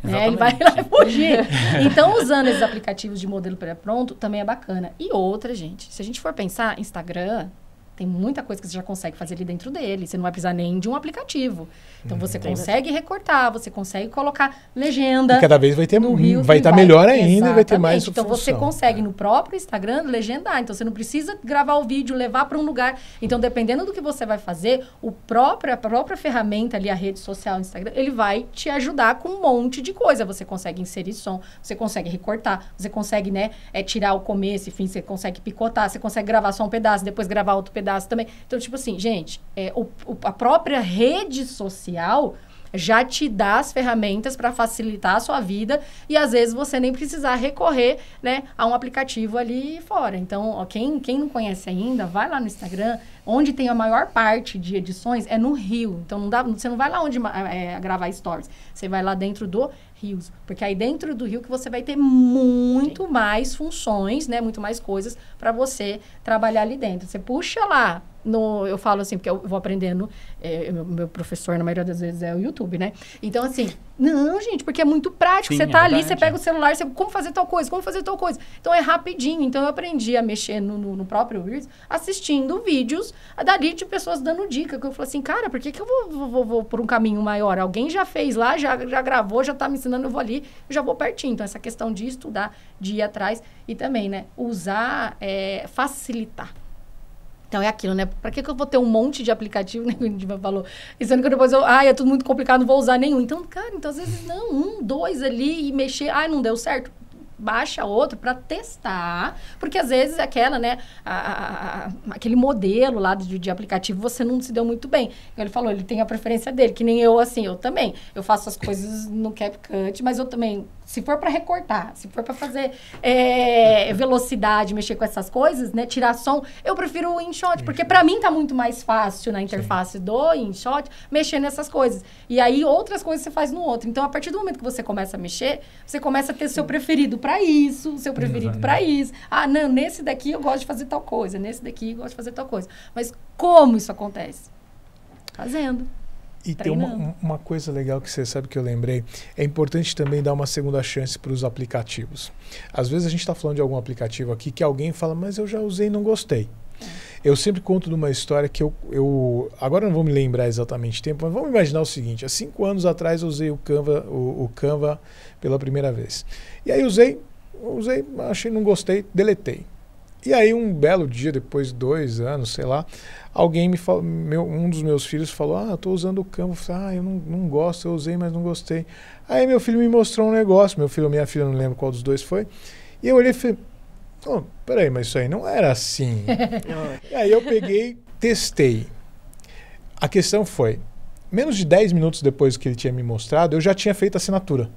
É, né? Ele vai lá fugir. então, usando esses aplicativos de modelo pré-pronto também é bacana. E outra, gente, se a gente for pensar, Instagram, tem muita coisa que você já consegue fazer ali dentro dele. Você não vai precisar nem de um aplicativo. Então, você uhum. consegue recortar, você consegue colocar legenda. E cada vez vai ter Rio, vai estar tá melhor ainda exatamente. e vai ter mais Então, você consegue é. no próprio Instagram legendar. Então, você não precisa gravar o vídeo, levar para um lugar. Então, dependendo do que você vai fazer, o próprio, a própria ferramenta ali, a rede social, o Instagram, ele vai te ajudar com um monte de coisa. Você consegue inserir som, você consegue recortar, você consegue né, é, tirar o começo e fim, você consegue picotar, você consegue gravar só um pedaço, depois gravar outro pedaço pedaço também. Então, tipo assim, gente, é, o, o, a própria rede social já te dá as ferramentas para facilitar a sua vida e às vezes você nem precisar recorrer né, a um aplicativo ali fora. Então, ó, quem, quem não conhece ainda, vai lá no Instagram, onde tem a maior parte de edições é no Rio. Então, não dá, você não vai lá onde é, é, gravar stories, você vai lá dentro do rios, porque aí dentro do rio que você vai ter muito Sim. mais funções, né, muito mais coisas para você trabalhar ali dentro. Você puxa lá no, eu falo assim, porque eu vou aprendendo, é, meu, meu, professor na maioria das vezes é o YouTube, né? Então, assim, não, gente, porque é muito prático. Sim, você é tá é ali, você pega o celular, você como fazer tal coisa, como fazer tal coisa. Então é rapidinho. Então eu aprendi a mexer no, no, no próprio Reels, assistindo vídeos dali de pessoas dando dica. Que eu falo assim, cara, por que, que eu vou, vou, vou, vou por um caminho maior? Alguém já fez lá, já, já gravou, já tá me ensinando, eu vou ali, eu já vou pertinho. Então, essa questão de estudar, de ir atrás e também, né, usar, é, facilitar. Então é aquilo, né? Pra que, que eu vou ter um monte de aplicativo, né? O Diva falou. E sendo que depois eu, ai, é tudo muito complicado, não vou usar nenhum. Então, cara, então às vezes não, um, dois ali e mexer, ai, não deu certo. Baixa outro para testar, porque às vezes aquela, né, a, a, aquele modelo lá de, de aplicativo você não se deu muito bem. Ele falou, ele tem a preferência dele, que nem eu, assim, eu também. Eu faço as coisas no CapCut, mas eu também se for para recortar, se for para fazer é, velocidade, mexer com essas coisas, né? Tirar som, eu prefiro o InShot, porque para mim tá muito mais fácil na interface Sim. do InShot mexer nessas coisas. E aí outras coisas você faz no outro. Então a partir do momento que você começa a mexer, você começa a ter seu preferido para isso, seu preferido para isso. Ah, não, nesse daqui eu gosto de fazer tal coisa, nesse daqui eu gosto de fazer tal coisa. Mas como isso acontece? Fazendo. E tem uma, uma coisa legal que você sabe que eu lembrei. É importante também dar uma segunda chance para os aplicativos. Às vezes a gente está falando de algum aplicativo aqui que alguém fala, mas eu já usei e não gostei. É. Eu sempre conto de uma história que eu, eu. Agora não vou me lembrar exatamente o tempo, mas vamos imaginar o seguinte: há cinco anos atrás eu usei o Canva, o, o Canva pela primeira vez. E aí usei, usei, achei, não gostei, deletei. E aí um belo dia, depois de dois anos, sei lá, alguém me falou, meu, um dos meus filhos falou, ah, estou usando o campo, ah, eu não, não gosto, eu usei, mas não gostei. Aí meu filho me mostrou um negócio, meu filho ou minha filha, não lembro qual dos dois foi, e eu olhei e falei, oh, peraí, mas isso aí não era assim. e aí eu peguei, testei. A questão foi, menos de 10 minutos depois que ele tinha me mostrado, eu já tinha feito a assinatura.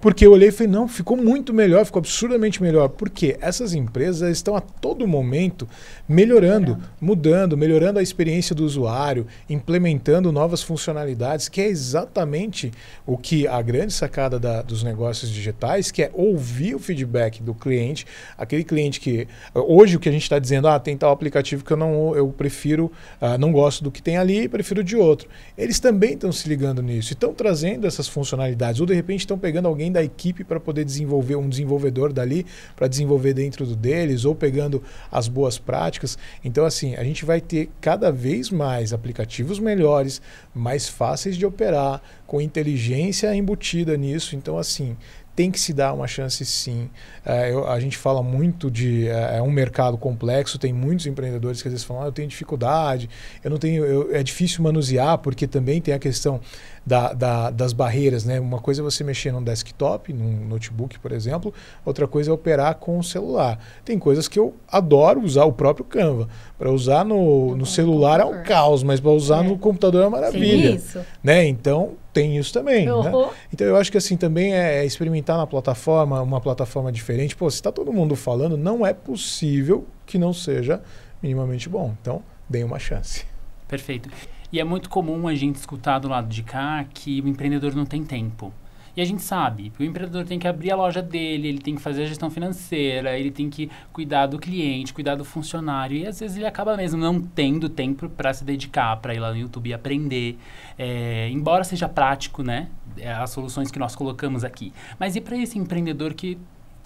Porque eu olhei e falei, não, ficou muito melhor, ficou absurdamente melhor. Porque essas empresas estão a todo momento melhorando, melhorando, mudando, melhorando a experiência do usuário, implementando novas funcionalidades, que é exatamente o que a grande sacada da, dos negócios digitais, que é ouvir o feedback do cliente, aquele cliente que. Hoje o que a gente está dizendo, ah, tem tal aplicativo que eu não eu prefiro, ah, não gosto do que tem ali, prefiro de outro. Eles também estão se ligando nisso e estão trazendo essas funcionalidades, ou de repente estão pegando alguém alguém da equipe para poder desenvolver, um desenvolvedor dali para desenvolver dentro do deles, ou pegando as boas práticas. Então, assim, a gente vai ter cada vez mais aplicativos melhores, mais fáceis de operar, com inteligência embutida nisso. Então, assim, tem que se dar uma chance sim. É, eu, a gente fala muito de. É, é um mercado complexo, tem muitos empreendedores que às vezes falam, ah, eu tenho dificuldade, eu não tenho. Eu, é difícil manusear, porque também tem a questão da, da, das barreiras. Né? Uma coisa é você mexer num desktop, num notebook, por exemplo, outra coisa é operar com o celular. Tem coisas que eu adoro usar o próprio Canva. Para usar no, no, celular é um caos, mas para usar é. no computador é uma maravilha. Sim, isso. Né? Então, tem isso também. Né? Uhum. Né? Então eu acho que assim também é experimentar na plataforma, uma plataforma diferente. Pô, se está todo mundo falando, não é possível que não seja minimamente bom. Então, deem uma chance. Perfeito. E é muito comum a gente escutar do lado de cá que o empreendedor não tem tempo. E a gente sabe, o empreendedor tem que abrir a loja dele, ele tem que fazer a gestão financeira, ele tem que cuidar do cliente, cuidar do funcionário. E às vezes ele acaba mesmo não tendo tempo para se dedicar, para ir lá no YouTube e aprender. É, embora seja prático, né? Eh, as soluções que nós colocamos aqui. Mas e para esse empreendedor que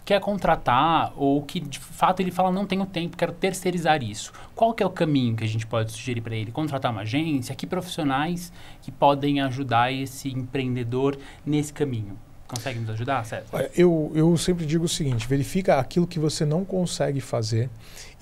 quer contratar ou que de fato ele fala não tenho tempo, quero terceirizar isso. Qual que é o caminho que a gente pode sugerir para ele? Contratar uma agência? Que profissionais que podem ajudar esse empreendedor nesse caminho? Consegue nos ajudar, César? Eu, eu sempre digo o seguinte, verifica aquilo que você não consegue fazer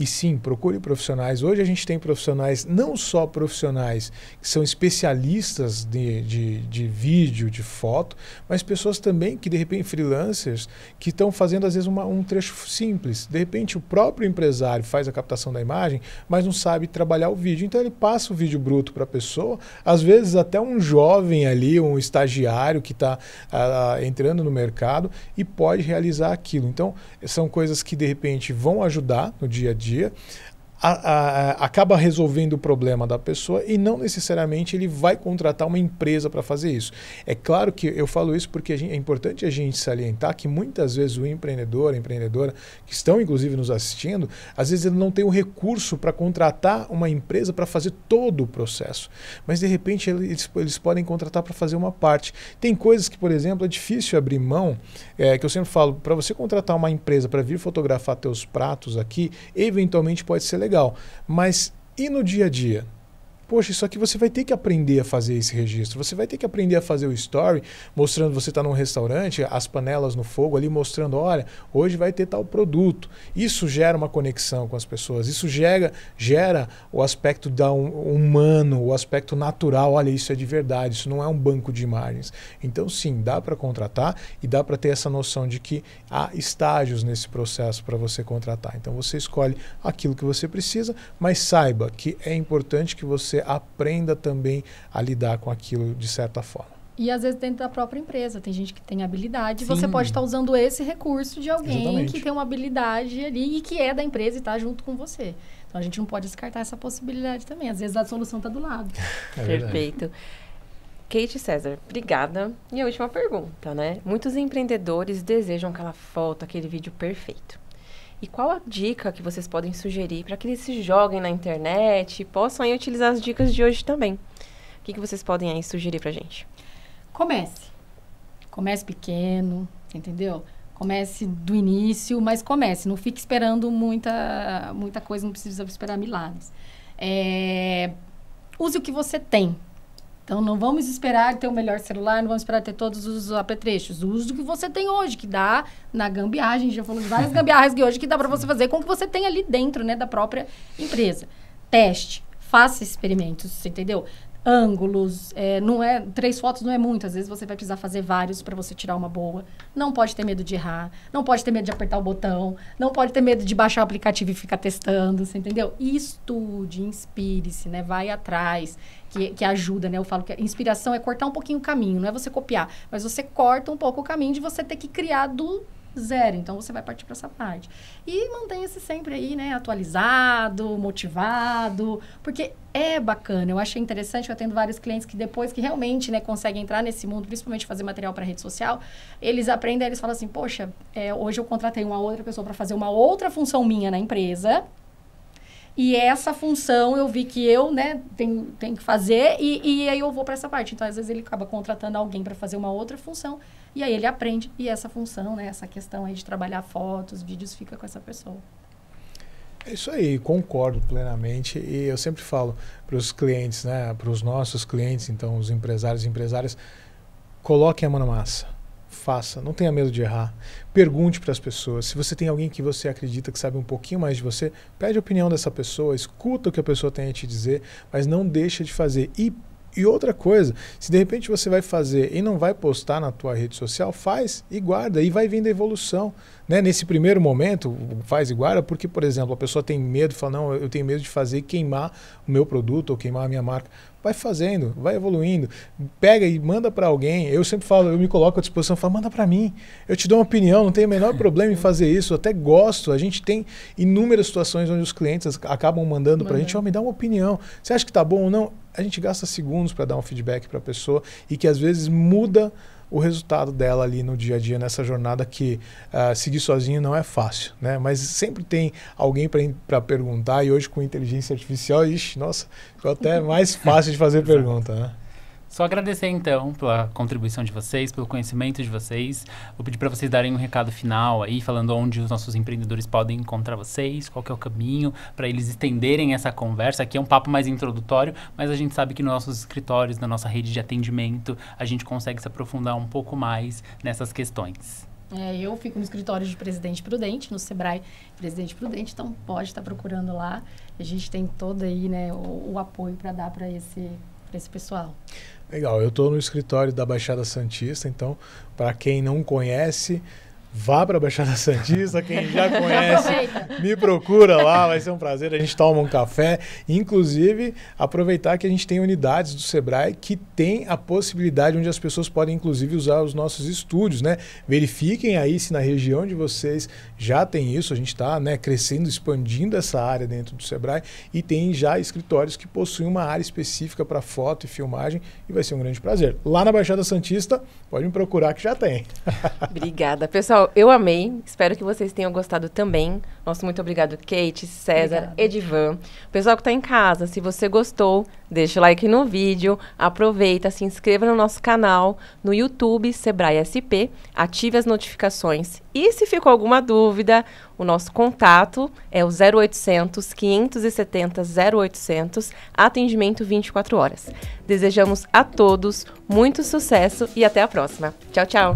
e sim, procure profissionais. Hoje a gente tem profissionais, não só profissionais que são especialistas de, de, de vídeo, de foto, mas pessoas também que, de repente, freelancers, que estão fazendo, às vezes, uma, um trecho simples. De repente, o próprio empresário faz a captação da imagem, mas não sabe trabalhar o vídeo. Então, ele passa o vídeo bruto para a pessoa, às vezes, até um jovem ali, um estagiário que está uh, entrando no mercado e pode realizar aquilo. Então, são coisas que, de repente, vão ajudar no dia a dia dia a, a, acaba resolvendo o problema da pessoa e não necessariamente ele vai contratar uma empresa para fazer isso. É claro que eu falo isso porque gente, é importante a gente salientar que muitas vezes o empreendedor, a empreendedora, que estão inclusive nos assistindo, às vezes ele não tem o recurso para contratar uma empresa para fazer todo o processo. Mas de repente eles, eles podem contratar para fazer uma parte. Tem coisas que, por exemplo, é difícil abrir mão, é, que eu sempre falo, para você contratar uma empresa para vir fotografar teus pratos aqui, eventualmente pode ser legal legal. Mas e no dia a dia? Poxa, isso aqui você vai ter que aprender a fazer esse registro. Você vai ter que aprender a fazer o story, mostrando você está num restaurante, as panelas no fogo ali, mostrando, olha, hoje vai ter tal produto. Isso gera uma conexão com as pessoas. Isso gera, gera o aspecto da um, humano, o aspecto natural. Olha, isso é de verdade. Isso não é um banco de imagens. Então, sim, dá para contratar e dá para ter essa noção de que há estágios nesse processo para você contratar. Então, você escolhe aquilo que você precisa, mas saiba que é importante que você aprenda também a lidar com aquilo de certa forma. E às vezes dentro da própria empresa, tem gente que tem habilidade, Sim. você pode estar usando esse recurso de alguém Exatamente. que tem uma habilidade ali e que é da empresa e está junto com você. Então a gente não pode descartar essa possibilidade também. Às vezes a solução está do lado. É Perfeito. Kate César, obrigada. E a última pergunta, né? Muitos empreendedores desejam aquela foto, aquele vídeo perfeito. E qual a dica que vocês podem sugerir para que eles se joguem na internet e possam aí utilizar as dicas de hoje também? O que, que vocês podem aí sugerir para gente? Comece. Comece pequeno, entendeu? Comece do início, mas comece. Não fique esperando muita, muita coisa, não precisa esperar milagres. É, use o que você tem, então, não vamos esperar ter o melhor celular, não vamos esperar ter todos os apetrechos. Use o que você tem hoje, que dá na gambiarra. A gente já falou de várias gambiarras que hoje que dá para você fazer com o que você tem ali dentro, né, da própria empresa. Teste, faça experimentos, entendeu? ângulos, é, não é três fotos não é muito, às vezes você vai precisar fazer vários para você tirar uma boa. Não pode ter medo de errar, não pode ter medo de apertar o botão, não pode ter medo de baixar o aplicativo e ficar testando, você entendeu? Estude, inspire-se, né? Vai atrás, que, que ajuda, né? Eu falo que inspiração é cortar um pouquinho o caminho, não é você copiar, mas você corta um pouco o caminho de você ter que criar do zero. Então você vai partir para essa parte. E mantenha-se sempre aí, né, atualizado, motivado, porque é bacana. Eu achei interessante, eu atendo vários clientes que depois que realmente, né, conseguem entrar nesse mundo, principalmente fazer material para rede social, eles aprendem, eles falam assim: "Poxa, é, hoje eu contratei uma outra pessoa para fazer uma outra função minha na empresa". E essa função eu vi que eu, né, tenho, tenho que fazer e, e aí eu vou para essa parte. Então, às vezes, ele acaba contratando alguém para fazer uma outra função e aí ele aprende e essa função, né, essa questão aí de trabalhar fotos, vídeos, fica com essa pessoa. É isso aí, concordo plenamente. E eu sempre falo para os clientes, né, para os nossos clientes, então os empresários e empresárias, coloquem a mão na massa. Faça, não tenha medo de errar. Pergunte para as pessoas. Se você tem alguém que você acredita que sabe um pouquinho mais de você, pede a opinião dessa pessoa, escuta o que a pessoa tem a te dizer, mas não deixa de fazer. E e outra coisa, se de repente você vai fazer e não vai postar na tua rede social, faz e guarda, e vai vindo a evolução. Né? Nesse primeiro momento, faz e guarda, porque, por exemplo, a pessoa tem medo, fala, não, eu tenho medo de fazer queimar o meu produto ou queimar a minha marca vai fazendo, vai evoluindo, pega e manda para alguém. Eu sempre falo, eu me coloco à disposição, falo, manda para mim. Eu te dou uma opinião, não tem o menor problema em fazer isso, eu até gosto. A gente tem inúmeras situações onde os clientes acabam mandando para a gente, ó, oh, me dá uma opinião. Você acha que tá bom ou não? A gente gasta segundos para dar um feedback para a pessoa e que às vezes muda o resultado dela ali no dia a dia, nessa jornada que uh, seguir sozinho não é fácil, né? Mas sempre tem alguém para perguntar e hoje com inteligência artificial, ixi, nossa, ficou até mais fácil de fazer pergunta, né? Só agradecer então pela contribuição de vocês, pelo conhecimento de vocês. Vou pedir para vocês darem um recado final aí, falando onde os nossos empreendedores podem encontrar vocês, qual é o caminho para eles estenderem essa conversa. Aqui é um papo mais introdutório, mas a gente sabe que nos nossos escritórios, na nossa rede de atendimento, a gente consegue se aprofundar um pouco mais nessas questões. É, eu fico no escritório de Presidente Prudente, no Sebrae Presidente Prudente, então pode estar procurando lá. A gente tem todo aí né, o, o apoio para dar para esse, esse pessoal. Legal, eu estou no escritório da Baixada Santista, então, para quem não conhece, vá para a Baixada Santista. Quem já conhece, me procura lá, vai ser um prazer. A gente toma um café. Inclusive, aproveitar que a gente tem unidades do Sebrae que tem a possibilidade onde as pessoas podem, inclusive, usar os nossos estúdios, né? Verifiquem aí se na região de vocês já tem isso. A gente está né, crescendo, expandindo essa área dentro do Sebrae e tem já escritórios que possuem uma área específica para foto e filmagem e vai ser um grande prazer. Lá na Baixada Santista, pode me procurar que já tem. Obrigada, pessoal. Pessoal, eu amei. Espero que vocês tenham gostado também. Nosso muito obrigado, Kate, César, Obrigada. Edivan. Pessoal que está em casa, se você gostou, deixa o like no vídeo. Aproveita, se inscreva no nosso canal no YouTube Sebrae SP. Ative as notificações. E se ficou alguma dúvida, o nosso contato é o 0800 570 0800, atendimento 24 horas. Desejamos a todos muito sucesso e até a próxima. Tchau, tchau.